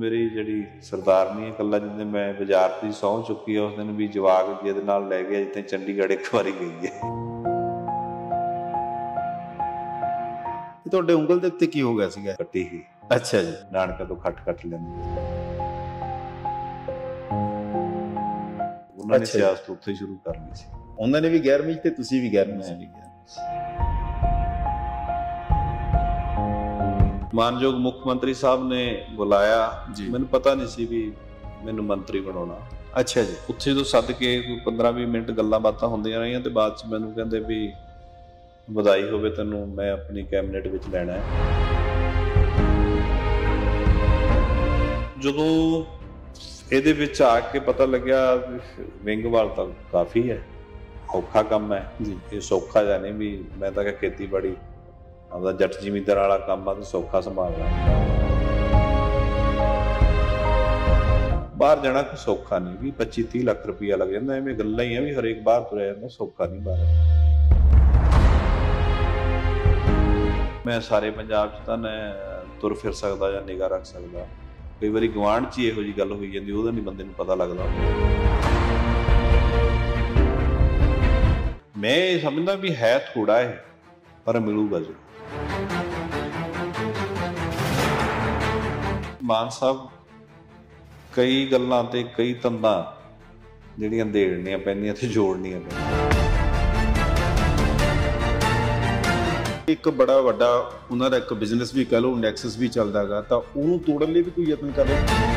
ਮੇਰੀ ਜਿਹੜੀ ਸਰਦਾਰਨੀ ਇਕੱਲਾ ਜਿੰਦੇ ਮੈਂ ਬਾਜ਼ਾਰ ਦੀ ਸੌ ਚੁੱਕੀ ਆ ਉਸ ਦਿਨ ਵੀ ਜਵਾਗ ਜਿਹਦੇ ਨਾਲ ਲੈ ਗਿਆ ਜਿੱਥੇ ਚੰਡੀਗੜ੍ਹ ਇੱਕ ਵਾਰੀ ਗਈ ਹੈ ਤੁਹਾਡੇ ਉਂਗਲ ਦੇ ਉੱਤੇ ਕੀ ਹੋ ਗਿਆ ਸੀਗਾ ਕੱਟੀ ਹੀ ਅੱਛਾ ਜੀ ਨਾਨਕਾ ਤੋਂ ਖੱਟ ਕੱਟ ਲੈਂਦੇ ਉਹਨਾਂ ਨੇ ਸਿਆਸਤ ਉੱਥੇ ਸ਼ੁਰੂ ਕਰਨੀ ਸੀ ਉਹਨਾਂ ਨੇ ਵੀ 11ਵੀਂ ਤੇ ਤੁਸੀਂ ਵੀ 11ਵੀਂ ਸੀ ਮਾਨਯੋਗ ਮੁੱਖ ਮੰਤਰੀ ਸਾਹਿਬ ਨੇ ਬੁਲਾਇਆ ਮੈਨੂੰ ਪਤਾ ਨਹੀਂ ਸੀ ਵੀ ਮੈਨੂੰ ਮੰਤਰੀ ਬਣਾਉਣਾ ਅੱਛਾ ਜੀ ਉੱਥੇ ਤੋਂ ਸੱਦ ਕੇ ਕੋਈ 15-20 ਮਿੰਟ ਗੱਲਾਂ ਬਾਤਾਂ ਹੁੰਦੀਆਂ ਰਹੀਆਂ ਤੇ ਬਾਅਦ ਚ ਮੈਨੂੰ ਕਹਿੰਦੇ ਵੀ ਵਧਾਈ ਹੋਵੇ ਤੈਨੂੰ ਮੈਂ ਆਪਣੀ ਕੈਬਨਿਟ ਵਿੱਚ ਲੈਣਾ ਹੈ ਜਦੋਂ ਇਹਦੇ ਵਿੱਚ ਆ ਕੇ ਪਤਾ ਲੱਗਿਆ ਵਿੰਗ ਵਾਲ ਤਾਂ ਕਾਫੀ ਹੈ ਔਖਾ ਕੰਮ ਹੈ ਜੀ ਇਹ ਸੌਖਾ ਜਾਨੀ ਨਹੀਂ ਵੀ ਮੈਂ ਤਾਂ ਕਿ ਖੇਤੀਬਾੜੀ ਆਪਦਾ ਜੱਟ ਜ਼ਿਮੀਂਦਾਰ ਵਾਲਾ ਕੰਮ ਆ ਤੇ ਸੌਖਾ ਸੰਭਾਲਣਾ ਬਾਹਰ ਜਾਣਾ ਕੋ ਸੌਖਾ ਨਹੀਂ ਵੀ 25 30 ਲੱਖ ਰੁਪਇਆ ਲੱਗ ਜਾਂਦਾ ਐਵੇਂ ਗੱਲਾਂ ਹੀ ਆ ਵੀ ਹਰੇਕ ਬਾਹਰ ਤੁਰਿਆ ਜਾਂਦਾ ਸੌਖਾ ਨਹੀਂ ਬਾਹਰ ਮੈਂ ਸਾਰੇ ਪੰਜਾਬ 'ਚ ਤਾਂ ਨਾ ਤੁਰ ਫਿਰ ਸਕਦਾ ਜਾਂ ਨਿਗਾ ਰੱਖ ਸਕਦਾ ਕਈ ਵਾਰੀ ਗਵਾਂਢ 'ਚ ਇਹੋ ਜੀ ਗੱਲ ਹੋਈ ਜਾਂਦੀ ਉਹਦਾ ਨਹੀਂ ਬੰਦੇ ਨੂੰ ਪਤਾ ਲੱਗਦਾ ਮੈਂ ਸਮਝਦਾ ਵੀ ਹੈ ਥੋੜਾ ਇਹ ਪਰ ਮਿਲੂਗਾ ਜੀ ਮਾਨ ਸਾਹਿਬ ਕਈ ਗੱਲਾਂ ਤੇ ਕਈ ਤੰਦਾਂ ਜਿਹੜੀਆਂ ਦੇੜਨੀਆਂ ਪੈਂਦੀਆਂ ਤੇ ਜੋੜਨੀਆਂ ਪੈਂਦੀਆਂ ਇੱਕ ਬੜਾ ਵੱਡਾ ਉਹਨਾਂ ਦਾ ਇੱਕ ਬਿਜ਼ਨਸ ਵੀ ਕਹ ਲਓ ਨੈਕਸਸ ਵੀ ਚੱਲਦਾਗਾ ਤਾਂ ਉਹਨੂੰ ਤੋੜਨ ਲਈ ਵੀ ਕੋਈ ਯਤਨ ਰਿਹਾ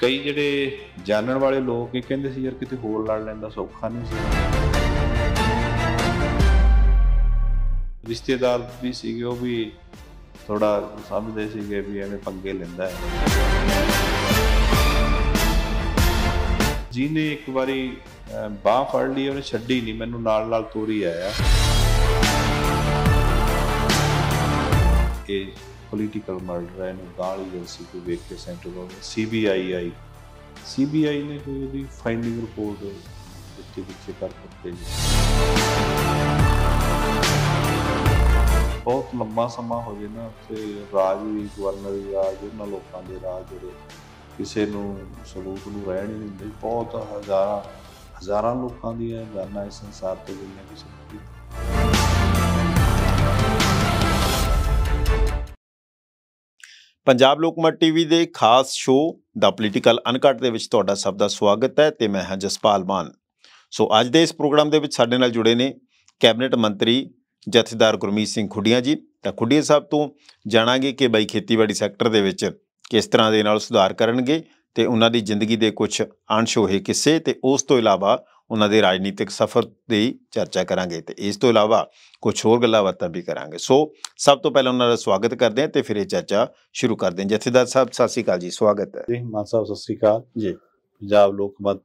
ਕਈ ਜਿਹੜੇ ਜਾਣਨ ਵਾਲੇ ਲੋਕ ਇਹ ਕਹਿੰਦੇ ਸੀ ਯਾਰ ਕਿਤੇ ਹੋਰ ਲੜ ਲੈਂਦਾ ਸੌਖਾ ਨਹੀਂ ਸੀ ਰਿਸ਼ਤੇਦਾਰ ਵੀ ਸੀਗੇ ਉਹ ਵੀ ਥੋੜਾ ਸਮਝਦੇ ਸੀਗੇ ਵੀ ਐਵੇਂ ਪੰਗੇ ਲੈਂਦਾ ਹੈ ਜਿਹਨੇ ਇੱਕ ਵਾਰੀ ਬਾਹ ਫੜ ਲਈ ਉਹਨੇ ਛੱਡੀ ਨਹੀਂ ਮੈਨੂੰ ਨਾਲ ਨਾਲ ਤੋਰੀ ਆਇਆ ਇਹ ਪੋਲੀਟੀਕਲ ਮਰਡਰ ਹੈ ਇਹਨੂੰ ਗਾਲ ਸੀ ਕਿ ਵੇਖ ਕੇ ਸੈਂਟਰ ਗਵਰਨਮੈਂਟ ਸੀਬੀਆਈ ਆਈ ਸੀਬੀਆਈ ਨੇ ਕੋਈ ਉਹਦੀ ਫਾਈਂਡਿੰਗ ਰਿਪੋਰਟ ਦਿੱਤੀ ਵਿੱਚ ਕਰ ਦਿੱਤੇ ਜੀ ਬਹੁਤ ਲੰਮਾ ਸਮਾਂ ਹੋ ਗਿਆ ਨਾ ਤੇ ਰਾਜ ਵੀ ਗਵਰਨਰ ਰਾਜ ਉਹਨਾਂ ਲੋਕਾਂ ਦੇ ਰਾਜ ਜਿਹੜੇ ਕਿਸੇ ਨੂੰ ਸਬੂਤ ਨੂੰ ਰਹਿਣ ਨਹੀਂ ਦਿੰਦੇ ਬਹੁਤ ਹਜ਼ਾਰਾਂ ਹਜ਼ਾਰਾਂ ਲੋਕਾਂ ਦੀਆਂ ਜਾਨਾ ਇਸ ਸੰਸਾਰ ਤੋਂ ਜਿੰਨੇ ਵੀ ਸਕਦੀ ਪੰਜਾਬ ਲੋਕਮਤ ਟੀਵੀ ਦੇ ਖਾਸ ਸ਼ੋਅ ਦਾ ਪੋਲੀਟੀਕਲ ਅਨਕਟ ਦੇ ਵਿੱਚ ਤੁਹਾਡਾ ਸਭ ਦਾ ਸਵਾਗਤ ਹੈ ਤੇ ਮੈਂ ਹਾਂ ਜਸਪਾਲ ਮਾਨ ਸੋ ਅੱਜ ਦੇ ਇਸ ਪ੍ਰੋਗਰਾਮ ਦੇ ਵਿੱਚ ਸਾਡੇ ਨਾਲ ਜੁੜੇ ਨੇ ਕੈਬਨਿਟ ਮੰਤਰੀ ਜਥੇਦਾਰ ਗੁਰਮੀਤ ਸਿੰਘ ਖੁੱਡੀਆਂ ਜੀ ਤਾਂ ਖੁੱਡੀਆਂ ਸਾਹਿਬ ਤੋਂ ਜਾਣਾਂਗੇ ਕਿ ਬਈ ਖੇਤੀਬਾੜੀ ਸੈਕਟਰ ਦੇ ਵਿੱਚ ਕਿਸ ਤਰ੍ਹਾਂ ਦੇ ਨਾਲ ਸੁਧਾਰ ਕਰਨਗੇ ਤੇ ਉਹਨਾਂ ਦੀ ਜ਼ਿੰਦਗੀ ਦੇ ਕੁਝ ਅੰਸ਼ ਹੋਏ ਕਿਸੇ ਤੇ ਉਸ ਤੋਂ ਇਲਾਵਾ ਉਹਨਾਂ ਦੇ ਰਾਜਨੀਤਿਕ ਸਫ਼ਰ ਦੀ ਚਰਚਾ ਕਰਾਂਗੇ ਤੇ ਇਸ ਤੋਂ ਇਲਾਵਾ ਕੁਝ ਹੋਰ ਗੱਲਾਂ ਬਾਤਾਂ ਵੀ ਕਰਾਂਗੇ ਸੋ ਸਭ ਤੋਂ ਪਹਿਲਾਂ ਉਹਨਾਂ ਦਾ ਸਵਾਗਤ ਕਰਦੇ ਹਾਂ ਤੇ ਫਿਰ ਇਹ ਚਰਚਾ ਸ਼ੁਰੂ ਕਰਦੇ ਹਾਂ ਜਥੇਦਾਰ ਸਾਹਿਬ ਸਤਿ ਸ੍ਰੀ ਅਕਾਲ ਜੀ ਸਵਾਗਤ ਹੈ ਜੀ ਮਾਨ ਸਾਹਿਬ ਸਤਿ ਸ੍ਰੀ ਅਕਾਲ ਜੀ ਪੰਜਾਬ ਲੋਕ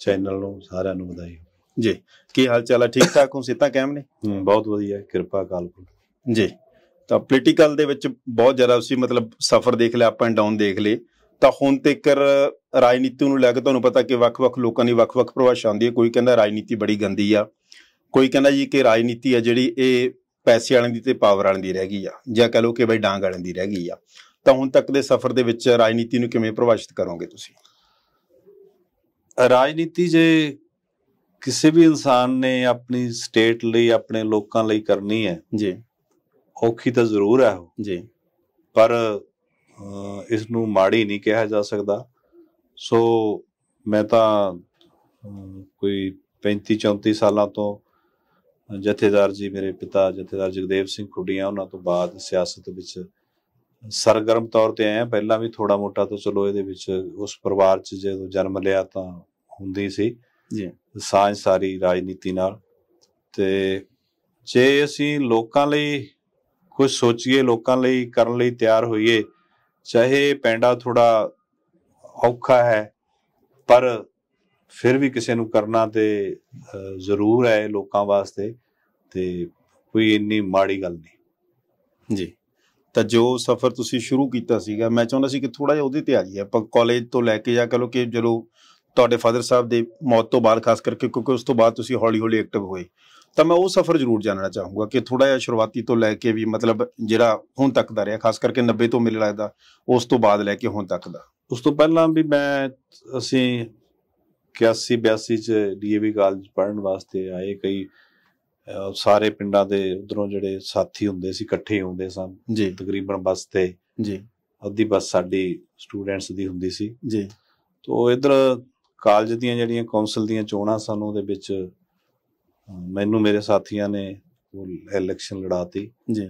ਚੈਨਲ ਨੂੰ ਸਾਰਿਆਂ ਨੂੰ ਵਧਾਈ ਜੀ ਕੀ ਹਾਲ ਚਾਲ ਹੈ ਠੀਕ ਠਾਕ ਹੋ ਸਿੱਤਾ ਕਾਇਮ ਨੇ ਬਹੁਤ ਵਧੀਆ ਕਿਰਪਾ ਕਾਲ ਕੋ ਜੀ ਤਾਂ ਪੋਲੀਟੀਕਲ ਦੇ ਵਿੱਚ ਬਹੁਤ ਜ਼ਿਆਦਾ ਤੁਸੀਂ ਮਤਲਬ ਸਫ਼ਰ ਦੇਖ ਲਿਆ ਅਪ ਐਂਡ ਡਾਊਨ ਦੇਖ ਲਏ ਤਾਂ ਹੁਣ ਤੱਕਰ ਰਾਜਨੀਤੀ ਨੂੰ ਲੈ ਕੇ ਤੁਹਾਨੂੰ ਪਤਾ ਕਿ ਵੱਖ-ਵੱਖ ਲੋਕਾਂ ਦੀ ਵੱਖ-ਵੱਖ ਪ੍ਰਵਾਸ਼ ਆਉਂਦੀ ਹੈ ਕੋਈ ਕਹਿੰਦਾ ਰਾਜਨੀਤੀ ਬੜੀ ਗੰਦੀ ਆ ਕੋਈ ਕਹਿੰਦਾ ਜੀ ਕਿ ਰਾਜਨੀਤੀ ਆ ਜਿਹੜੀ ਇਹ ਪੈਸੇ ਵਾਲਿਆਂ ਦੀ ਤੇ ਪਾਵਰ ਵਾਲਿਆਂ ਦੀ ਰਹਿ ਗਈ ਆ ਜਾਂ ਕਹ ਲੋ ਕਿ ਬਈ ਡਾਂਗ ਵਾਲਿਆਂ ਦੀ ਰਹਿ ਗਈ ਆ ਤਾਂ ਹੁਣ ਤੱਕ ਦੇ ਸਫ਼ਰ ਦੇ ਵਿੱਚ ਰਾਜਨੀਤੀ ਨੂੰ ਕਿਵੇਂ ਪ੍ਰਵਾਸ਼ਿਤ ਕਰੋਗੇ ਤੁਸੀਂ ਰਾਜਨੀਤੀ ਜੇ ਕਿਸੇ ਵੀ ਇਨਸਾਨ ਨੇ ਆਪਣੀ ਸਟੇਟ ਲਈ ਆਪਣੇ ਲੋਕਾਂ ਲਈ ਕਰਨੀ ਹੈ ਜੀ ਔਖੀ ਤਾਂ ਜ਼ਰੂਰ ਹੈ ਉਹ ਜੀ ਪਰ ਇਸ ਨੂੰ ਮਾੜੀ ਨਹੀਂ ਕਿਹਾ ਜਾ ਸਕਦਾ ਸੋ ਮੈਂ ਤਾਂ ਕੋਈ 35 34 ਸਾਲਾਂ ਤੋਂ ਜਥੇਦਾਰ ਜੀ ਮੇਰੇ ਪਿਤਾ ਜਥੇਦਾਰ ਜਗਦੇਵ ਸਿੰਘ ਖੁੱਡੀਆਂ ਉਹਨਾਂ ਤੋਂ ਬਾਅਦ ਸਿਆਸਤ ਵਿੱਚ ਸਰਗਰਮ ਤੌਰ ਤੇ ਆਇਆ ਪਹਿਲਾਂ ਵੀ ਥੋੜਾ ਮੋਟਾ ਤਾਂ ਚਲੋ ਇਹਦੇ ਵਿੱਚ ਉਸ ਪਰਿਵਾਰ 'ਚ ਜਦੋਂ ਜਨਮ ਲਿਆ ਤਾਂ ਹੁੰਦੀ ਸੀ ਜੀ ਸਾਂਝ ਸਾਰੀ ਰਾਜਨੀਤੀ ਨਾਲ ਤੇ ਜੇ ਅਸੀਂ ਲੋਕਾਂ ਲਈ ਕੁਝ ਸੋਚੀਏ ਲੋਕਾਂ ਲਈ ਕਰਨ ਲਈ ਤਿਆਰ ਹੋਈਏ ਚਾਹੇ ਪੈਂਡਾ ਥੋੜਾ ਔਖਾ ਹੈ ਪਰ ਫਿਰ ਵੀ ਕਿਸੇ ਨੂੰ ਕਰਨਾ ਤੇ ਜ਼ਰੂਰ ਹੈ ਲੋਕਾਂ ਵਾਸਤੇ ਤੇ ਕੋਈ ਇੰਨੀ ਮਾੜੀ ਗੱਲ ਨਹੀਂ ਜੀ ਤਾਂ ਜੋ ਸਫ਼ਰ ਤੁਸੀਂ ਸ਼ੁਰੂ ਕੀਤਾ ਸੀਗਾ ਮੈਂ ਚਾਹੁੰਦਾ ਸੀ ਕਿ ਥੋੜਾ ਜਿਹਾ ਉਹਦੇ ਤੇ ਆ ਜਾਈਏ ਆਪਾਂ ਕਾਲਜ ਤੋਂ ਲੈ ਕੇ ਜਾਂ ਕਹ ਲੋ ਕਿ ਜਦੋਂ ਤੁਹਾਡੇ ਫਾਦਰ ਸਾਹਿਬ ਦੇ ਮੌਤ ਤੋਂ ਬਾਅਦ ਖਾਸ ਕਰਕੇ ਕਿਉਂਕਿ ਉਸ ਤੋਂ ਬਾਅਦ ਤੁਸੀਂ ਹੌਲੀ-ਹੌਲੀ ਐਕਟਿਵ ਹੋਏ ਤਾਂ ਮੈਂ ਉਹ ਸਫ਼ਰ ਜ਼ਰੂਰ ਜਾਣਨਾ ਚਾਹੂੰਗਾ ਕਿ ਥੋੜਾ ਜਿਹਾ ਸ਼ੁਰੂਆਤੀ ਤੋਂ ਲੈ ਕੇ ਵੀ ਮਤਲਬ ਜਿਹੜਾ ਹੁਣ ਤੱਕ ਦਾ ਰਿਹਾ ਖਾਸ ਕਰਕੇ 90 ਤੋਂ ਮਿਲ ਲੱਗਦਾ ਉਸ ਤੋਂ ਬਾਅਦ ਲੈ ਕੇ ਹੁਣ ਤੱਕ ਦਾ ਉਸ ਤੋਂ ਪਹਿਲਾਂ ਵੀ ਮੈਂ ਅਸੀਂ 81 82 ਚ ਡੀਏਵੀ ਕਾਲਜ ਪੜਨ ਵਾਸਤੇ ਆਏ ਕਈ ਸਾਰੇ ਪਿੰਡਾਂ ਦੇ ਉਧਰੋਂ ਜਿਹੜੇ ਸਾਥੀ ਹੁੰਦੇ ਸੀ ਇਕੱਠੇ ਹੁੰਦੇ ਸਨ ਜੀ ਤਕਰੀਬਨ ਬੱਸ ਤੇ ਜੀ ਅੱਧੀ ਬੱਸ ਸਾਡੀ ਸਟੂਡੈਂਟਸ ਦੀ ਹੁੰਦੀ ਸੀ ਜੀ ਤੋਂ ਇਧਰ ਕਾਲਜ ਦੀਆਂ ਜਿਹੜੀਆਂ ਕੌਂਸਲ ਦੀਆਂ ਚੋਣਾਂ ਸਨ ਉਹਦੇ ਵਿੱਚ ਮੈਨੂੰ ਮੇਰੇ ਸਾਥੀਆਂ ਨੇ ਉਹ ਇਲੈਕਸ਼ਨ ਲੜਾਤੀ ਜੀ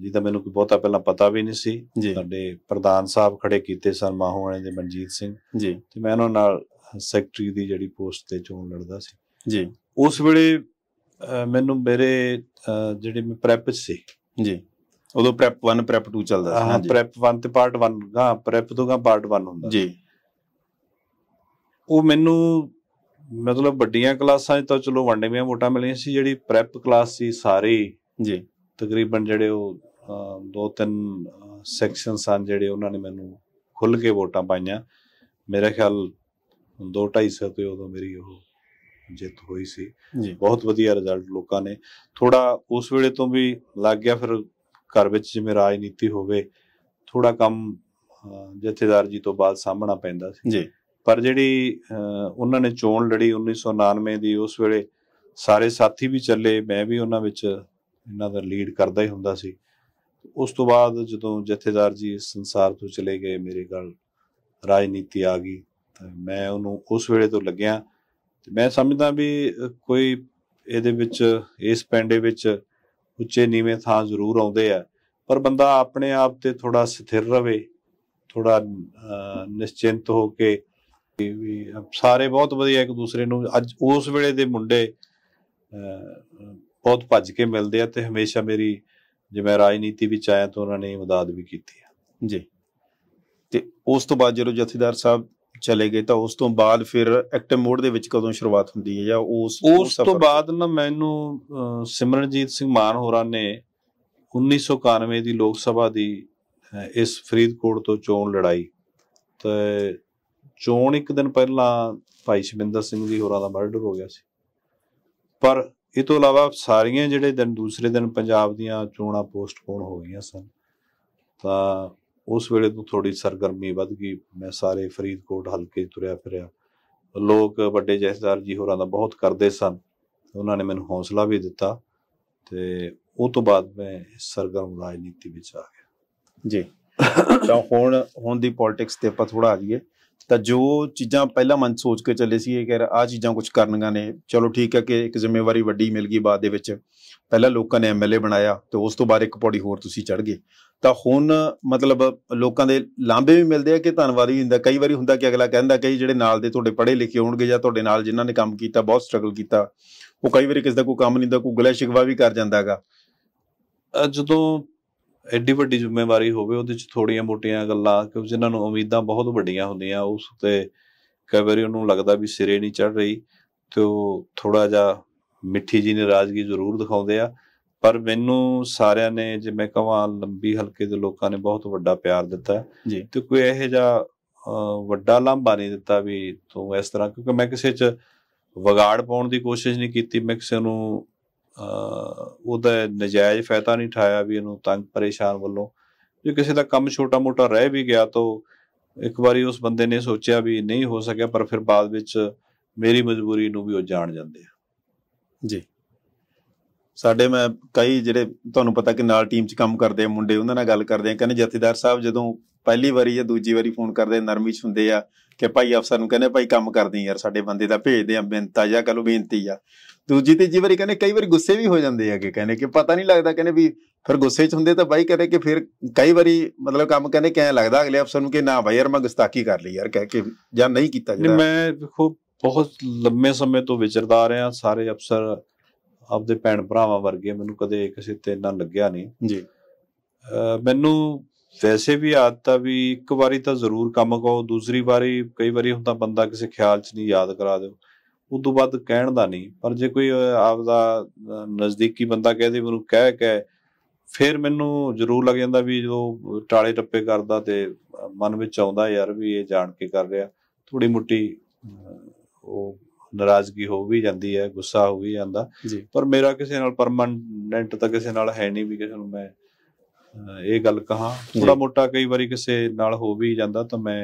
ਜੀ ਤਾਂ ਮੈਨੂੰ ਕੋਈ ਬਹੁਤਾ ਪਹਿਲਾਂ ਪਤਾ ਵੀ ਨਹੀਂ ਸੀ ਸਾਡੇ ਪ੍ਰਧਾਨ ਸਾਹਿਬ ਖੜੇ ਕੀਤੇ ਸਨ ਮਾਹੋਂ ਵਾਲੇ ਦੇ ਮਨਜੀਤ ਸਿੰਘ ਜੀ ਤੇ ਮੈਂ ਉਹਨਾਂ ਨਾਲ ਸੈਕਟਰੀ ਦੀ ਜਿਹੜੀ ਪੋਸਟ ਤੇ ਚੋਣ ਲੜਦਾ ਸੀ ਜੀ ਉਸ ਵੇਲੇ ਮੈਨੂੰ ਮੇਰੇ ਜਿਹੜੇ ਮੈਂ ਪ੍ਰੈਪ ਸੀ ਜੀ ਉਦੋਂ ਪ੍ਰੈਪ 1 ਪ੍ਰੈਪ 2 ਚੱਲਦਾ ਸੀ ਹਾਂ ਪ੍ਰੈਪ 1 ਤੇ ਪਾਰਟ 1 ਦਾ ਪ੍ਰੈਪ ਤੋਂ ਗਾ ਪਾਰਟ 1 ਹੁੰਦਾ ਜੀ ਉਹ ਮੈਨੂੰ ਮਤਲਬ ਵੱਡੀਆਂ ਕਲਾਸਾਂ 'ਚ ਤਾਂ ਚਲੋ ਵੰਡਵੀਆਂ ਵੋਟਾਂ ਮਿਲੀਆਂ ਸੀ ਜਿਹੜੀ ਪ੍ਰੈਪ ਕਲਾਸ ਸੀ ਸਾਰੀ ਜੀ ਤਕਰੀਬਨ ਜਿਹੜੇ ਉਹ ਦੋ ਤਿੰਨ ਸੈਕਸ਼ਨ ਸਨ ਜਿਹੜੇ ਉਹਨਾਂ ਨੇ ਮੈਨੂੰ ਖੁੱਲ ਕੇ ਵੋਟਾਂ ਪਾਈਆਂ ਮੇਰੇ ਖਿਆਲ 2.5 250 ਤੇ ਉਦੋਂ ਮੇਰੀ ਉਹ ਜਿੱਤ ਹੋਈ ਸੀ ਬਹੁਤ ਵਧੀਆ ਰਿਜ਼ਲਟ ਲੋਕਾਂ ਨੇ ਥੋੜਾ ਉਸ ਵੇਲੇ ਤੋਂ ਵੀ ਲੱਗ ਗਿਆ ਫਿਰ ਘਰ ਵਿੱਚ ਜਿਵੇਂ ਰਾਜਨੀਤੀ ਹੋਵੇ ਥੋੜਾ ਕੰਮ ਜਥੇਦਾਰ ਜੀ ਤੋਂ ਬਾਅਦ ਸਾਹਮਣਾ ਪੈਂਦਾ ਸੀ ਜੀ ਪਰ ਜਿਹੜੀ ਉਹਨਾਂ ਨੇ ਚੋਣ ਲੜੀ 1999 ਦੀ ਉਸ ਵੇਲੇ ਸਾਰੇ ਸਾਥੀ ਵੀ ਚੱਲੇ ਮੈਂ ਵੀ ਉਹਨਾਂ ਵਿੱਚ ਇਹਨਾਂ ਦਾ ਲੀਡ ਕਰਦਾ ਹੀ ਹੁੰਦਾ ਸੀ ਉਸ ਤੋਂ ਬਾਅਦ ਜਦੋਂ ਜਥੇਦਾਰ ਜੀ ਇਸ ਸੰਸਾਰ ਤੋਂ ਚਲੇ ਗਏ ਮੇਰੇ ਗੱਲ ਰਾਜਨੀਤੀ ਆ ਗਈ ਤਾਂ ਮੈਂ ਉਹਨੂੰ ਉਸ ਵੇਲੇ ਤੋਂ ਲੱਗਿਆ ਤੇ ਮੈਂ ਸਮਝਦਾ ਵੀ ਕੋਈ ਇਹਦੇ ਵਿੱਚ ਇਸ ਪੈਂਡੇ ਵਿੱਚ ਉੱਚੇ ਨੀਵੇਂ ਥਾਂ ਜ਼ਰੂਰ ਆਉਂਦੇ ਆ ਪਰ ਬੰਦਾ ਆਪਣੇ ਆਪ ਤੇ ਥੋੜਾ ਸਥਿਰ ਰਵੇ ਥੋੜਾ ਨਿਸ਼ਚਿੰਤ ਹੋ ਕੇ ਵੀ ਸਾਰੇ ਬਹੁਤ ਵਧੀਆ ਇੱਕ ਦੂਸਰੇ ਨੂੰ ਅੱਜ ਉਸ ਵੇਲੇ ਦੇ ਮੁੰਡੇ ਬਹੁਤ ਭੱਜ ਕੇ ਮਿਲਦੇ ਆ ਤੇ ਹਮੇਸ਼ਾ ਮੇਰੀ ਜਿਵੇਂ ਰਾਜਨੀਤੀ ਵਿੱਚ ਆਇਆ ਤਾਂ ਉਹਨਾਂ ਨੇ ਮਦਦ ਵੀ ਕੀਤੀ ਆ ਜੀ ਤੇ ਉਸ ਤੋਂ ਬਾਅਦ ਜਦੋਂ ਜਥੇਦਾਰ ਸਾਹਿਬ ਚਲੇ ਗਏ ਤਾਂ ਉਸ ਤੋਂ ਬਾਅਦ ਫਿਰ ਐਕਟਿਵ ਮੋਡ ਦੇ ਵਿੱਚ ਕਦੋਂ ਸ਼ੁਰੂਆਤ ਹੁੰਦੀ ਹੈ ਜਾਂ ਉਸ ਉਸ ਤੋਂ ਬਾਅਦ ਨਾ ਮੈਨੂੰ ਸਿਮਰਨਜੀਤ ਸਿੰਘ ਮਾਨ ਹੋਰਾਂ ਨੇ 1991 ਦੀ ਲੋਕ ਸਭਾ ਦੀ ਇਸ ਫਰੀਦਕੋਟ ਤੋਂ ਚੋਣ ਲੜਾਈ ਤੇ ਚੋਣ ਇੱਕ ਦਿਨ ਪਹਿਲਾਂ ਭਾਈ ਸ਼ਵਿੰਦਰ ਸਿੰਘ ਜੀ ਹੋਰਾਂ ਦਾ ਮਰਡਰ ਹੋ ਗਿਆ ਸੀ ਪਰ ਇਹ ਤੋਂ ਇਲਾਵਾ ਸਾਰੀਆਂ ਜਿਹੜੇ ਦਿਨ ਦੂਸਰੇ ਦਿਨ ਪੰਜਾਬ ਦੀਆਂ ਚੋਣਾਂ ਪੋਸਟਪੋਨ ਹੋ ਗਈਆਂ ਸਨ ਤਾਂ ਉਸ ਵੇਲੇ ਤੋਂ ਥੋੜੀ ਸਰਗਰਮੀ ਵੱਧ ਗਈ ਮੈਂ ਸਾਰੇ ਫਰੀਦਕੋਟ ਹਲਕੇ ਤੁਰਿਆ ਫਿਰਿਆ ਲੋਕ ਵੱਡੇ ਜਥੇਦਾਰ ਜੀ ਹੋਰਾਂ ਦਾ ਬਹੁਤ ਕਰਦੇ ਸਨ ਉਹਨਾਂ ਨੇ ਮੈਨੂੰ ਹੌਸਲਾ ਵੀ ਦਿੱਤਾ ਤੇ ਉਹ ਤੋਂ ਬਾਅਦ ਮੈਂ ਸਰਗਰਮ ਰਾਜਨੀਤੀ ਵਿੱਚ ਆ ਗਿਆ ਜੀ ਤਾਂ ਹੁਣ ਹੁਣ ਦੀ ਪੋਲਿਟਿਕਸ ਤੇ ਆਪਾਂ ਥੋੜਾ ਆ ਜਾਈਏ ਤਾਂ ਜੋ ਚੀਜ਼ਾਂ ਪਹਿਲਾਂ ਮਨ ਸੋਚ ਕੇ ਚੱਲੇ ਸੀ ਇਹ ਕਿ ਆ ਚੀਜ਼ਾਂ ਕੁਝ ਕਰਨੀਆਂ ਨੇ ਚਲੋ ਠੀਕ ਹੈ ਕਿ ਇੱਕ ਜ਼ਿੰਮੇਵਾਰੀ ਵੱਡੀ ਮਿਲ ਗਈ ਬਾਅਦ ਦੇ ਵਿੱਚ ਪਹਿਲਾਂ ਲੋਕਾਂ ਨੇ ਐਮਐਲਏ ਬਣਾਇਆ ਤੇ ਉਸ ਤੋਂ ਬਾਅਦ ਇੱਕ ਪੌੜੀ ਹੋਰ ਤੁਸੀਂ ਚੜ ਗਏ ਤਾਂ ਹੁਣ ਮਤਲਬ ਲੋਕਾਂ ਦੇ ਲਾਂਬੇ ਵੀ ਮਿਲਦੇ ਆ ਕਿ ਵੀ ਹੁੰਦਾ ਕਈ ਵਾਰੀ ਹੁੰਦਾ ਕਿ ਅਗਲਾ ਕਹਿੰਦਾ ਕਈ ਜਿਹੜੇ ਨਾਲ ਦੇ ਤੁਹਾਡੇ ਪੜ੍ਹੇ ਲਿਖੇ ਹੋਣਗੇ ਜਾਂ ਤੁਹਾਡੇ ਨਾਲ ਜਿਨ੍ਹਾਂ ਨੇ ਕੰਮ ਕੀਤਾ ਬਹੁਤ ਸਟਰਗਲ ਕੀਤਾ ਉਹ ਕਈ ਵਾਰੀ ਕਿਸੇ ਦਾ ਕੋਈ ਕੰਮ ਨਹੀਂ ਦਾ ਕੋਈ ਗਲੇ ਸ਼ਿਕਵਾ ਵੀ ਕਰ ਜਾਂਦਾਗਾ ਜਦੋਂ ਐਡੀ ਵੱਡੀ ਜ਼ਿੰਮੇਵਾਰੀ ਹੋਵੇ ਉਹਦੇ ਚ ਥੋੜੀਆਂ ਮੋਟੀਆਂ ਗੱਲਾਂ ਕਿ ਜਿਨ੍ਹਾਂ ਨੂੰ ਉਮੀਦਾਂ ਬਹੁਤ ਵੱਡੀਆਂ ਹੁੰਦੀਆਂ ਉਸ ਤੇ ਕਈ ਵਾਰੀ ਉਹਨੂੰ ਲੱਗਦਾ ਵੀ ਸਿਰੇ ਨਹੀਂ ਚੜ ਰਹੀ ਤੇ ਉਹ ਥੋੜਾ ਜਿਹਾ ਮਿੱਠੀ ਜੀ ਰਾਜਗੀ ਜ਼ਰੂਰ ਦਿਖਾਉਂਦੇ ਆ ਪਰ ਮੈਨੂੰ ਸਾਰਿਆਂ ਨੇ ਜਿਵੇਂ ਕਹਾਂ ਲੰਬੀ ਹਲਕੇ ਦੇ ਲੋਕਾਂ ਨੇ ਬਹੁਤ ਵੱਡਾ ਪਿਆਰ ਦਿੱਤਾ ਜੀ ਤੇ ਕੋਈ ਇਹੋ ਜਿਹਾ ਵੱਡਾ ਲਾਂਭਾ ਨਹੀਂ ਦਿੱਤਾ ਵੀ ਤੂੰ ਇਸ ਤਰ੍ਹਾਂ ਕਿਉਂਕਿ ਮੈਂ ਕਿਸੇ 'ਚ ਵਿਗਾੜ ਪਾਉਣ ਦੀ ਕੋਸ਼ਿਸ਼ ਨਹੀਂ ਕੀਤੀ ਮੈਂ ਕਿਸੇ ਨੂੰ ਉਹਦਾ ਨਜਾਇਜ਼ ਫਾਇਦਾ ਨਹੀਂ ਠਾਇਆ ਵੀ ਇਹਨੂੰ ਤੰਗ ਪਰੇਸ਼ਾਨ ਵੱਲੋਂ ਜੇ ਕਿਸੇ ਦਾ ਕੰਮ ਛੋਟਾ-ਮੋਟਾ ਰਹਿ ਵੀ ਗਿਆ ਤਾਂ ਇੱਕ ਵਾਰੀ ਉਸ ਬੰਦੇ ਨੇ ਸੋਚਿਆ ਵੀ ਨਹੀਂ ਹੋ ਸਕਿਆ ਪਰ ਫਿਰ ਬਾਅਦ ਵਿੱਚ ਮੇਰੀ ਮਜਬੂਰੀ ਨੂੰ ਵੀ ਉਹ ਜਾਣ ਜਾਂਦੇ ਆ ਜੀ ਸਾਡੇ ਮੈਂ ਕਈ ਜਿਹੜੇ ਤੁਹਾਨੂੰ ਪਤਾ ਕਿ ਨਾਲ ਟੀਮ 'ਚ ਕੰਮ ਕਰਦੇ ਆ ਮੁੰਡੇ ਉਹਨਾਂ ਨਾਲ ਗੱਲ ਕਰਦੇ ਆ ਕਹਿੰਦੇ ਜਥੇਦਾਰ ਸਾਹਿਬ ਜਦੋਂ ਪਹਿਲੀ ਵਾਰੀ ਜਾਂ ਦੂਜੀ ਵਾਰੀ ਫੋਨ ਕਰਦੇ ਨਰਮੀ 'ਚ ਹੁੰਦੇ ਆ ਕਿ ਭਾਈ ਅਫਸਰ ਨੂੰ ਕਹਿੰਦੇ ਭਾਈ ਕੰਮ ਕਰਦੇ ਯਾਰ ਸਾਡੇ ਬੰਦੇ ਦਾ ਭੇਜਦੇ ਆ ਬੇਨਤੀ ਜਾਂ ਕਹ ਲੋ ਬੇਨਤੀ ਆ ਦੂਜੀ ਤੇ ਜੀ ਵਾਰੀ ਕਹਿੰਦੇ ਕਈ ਵਾਰੀ ਗੁੱਸੇ ਵੀ ਹੋ ਜਾਂਦੇ ਆ ਕਿ ਕਹਿੰਦੇ ਕਿ ਪਤਾ ਨਹੀਂ ਲੱਗਦਾ ਕਹਿੰਦੇ ਵੀ ਫਿਰ ਗੁੱਸੇ 'ਚ ਹੁੰਦੇ ਤਾਂ ਬਾਈ ਕਹਿੰਦੇ ਕਿ ਫਿਰ ਕਈ ਵਾਰੀ ਮਤਲਬ ਕੰਮ ਕਹਿੰਦੇ ਕਿ ਐ ਲੱਗਦਾ ਅਗਲੇ ਅਫਸਰ ਨੂੰ ਕਿ ਨਾ ਬਾਈ ਯਾਰ ਮੈਂ ਗੁਸਤਾਖੀ ਕਰ ਲਈ ਯਾਰ ਕਹਿ ਕੇ ਜਾਂ ਨਹੀਂ ਕੀਤਾ ਜਿਹੜਾ ਮੈਂ ਦੇਖੋ ਬਹੁਤ ਲੰਮੇ ਸਮੇਂ ਤੋਂ ਵਿਚਰਦਾ ਆ ਰਿਹਾ ਸਾਰੇ ਅਫਸਰ ਆਪਦੇ ਭੈਣ ਭਰਾਵਾਂ ਵਰਗੇ ਮੈਨੂੰ ਕਦੇ ਕਿਸੇ ਤੇ ਇੰਨਾ ਲੱਗਿਆ ਨਹੀਂ ਜੀ ਮੈਨੂੰ ਵੈਸੇ ਵੀ ਆਦਤ ਆ ਵੀ ਇੱਕ ਵਾਰੀ ਤਾਂ ਜ਼ਰੂਰ ਕੰਮ ਕਰੋ ਦੂਸਰੀ ਵਾਰੀ ਕਈ ਵਾਰੀ ਹੁੰਦਾ ਬੰਦਾ ਕਿਸੇ ਖਿਆਲ 'ਚ ਨਹੀਂ ਯਾਦ ਕਰਾ ਦਿਓ ਉਸ ਤੋਂ ਬਾਅਦ ਕਹਿਣ ਦਾ ਨਹੀਂ ਪਰ ਜੇ ਕੋਈ ਆਪ ਦਾ ਨਜ਼ਦੀਕੀ ਬੰਦਾ ਕਹੇ ਦੇ ਮੈਨੂੰ ਕਹਿ ਕੇ ਫਿਰ ਮੈਨੂੰ ਜ਼ਰੂਰ ਲੱਗ ਜਾਂਦਾ ਵੀ ਜਦੋਂ ਟਾਲੇ ਟੱਪੇ ਕਰਦਾ ਤੇ ਮਨ ਵਿੱਚ ਆਉਂਦਾ ਯਾਰ ਵੀ ਇਹ ਜਾਣ ਕੇ ਕਰ ਰਿਹਾ ਥੋੜੀ ਮੁੱਟੀ ਉਹ ਨਰਾਜ਼ਗੀ ਹੋ ਵੀ ਜਾਂਦੀ ਹੈ ਗੁੱਸਾ ਹੋ ਵੀ ਜਾਂਦਾ ਪਰ ਮੇਰਾ ਕਿਸੇ ਨਾਲ ਪਰਮਨੈਂਟ ਤਾਂ ਕਿਸੇ ਨਾਲ ਹੈ ਨਹੀਂ ਵੀ ਕਿਸੇ ਨੂੰ ਮੈਂ ਇਹ ਗੱਲ ਕਹਾ ਥੋੜਾ ਮੋਟਾ ਕਈ ਵਾਰੀ ਕਿਸੇ ਨਾਲ ਹੋ ਵੀ ਜਾਂਦਾ ਤਾਂ ਮੈਂ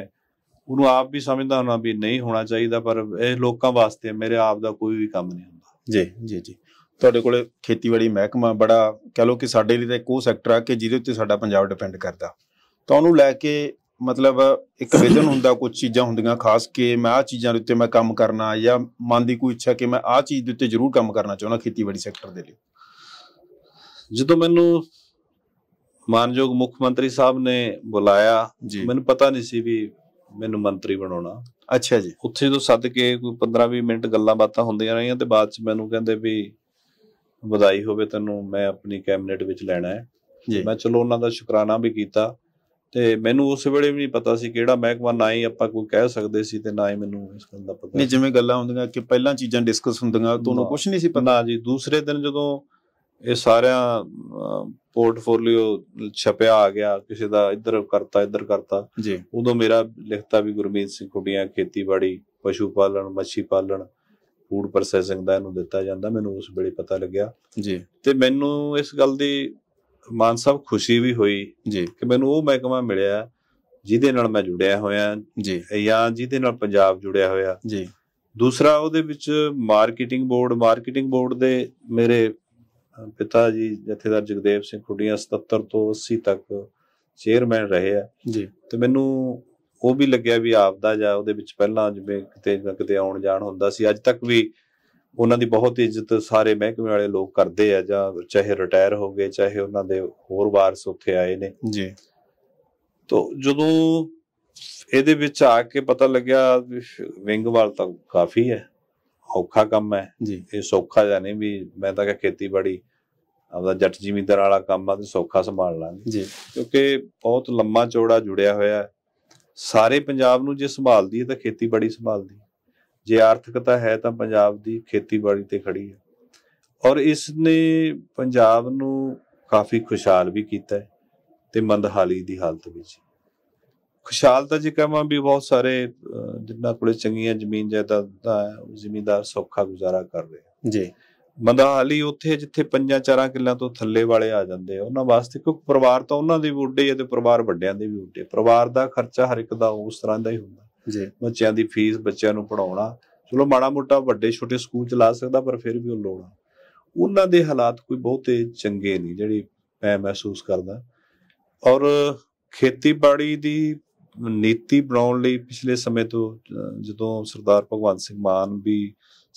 ਉਹਨੂੰ ਆਪ ਵੀ ਸਮਝਦਾ ਹੋਣਾ ਵੀ ਨਹੀਂ ਹੋਣਾ ਚਾਹੀਦਾ ਪਰ ਇਹ ਲੋਕਾਂ ਵਾਸਤੇ ਮੇਰੇ ਆਪ ਦਾ ਕੋਈ ਵੀ ਕੰਮ ਨਹੀਂ ਹੁੰਦਾ ਜੀ ਜੀ ਜੀ ਤੁਹਾਡੇ ਕੋਲੇ ਖੇਤੀਬਾੜੀ ਮਹਿਕਮਾ ਬੜਾ ਕਹ ਲਓ ਕਿ ਸਾਡੇ ਲਈ ਤਾਂ ਇੱਕ ਉਹ ਸੈਕਟਰ ਆ ਕਿ ਜਿਹਦੇ ਉੱਤੇ ਸਾਡਾ ਪੰਜਾਬ ਡਿਪੈਂਡ ਕਰਦਾ ਤਾਂ ਉਹਨੂੰ ਲੈ ਕੇ ਮਤਲਬ ਇੱਕ ਵਿਜ਼ਨ ਹੁੰਦਾ ਕੁਝ ਚੀਜ਼ਾਂ ਹੁੰਦੀਆਂ ਖਾਸ ਕਿ ਮੈਂ ਆ ਚੀਜ਼ਾਂ ਦੇ ਉੱਤੇ ਮੈਂ ਕੰਮ ਕਰਨਾ ਜਾਂ ਮਨ ਦੀ ਕੋਈ ਇੱਛਾ ਕਿ ਮੈਂ ਆ ਚੀਜ਼ ਦੇ ਉੱਤੇ ਜ਼ਰੂਰ ਕੰਮ ਕਰਨਾ ਚਾਹੁੰਦਾ ਖੇਤੀਬਾੜੀ ਸੈਕਟਰ ਦੇ ਲਈ ਜਦੋਂ ਮੈਨੂੰ ਮਾਨਯੋਗ ਮੁੱਖ ਮੰਤਰੀ ਸਾਹਿਬ ਨੇ ਬੁਲਾਇਆ ਮੈਨੂੰ ਪਤਾ ਨਹੀਂ ਸੀ ਵੀ ਮੈਨੂੰ ਮੰਤਰੀ ਬਣਾਉਣਾ ਅੱਛਾ ਜੀ ਉੱਥੇ ਤੋਂ ਸੱਦ ਕੇ ਕੋਈ 15-20 ਮਿੰਟ ਗੱਲਾਂ ਬਾਤਾਂ ਹੁੰਦੀਆਂ ਰਹੀਆਂ ਤੇ ਬਾਅਦ ਚ ਮੈਨੂੰ ਕਹਿੰਦੇ ਵੀ ਵਧਾਈ ਹੋਵੇ ਤੈਨੂੰ ਮੈਂ ਆਪਣੀ ਕੈਬਨਿਟ ਵਿੱਚ ਲੈਣਾ ਹੈ ਜੀ ਮੈਂ ਚਲੋ ਉਹਨਾਂ ਦਾ ਸ਼ੁਕਰਾਨਾ ਵੀ ਕੀਤਾ ਤੇ ਮੈਨੂੰ ਉਸ ਵੇਲੇ ਵੀ ਨਹੀਂ ਪਤਾ ਸੀ ਕਿਹੜਾ ਮਹਿਕਮਾ ਨਾ ਹੀ ਆਪਾਂ ਕੋਈ ਕਹਿ ਸਕਦੇ ਸੀ ਤੇ ਨਾ ਹੀ ਮੈਨੂੰ ਇਸ ਗੱਲ ਦਾ ਪਤਾ ਨਹੀਂ ਜਿਵੇਂ ਗੱਲਾਂ ਹੁੰਦੀਆਂ ਕਿ ਪਹਿਲਾਂ ਚੀਜ਼ਾਂ ਡਿਸਕਸ ਹੁੰਦੀਆਂ ਤੁਹਾਨੂੰ ਕੁਝ ਨਹੀਂ ਸੀ ਪਤਾ ਜੀ ਦੂਸਰੇ ਦਿਨ ਜਦੋਂ ਇਹ ਸਾਰਿਆਂ ਪੋਰਟਫੋਲੀਓ ਛਪਿਆ ਆ ਗਿਆ ਕਿਸੇ ਦਾ ਇੱਧਰ ਕਰਤਾ ਇੱਧਰ ਕਰਤਾ ਜੀ ਉਦੋਂ ਮੇਰਾ ਲਿਖਤਾ ਵੀ ਗੁਰਮੀਤ ਸਿੰਘ ਖੁੱਡੀਆਂ ਖੇਤੀਬਾੜੀ ਪਸ਼ੂ ਪਾਲਣ ਮੱਛੀ ਪਾਲਣ ਫੂਡ ਪ੍ਰੋਸੈਸਿੰਗ ਦਾ ਇਹਨੂੰ ਦਿੱਤਾ ਜਾਂਦਾ ਮੈਨੂੰ ਉਸ ਵੇਲੇ ਪਤਾ ਲੱਗਿਆ ਜੀ ਤੇ ਮੈਨੂੰ ਇਸ ਗੱਲ ਦੀ ਮਾਨ ਸਾਹਿਬ ਖੁਸ਼ੀ ਵੀ ਹੋਈ ਜੀ ਕਿ ਮੈਨੂੰ ਉਹ ਮਹਿਕਮਾ ਮਿਲਿਆ ਜਿਹਦੇ ਨਾਲ ਮੈਂ ਜੁੜਿਆ ਹੋਇਆ ਜੀ ਜਾਂ ਜਿਹਦੇ ਨਾਲ ਪੰਜਾਬ ਜੁੜਿਆ ਹੋਇਆ ਜੀ ਦੂਸਰਾ ਉਹਦੇ ਵਿੱਚ ਮਾਰਕੀਟਿੰਗ ਬੋਰਡ ਮਾਰਕੀਟਿੰਗ ਬੋਰਡ ਦੇ ਮੇਰੇ ਪਿਤਾ ਜੀ ਜਥੇਦਾਰ ਜਗਦੇਵ ਸਿੰਘ ਖੁੱਡੀਆਂ 77 ਤੋਂ 80 ਤੱਕ ਚੇਅਰਮੈਨ ਰਹੇ ਆ ਜੀ ਤੇ ਮੈਨੂੰ ਉਹ ਵੀ ਲੱਗਿਆ ਵੀ ਆਪ ਦਾ ਜਾਂ ਉਹਦੇ ਵਿੱਚ ਪਹਿਲਾਂ ਜਿਵੇਂ ਕਿਤੇ ਨਾ ਕਿਤੇ ਆਉਣ ਜਾਣ ਹੁੰਦਾ ਸੀ ਅੱਜ ਤੱਕ ਵੀ ਉਹਨਾਂ ਦੀ ਬਹੁਤ ਇੱਜ਼ਤ ਸਾਰੇ ਮਹਿਕਮੇ ਵਾਲੇ ਲੋਕ ਕਰਦੇ ਆ ਜਾਂ ਚਾਹੇ ਰਿਟਾਇਰ ਹੋ ਗਏ ਚਾਹੇ ਉਹਨਾਂ ਦੇ ਹੋਰ ਵਾਰਸ ਉੱਥੇ ਆਏ ਨੇ ਜੀ ਤੋਂ ਜਦੋਂ ਇਹਦੇ ਵਿੱਚ ਆ ਕੇ ਪਤਾ ਲੱਗਿਆ ਵਿੰਗਵਾਲ ਤਾਂ ਕਾਫੀ ਹੈ ਔਖਾ ਕੰਮ ਹੈ ਜੀ ਇਹ ਸੌਖਾ ਜਾਂ ਨਹੀਂ ਵੀ ਮੈਂ ਤਾਂ ਕਿ ਖੇਤੀਬਾੜੀ ਆਪਦਾ ਜੱਟ ਜ਼ਿਮੀਂਦਾਰ ਵਾਲਾ ਕੰਮ ਆ ਤੇ ਸੌਖਾ ਸੰਭਾਲ ਲਾਂਗੇ ਜੀ ਕਿਉਂਕਿ ਬਹੁਤ ਲੰਮਾ ਚੌੜਾ ਜੁੜਿਆ ਹੋਇਆ ਹੈ ਸਾਰੇ ਪੰਜਾਬ ਨੂੰ ਜੇ ਸੰਭਾਲਦੀ ਹੈ ਤਾਂ ਖੇਤੀਬਾੜੀ ਸੰਭਾਲਦੀ ਜੇ ਆਰਥਿਕਤਾ ਹੈ ਤਾਂ ਪੰਜਾਬ ਦੀ ਖੇਤੀਬਾੜੀ ਤੇ ਖੜੀ ਹੈ ਔਰ ਇਸ ਨੇ ਪੰਜਾਬ ਨੂੰ ਕਾਫੀ ਖੁਸ਼ਹਾਲ ਵੀ ਕੀਤਾ ਹੈ ਤੇ ਮੰਦਹਾਲੀ ਦੀ ਹਾਲਤ ਵਿੱਚ ਖੁਸ਼ਹਾਲ ਤਾਂ ਜੀ ਕਹਾਂ ਵੀ ਬਹੁਤ ਸਾਰੇ ਜਿੰਨਾ ਕੋਲੇ ਚੰਗੀਆਂ ਜ਼ਮੀਨ ਜਾਇਦਾਦ ਦਾ ਜ਼ਿਮੀਂਦਾਰ ਸੌਖਾ ਗੁਜ਼ਾਰਾ ਕਰ ਰਹੇ ਜੀ ਹਾਲੀ ਉੱਥੇ ਜਿੱਥੇ ਪੰਜਾਂ ਚਾਰਾਂ ਕਿੱਲਾਂ ਤੋਂ ਥੱਲੇ ਵਾਲੇ ਆ ਜਾਂਦੇ ਉਹਨਾਂ ਵਾਸਤੇ ਕਿਉਂਕਿ ਪਰਿਵਾਰ ਤਾਂ ਉਹਨਾਂ ਦੇ ਵੀ ਉੱਡੇ ਤੇ ਪਰਿਵਾਰ ਵੱਡਿਆਂ ਦੇ ਵੀ ਉੱਡੇ ਪਰਿਵਾਰ ਦਾ ਖਰਚਾ ਹਰ ਇੱਕ ਦਾ ਉਸ ਤਰ੍ਹਾਂ ਦਾ ਹੀ ਹੁੰਦਾ ਜੀ ਬੱਚਿਆਂ ਦੀ ਫੀਸ ਬੱਚਿਆਂ ਨੂੰ ਪੜਾਉਣਾ ਚਲੋ ਮਾੜਾ ਮੋਟਾ ਵੱਡੇ ਛੋਟੇ ਸਕੂਲ ਚਲਾ ਸਕਦਾ ਪਰ ਫਿਰ ਵੀ ਉਹ ਆ ਉਹਨਾਂ ਦੇ ਹਾਲਾਤ ਕੋਈ ਬਹੁਤੇ ਚੰਗੇ ਨਹੀਂ ਜਿਹੜੀ ਮੈਂ ਮਹਿਸੂਸ ਕਰਦਾ ਔਰ ਖੇਤੀਬਾੜੀ ਦੀ ਨੀਤੀ ਬਣਾਉਣ ਲਈ ਪਿਛਲੇ ਸਮੇਂ ਤੋਂ ਜਦੋਂ ਸਰਦਾਰ ਭਗਵੰਤ ਸਿੰਘ ਮਾਨ ਵੀ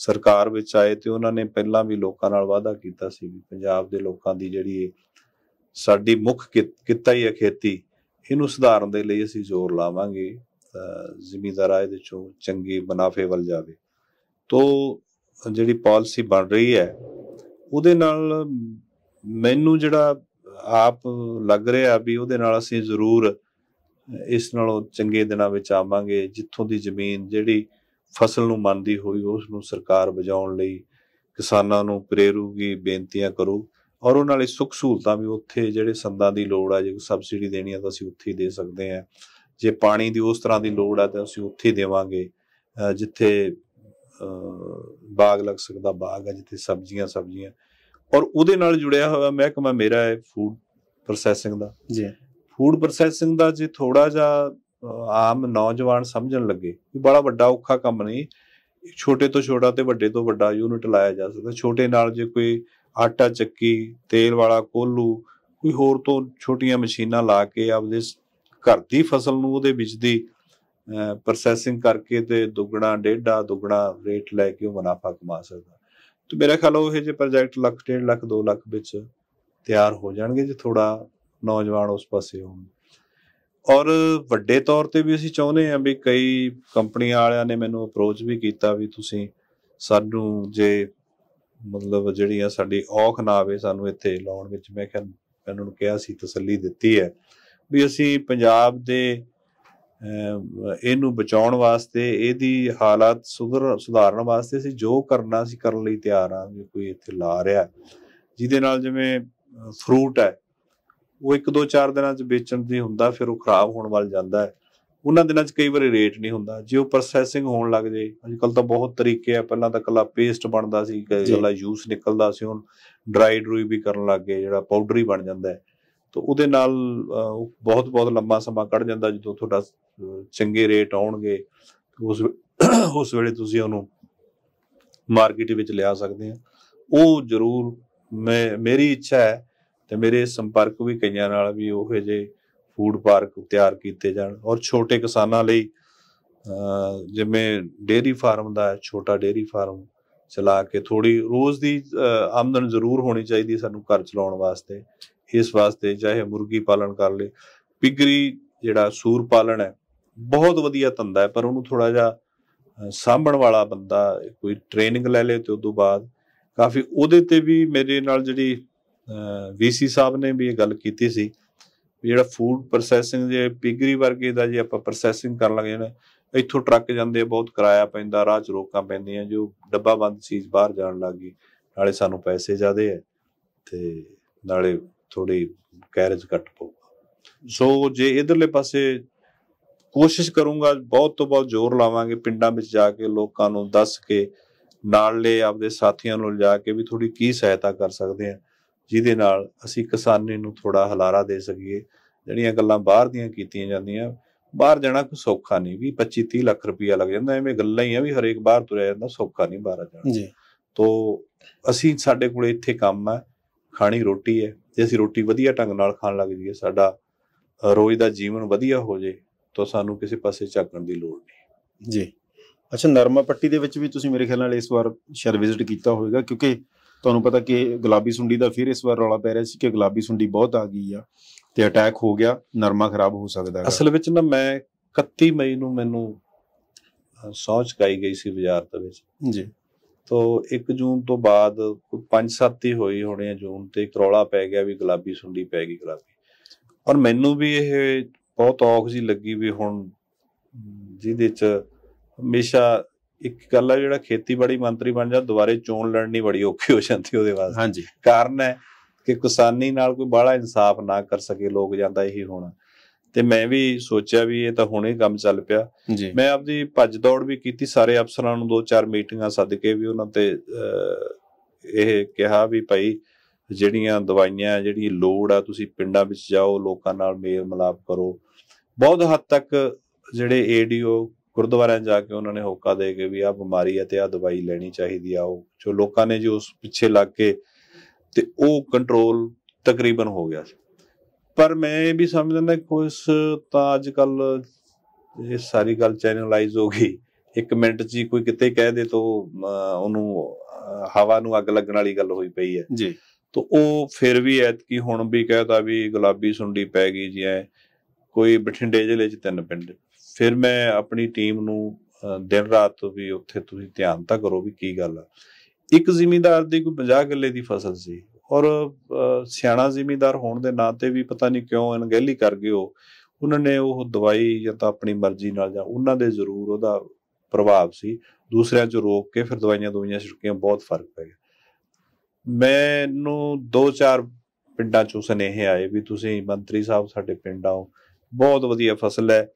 ਸਰਕਾਰ ਵਿੱਚ ਆਏ ਤੇ ਉਹਨਾਂ ਨੇ ਪਹਿਲਾਂ ਵੀ ਲੋਕਾਂ ਨਾਲ ਵਾਅਦਾ ਕੀਤਾ ਸੀ ਵੀ ਪੰਜਾਬ ਦੇ ਲੋਕਾਂ ਦੀ ਜਿਹੜੀ ਸਾਡੀ ਮੁੱਖ ਕਿੱਤਾ ਹੀ ਹੈ ਖੇਤੀ ਇਹਨੂੰ ਸੁਧਾਰਨ ਦੇ ਲਈ ਅਸੀਂ ਜ਼ੋਰ ਲਾਵਾਂਗੇ ਜ਼ਿਮੀਂਦਾਰਾਂ ਦੇ ਚੋਂ ਚੰਗੇ ਮੁਨਾਫੇ ਵੱਲ ਜਾਵੇ ਤੋਂ ਜਿਹੜੀ ਪਾਲਿਸੀ ਬਣ ਰਹੀ ਹੈ ਉਹਦੇ ਨਾਲ ਮੈਨੂੰ ਜਿਹੜਾ ਆਪ ਲੱਗ ਰਿਹਾ ਵੀ ਉਹਦੇ ਨਾਲ ਅਸੀਂ ਜ਼ਰੂਰ ਇਸ ਨਾਲੋਂ ਚੰਗੇ ਦਿਨਾਂ ਵਿੱਚ ਆਵਾਂਗੇ ਜਿੱਥੋਂ ਦੀ ਜ਼ਮੀਨ ਜਿਹੜੀ ਫਸਲ ਨੂੰ ਮੰਨਦੀ ਹੋਈ ਉਸ ਨੂੰ ਸਰਕਾਰ ਬਚਾਉਣ ਲਈ ਕਿਸਾਨਾਂ ਨੂੰ ਪ੍ਰੇਰੂਗੀ ਬੇਨਤੀਆਂ ਕਰੂ ਔਰ ਉਹਨਾਂ ਲਈ ਸੁੱਖ ਸਹੂਲਤਾਂ ਵੀ ਉੱਥੇ ਜਿਹੜੇ ਸੰਦਾਂ ਦੀ ਲੋੜ ਆ ਜੇ ਸਬਸਿਡੀ ਦੇਣੀ ਆ ਤਾਂ ਅਸੀਂ ਉੱਥੇ ਹੀ ਦੇ ਸਕਦੇ ਆ ਜੇ ਪਾਣੀ ਦੀ ਉਸ ਤਰ੍ਹਾਂ ਦੀ ਲੋੜ ਆ ਤਾਂ ਅਸੀਂ ਉੱਥੇ ਹੀ ਦੇਵਾਂਗੇ ਜਿੱਥੇ ਬਾਗ ਲੱਗ ਸਕਦਾ ਬਾਗ ਆ ਜਿੱਥੇ ਸਬਜ਼ੀਆਂ ਸਬਜ਼ੀਆਂ ਔਰ ਉਹਦੇ ਨਾਲ ਜੁੜਿਆ ਹੋਇਆ ਮਹਿਕਮਾ ਮੇਰਾ ਹੈ ਫੂਡ ਪ੍ਰੋਸੈਸਿੰਗ ਦਾ ਜੀ ਫੂਡ ਪ੍ਰੋਸੈਸਿੰਗ ਦਾ ਜੇ ਥੋੜਾ ਜਿਹਾ ਆਮ ਨੌਜਵਾਨ ਸਮਝਣ ਲੱਗੇ ਕਿ ਬੜਾ ਵੱਡਾ ਔਖਾ ਕੰਮ ਨਹੀਂ ਛੋਟੇ ਤੋਂ ਛੋਟਾ ਤੇ ਵੱਡੇ ਤੋਂ ਵੱਡਾ ਯੂਨਿਟ ਲਾਇਆ ਜਾ ਸਕਦਾ ਛੋਟੇ ਨਾਲ ਜੇ ਕੋਈ ਆਟਾ ਚੱਕੀ ਤੇਲ ਵਾਲਾ ਕੋਲੂ ਕੋਈ ਹੋਰ ਤੋਂ ਛੋਟੀਆਂ ਮਸ਼ੀਨਾਂ ਲਾ ਕੇ ਆਪਦੇ ਘਰ ਦੀ ਫਸਲ ਨੂੰ ਉਹਦੇ ਵਿੱਚ ਦੀ ਪ੍ਰੋਸੈਸਿੰਗ ਕਰਕੇ ਤੇ ਦੁੱਗਣਾ ਡੇਢਾ ਦੁੱਗਣਾ ਰੇਟ ਲੈ ਕੇ ਉਹ ਮੁਨਾਫਾ ਕਮਾ ਸਕਦਾ ਤੇ ਮੇਰਾ ਖਿਆਲ ਉਹ ਇਹ ਜੇ ਪ੍ਰੋਜੈਕਟ ਲੱਖ ਡੇਢ ਲੱਖ 2 ਲੱਖ ਵਿੱਚ ਤਿਆਰ ਹੋ ਜਾਣਗੇ ਜੇ ਥੋੜਾ ਨੌਜਵਾਨ ਉਸ ਪਾਸੇ ਹੋਣ ਔਰ ਵੱਡੇ ਤੌਰ ਤੇ ਵੀ ਅਸੀਂ ਚਾਹੁੰਦੇ ਆ ਵੀ ਕਈ ਕੰਪਨੀਆਂ ਵਾਲਿਆਂ ਨੇ ਮੈਨੂੰ ਅਪਰੋਚ ਵੀ ਕੀਤਾ ਵੀ ਤੁਸੀਂ ਸਾਨੂੰ ਜੇ ਮਤਲਬ ਜਿਹੜੀਆਂ ਸਾਡੀ ਔਖ ਨਾ ਆਵੇ ਸਾਨੂੰ ਇੱਥੇ ਲਾਉਣ ਵਿੱਚ ਮੈਂ ਕਿਹਾ ਉਹਨਾਂ ਨੂੰ ਕਿਹਾ ਸੀ ਤਸੱਲੀ ਦਿੱਤੀ ਹੈ ਵੀ ਅਸੀਂ ਪੰਜਾਬ ਦੇ ਇਹਨੂੰ ਬਚਾਉਣ ਵਾਸਤੇ ਇਹਦੀ ਹਾਲਾਤ ਸੁਧਰ ਸੁਧਾਰਨ ਵਾਸਤੇ ਅਸੀਂ ਜੋ ਕਰਨਾ ਸੀ ਕਰਨ ਲਈ ਤਿਆਰ ਆ ਵੀ ਕੋਈ ਇੱਥੇ ਲਾ ਰਿਹਾ ਜਿਹਦੇ ਨਾਲ ਜਿਵੇਂ ਫਰੂਟ ਹੈ ਉਹ ਇੱਕ ਦੋ ਚਾਰ ਦਿਨਾਂ 'ਚ ਵੇਚਣ ਦੀ ਹੁੰਦਾ ਫਿਰ ਉਹ ਖਰਾਬ ਹੋਣ ਵੱਲ ਜਾਂਦਾ ਹੈ ਉਹਨਾਂ ਦਿਨਾਂ 'ਚ ਕਈ ਵਾਰੀ ਰੇਟ ਨਹੀਂ ਹੁੰਦਾ ਜੇ ਉਹ ਪ੍ਰੋਸੈਸਿੰਗ ਹੋਣ ਲੱਗ ਜੇ ਅੱਜਕੱਲ ਤਾਂ ਬਹੁਤ ਤਰੀਕੇ ਆ ਪਹਿਲਾਂ ਤਾਂ ਕੱਲਾ ਪੇਸਟ ਬਣਦਾ ਸੀ ਕੱਲਾ ਜੂਸ ਨਿਕਲਦਾ ਸੀ ਹੁਣ ਡਰਾਈ ਡਰੂਈ ਵੀ ਕਰਨ ਲੱਗ ਗਏ ਜਿਹੜਾ ਪਾਊਡਰ ਹੀ ਬਣ ਜਾਂਦਾ ਹੈ ਤਾਂ ਉਹਦੇ ਨਾਲ ਬਹੁਤ ਬਹੁਤ ਲੰਮਾ ਸਮਾਂ ਕੱਢ ਜਾਂਦਾ ਜਦੋਂ ਤੁਹਾਡਾ ਚੰਗੇ ਰੇਟ ਆਉਣਗੇ ਉਸ ਉਸ ਵੇਲੇ ਤੁਸੀਂ ਉਹਨੂੰ ਮਾਰਕੀਟ ਵਿੱਚ ਲਿਆ ਸਕਦੇ ਆ ਉਹ ਜ਼ਰੂਰ ਮੈਂ ਮੇਰੀ ਇੱਛਾ ਹੈ ਤੇ ਮੇਰੇ ਸੰਪਰਕ ਵੀ ਕਈਆਂ ਨਾਲ ਵੀ ਉਹੋ ਜੇ ਫੂਡ ਪਾਰਕ ਤਿਆਰ ਕੀਤੇ ਜਾਣ ਔਰ ਛੋਟੇ ਕਿਸਾਨਾਂ ਲਈ ਜਿਵੇਂ ਡੇਰੀ ਫਾਰਮ ਦਾ ਛੋਟਾ ਡੇਰੀ ਫਾਰਮ ਚਲਾ ਕੇ ਥੋੜੀ ਰੋਜ਼ ਦੀ ਆਮਦਨ ਜ਼ਰੂਰ ਹੋਣੀ ਚਾਹੀਦੀ ਸਾਨੂੰ ਘਰ ਚਲਾਉਣ ਵਾਸਤੇ ਇਸ ਵਾਸਤੇ ਚਾਹੇ ਮੁਰਗੀ ਪਾਲਣ ਕਰ ਲੇ ਪਿਗਰੀ ਜਿਹੜਾ ਸੂਰ ਪਾਲਣ ਹੈ ਬਹੁਤ ਵਧੀਆ ਧੰਦਾ ਹੈ ਪਰ ਉਹਨੂੰ ਥੋੜਾ ਜਿਹਾ ਸਾਂਭਣ ਵਾਲਾ ਬੰਦਾ ਕੋਈ ਟ੍ਰੇਨਿੰਗ ਲੈ ਲੇ ਤੇ ਉਸ ਤੋਂ ਬਾਅਦ ਕਾਫੀ ਉਹਦੇ ਤੇ ਵੀ ਮੇਰੇ ਨਾਲ ਜਿਹੜੀ ਵੀਸੀ ਸਾਹਿਬ ਨੇ ਵੀ ਇਹ ਗੱਲ ਕੀਤੀ ਸੀ ਜਿਹੜਾ ਫੂਡ ਪ੍ਰੋਸੈਸਿੰਗ ਦੇ ਪਿਗਰੀ ਵਰਗੇ ਦਾ ਜੇ ਆਪਾਂ ਪ੍ਰੋਸੈਸਿੰਗ ਕਰਨ ਲੱਗ ਜਾਣਾ ਇੱਥੋਂ ਟਰੱਕ ਜਾਂਦੇ ਬਹੁਤ ਕਿਰਾਇਆ ਪੈਂਦਾ ਰਾਹ 'ਚ ਰੋਕਾਂ ਪੈਂਦੀਆਂ ਜੋ ਡੱਬਾ ਬੰਦ ਚੀਜ਼ ਬਾਹਰ ਜਾਣ ਲੱਗੀ ਨਾਲੇ ਸਾਨੂੰ ਪੈਸੇ ਜ਼ਿਆਦੇ ਐ ਤੇ ਨਾਲੇ ਥੋੜੀ ਕੈਰੇਜ ਘੱਟ ਪਊਗਾ ਸੋ ਜੇ ਇਧਰਲੇ ਪਾਸੇ ਕੋਸ਼ਿਸ਼ ਕਰੂੰਗਾ ਬਹੁਤ ਤੋਂ ਬਹੁਤ ਜ਼ੋਰ ਲਾਵਾਂਗੇ ਪਿੰਡਾਂ ਵਿੱਚ ਜਾ ਕੇ ਲੋਕਾਂ ਨੂੰ ਦੱਸ ਕੇ ਨਾਲੇ ਆਪਦੇ ਸਾਥੀਆਂ ਨੂੰ ਲਿਜਾ ਕੇ ਵੀ ਥੋੜੀ ਕੀ ਸਹਾਇਤਾ ਕਰ ਸਕਦੇ ਆ ਜਿਹਦੇ ਨਾਲ ਅਸੀਂ ਕਿਸਾਨੇ ਨੂੰ ਥੋੜਾ ਹਲਾਰਾ ਦੇ ਸਕੀਏ ਜਿਹੜੀਆਂ ਗੱਲਾਂ ਬਾਹਰ ਦੀਆਂ ਕੀਤੀਆਂ ਜਾਂਦੀਆਂ ਬਾਹਰ ਜਾਣਾ ਕੋਈ ਸੌਖਾ ਨਹੀਂ ਵੀ 25 30 ਲੱਖ ਰੁਪਇਆ ਲੱਗ ਜਾਂਦਾ ਐਵੇਂ ਗੱਲਾਂ ਹੀ ਆ ਵੀ ਹਰੇਕ ਬਾਹਰ ਤੁਰਿਆ ਜਾਂਦਾ ਸੌਖਾ ਨਹੀਂ ਬਾਹਰ ਜਾਣਾ ਜੀ ਤੋਂ ਅਸੀਂ ਸਾਡੇ ਕੋਲੇ ਇੱਥੇ ਕੰਮ ਹੈ ਖਾਣੀ ਰੋਟੀ ਹੈ ਜੇ ਅਸੀਂ ਰੋਟੀ ਵਧੀਆ ਢੰਗ ਨਾਲ ਖਾਣ ਲੱਗ ਜਾਈਏ ਸਾਡਾ ਰੋਜ਼ ਦਾ ਜੀਵਨ ਵਧੀਆ ਹੋ ਜੇ ਤਾਂ ਸਾਨੂੰ ਕਿਸੇ ਪਾਸੇ ਝਾਕਣ ਦੀ ਲੋੜ ਨਹੀਂ ਜੀ ਅੱਛਾ ਨਰਮਾ ਪੱਟੀ ਦੇ ਵਿੱਚ ਵੀ ਤੁਸੀਂ ਮੇਰੇ ਖਿਆਲ ਨਾਲ ਇਸ ਵਾਰ ਸ਼ਰ ਵਿਜ਼ਿਟ ਕੀਤਾ ਹੋਵੇਗਾ ਕਿਉਂਕਿ ਤੁਹਾਨੂੰ ਪਤਾ ਕਿ ਗੁਲਾਬੀ ਸੁੰਡੀ ਦਾ ਫਿਰ ਇਸ ਵਾਰ ਰੌਲਾ ਪੈ ਰਿਹਾ ਸੀ ਕਿ ਗੁਲਾਬੀ ਸੁੰਡੀ ਬਹੁਤ ਆ ਗਈ ਆ ਤੇ ਅਟੈਕ ਹੋ ਗਿਆ ਨਰਮਾ ਖਰਾਬ ਹੋ ਸਕਦਾ ਹੈ ਅਸਲ ਵਿੱਚ ਨਾ ਮੈਂ 31 ਮਈ ਨੂੰ ਮੈਨੂੰ ਸੌਚ ਕਾਈ ਗਈ ਸੀ ਬਾਜ਼ਾਰ ਦੇ ਵਿੱਚ ਜੀ ਤੋ 1 ਜੂਨ ਤੋਂ ਬਾਅਦ ਕੋਈ 5-7 ਹੀ ਹੋਈ ਹੋਣੇ ਜੂਨ ਤੇ ਕਰੋਲਾ ਪੈ ਗਿਆ ਵੀ ਗੁਲਾਬੀ ਸੁੰਡੀ ਪੈ ਗਈ ਗੁਲਾਬੀ ਔਰ ਮੈਨੂੰ ਵੀ ਇਹ ਬਹੁਤ ਔਖ ਜੀ ਲੱਗੀ ਵੀ ਹੁਣ ਜਿਹਦੇ ਚ ਹਮੇਸ਼ਾ ਇੱਕ ਗੱਲ ਆ ਜਿਹੜਾ ਖੇਤੀਬਾੜੀ ਮੰਤਰੀ ਬਣ ਜਾ ਦੁਬਾਰੇ ਚੋਣ ਲੜਨੀ ਬੜੀ ਔਖੀ ਹੋ ਜਾਂਦੀ ਉਹਦੇ ਵਾਸਤੇ ਹਾਂਜੀ ਕਾਰਨ ਹੈ ਕਿ ਕਿਸਾਨੀ ਨਾਲ ਕੋਈ ਬਾਹਲਾ ਇਨਸਾਫ ਨਾ ਕਰ ਸਕੇ ਲੋਕ ਜਾਂਦਾ ਇਹੀ ਹੋਣਾ ਤੇ ਮੈਂ ਵੀ ਸੋਚਿਆ ਵੀ ਇਹ ਤਾਂ ਹੁਣੇ ਕੰਮ ਚੱਲ ਪਿਆ ਮੈਂ ਆਪਦੀ ਭੱਜ ਦੌੜ ਵੀ ਕੀਤੀ ਸਾਰੇ ਅਫਸਰਾਂ ਨੂੰ ਦੋ ਚਾਰ ਮੀਟਿੰਗਾਂ ਸੱਦ ਕੇ ਵੀ ਉਹਨਾਂ ਤੇ ਇਹ ਕਿਹਾ ਵੀ ਭਾਈ ਜਿਹੜੀਆਂ ਦਵਾਈਆਂ ਜਿਹੜੀ ਲੋੜ ਆ ਤੁਸੀਂ ਪਿੰਡਾਂ ਵਿੱਚ ਜਾਓ ਲੋਕਾਂ ਨਾਲ ਮੇਲ ਮਲਾਪ ਕਰੋ ਬਹੁਤ ਹੱਦ ਤੱਕ ਜਿਹੜੇ ਏਡੀਓ ਗੁਰਦੁਆਰਿਆਂ ਜਾ ਕੇ ਉਹਨਾਂ ਨੇ ਹੋਕਾ ਦੇ ਕੇ ਵੀ ਆ ਬਿਮਾਰੀ ਹੈ ਤੇ ਆ ਦਵਾਈ ਲੈਣੀ ਚਾਹੀਦੀ ਆ ਉਹ ਜੋ ਲੋਕਾਂ ਨੇ ਜੀ ਉਸ ਪਿੱਛੇ ਲੱਗ ਕੇ ਤੇ ਉਹ ਕੰਟਰੋਲ ਤਕਰੀਬਨ ਹੋ ਗਿਆ ਸੀ ਪਰ ਮੈਂ ਇਹ ਵੀ ਸਮਝਦਾ ਉਸ ਤਾਂ ਅੱਜ ਕੱਲ ਇਹ ਸਾਰੀ ਗੱਲ ਚੈਨਲਾਈਜ਼ ਹੋ ਗਈ ਇੱਕ ਮਿੰਟ 'ਚ ਕੋਈ ਕਿਤੇ ਕਹਿ ਦੇ ਤੋ ਉਹਨੂੰ ਹਵਾ ਨੂੰ ਅੱਗ ਲੱਗਣ ਵਾਲੀ ਗੱਲ ਹੋਈ ਪਈ ਹੈ ਜੀ ਤੋ ਉਹ ਫਿਰ ਵੀ ਐਤਕੀ ਹੁਣ ਵੀ ਕਹਤਾ ਵੀ ਗੁਲਾਬੀ ਸੁੰਡੀ ਪੈ ਗਈ ਜੀ ਐ ਕੋਈ ਬਠਿੰਡੇ ਜ਼ਿਲ੍ਹੇ 'ਚ ਤਿੰਨ ਪਿੰਡ ਫਿਰ ਮੈਂ ਆਪਣੀ ਟੀਮ ਨੂੰ ਦਿਨ ਰਾਤ ਵੀ ਉੱਥੇ ਤੁਸੀਂ ਧਿਆਨ ਤਾਂ ਕਰੋ ਵੀ ਕੀ ਗੱਲ ਆ ਇੱਕ ਜ਼ਿਮੀਂਦਾਰ ਦੀ ਕੋਈ 50 ਕਿੱਲੇ ਦੀ ਫਸਲ ਸੀ ਔਰ ਸਿਆਣਾ ਜ਼ਿਮੀਂਦਾਰ ਹੋਣ ਦੇ ਨਾਤੇ ਵੀ ਪਤਾ ਨਹੀਂ ਕਿਉਂ ਅਣਗਹਿਲੀ ਕਰ ਗਏ ਉਹ ਉਹਨਾਂ ਨੇ ਉਹ ਦਵਾਈ ਜਾਂ ਤਾਂ ਆਪਣੀ ਮਰਜ਼ੀ ਨਾਲ ਜਾਂ ਉਹਨਾਂ ਦੇ ਜ਼ਰੂਰ ਉਹਦਾ ਪ੍ਰਭਾਵ ਸੀ ਦੂਸਰਿਆਂ 'ਚ ਰੋਕ ਕੇ ਫਿਰ ਦਵਾਈਆਂ ਦਵਾਈਆਂ ਛਿੜਕੀਆਂ ਬਹੁਤ ਫਰਕ ਪੈ ਗਿਆ ਮੈਨੂੰ ਦੋ ਚਾਰ ਪਿੰਡਾਂ 'ਚੋਂ ਸੁਨੇਹੇ ਆਏ ਵੀ ਤੁਸੀਂ ਮੰਤਰੀ ਸਾਹਿਬ ਸਾਡੇ ਪਿੰਡ ਆਓ ਬਹੁਤ ਵਧੀਆ ਫਸਲ ਹੈ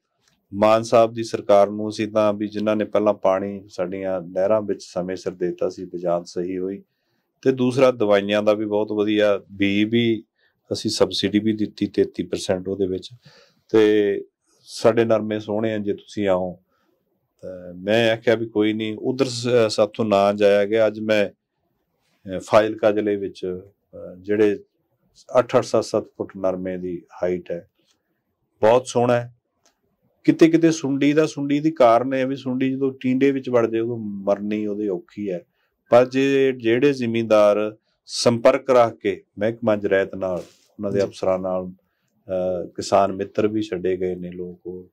ਮਾਨ ਸਾਹਿਬ ਦੀ ਸਰਕਾਰ ਨੂੰ ਅਸੀਂ ਤਾਂ ਵੀ ਜਿਨ੍ਹਾਂ ਨੇ ਪਹਿਲਾਂ ਪਾਣੀ ਸਾਡੀਆਂ ਨਹਿਰਾਂ ਵਿੱਚ ਸਮੇਂ ਸਿਰ ਦਿੱਤਾ ਸੀ ਬਜਾਤ ਸਹੀ ਹੋਈ ਤੇ ਦੂਸਰਾ ਦਵਾਈਆਂ ਦਾ ਵੀ ਬਹੁਤ ਵਧੀਆ ਬੀ ਵੀ ਅਸੀਂ ਸਬਸਿਡੀ ਵੀ ਦਿੱਤੀ 33% ਉਹਦੇ ਵਿੱਚ ਤੇ ਸਾਡੇ ਨਰਮੇ ਸੋਹਣੇ ਆ ਜੇ ਤੁਸੀਂ ਆਓ ਮੈਂ ਆਖਿਆ ਵੀ ਕੋਈ ਨਹੀਂ ਉਧਰ ਸਾਥੋਂ ਨਾ ਜਾਇਆ ਗਿਆ ਅੱਜ ਮੈਂ ਫਾਈਲ ਕਾਜਲੇ ਵਿੱਚ ਜਿਹੜੇ 8 8 7 ਫੁੱਟ ਨਰਮੇ ਦੀ ਹਾਈਟ ਹੈ ਬਹੁਤ ਸੋਹਣਾ ਹੈ ਕਿਤੇ ਕਿਤੇ ਸੁੰਡੀ ਦਾ ਸੁੰਡੀ ਦੀ ਕਾਰਨ ਹੈ ਵੀ ਸੁੰਡੀ ਜਦੋਂ ਟੀਂਡੇ ਵਿੱਚ ਵੜ ਜਾਏ ਉਹ ਮਰਨੀ ਉਹਦੇ ਔਖੀ ਹੈ ਪਰ ਜੇ ਜਿਹੜੇ ਜ਼ਿਮੀਂਦਾਰ ਸੰਪਰਕ ਰੱਖ ਕੇ ਮਹਿਕਮਾ ਜਰਾਇਤ ਨਾਲ ਉਹਨਾਂ ਦੇ ਅਫਸਰਾਂ ਨਾਲ ਕਿਸਾਨ ਮਿੱਤਰ ਵੀ ਛੱਡੇ ਗਏ ਨੇ ਲੋਕ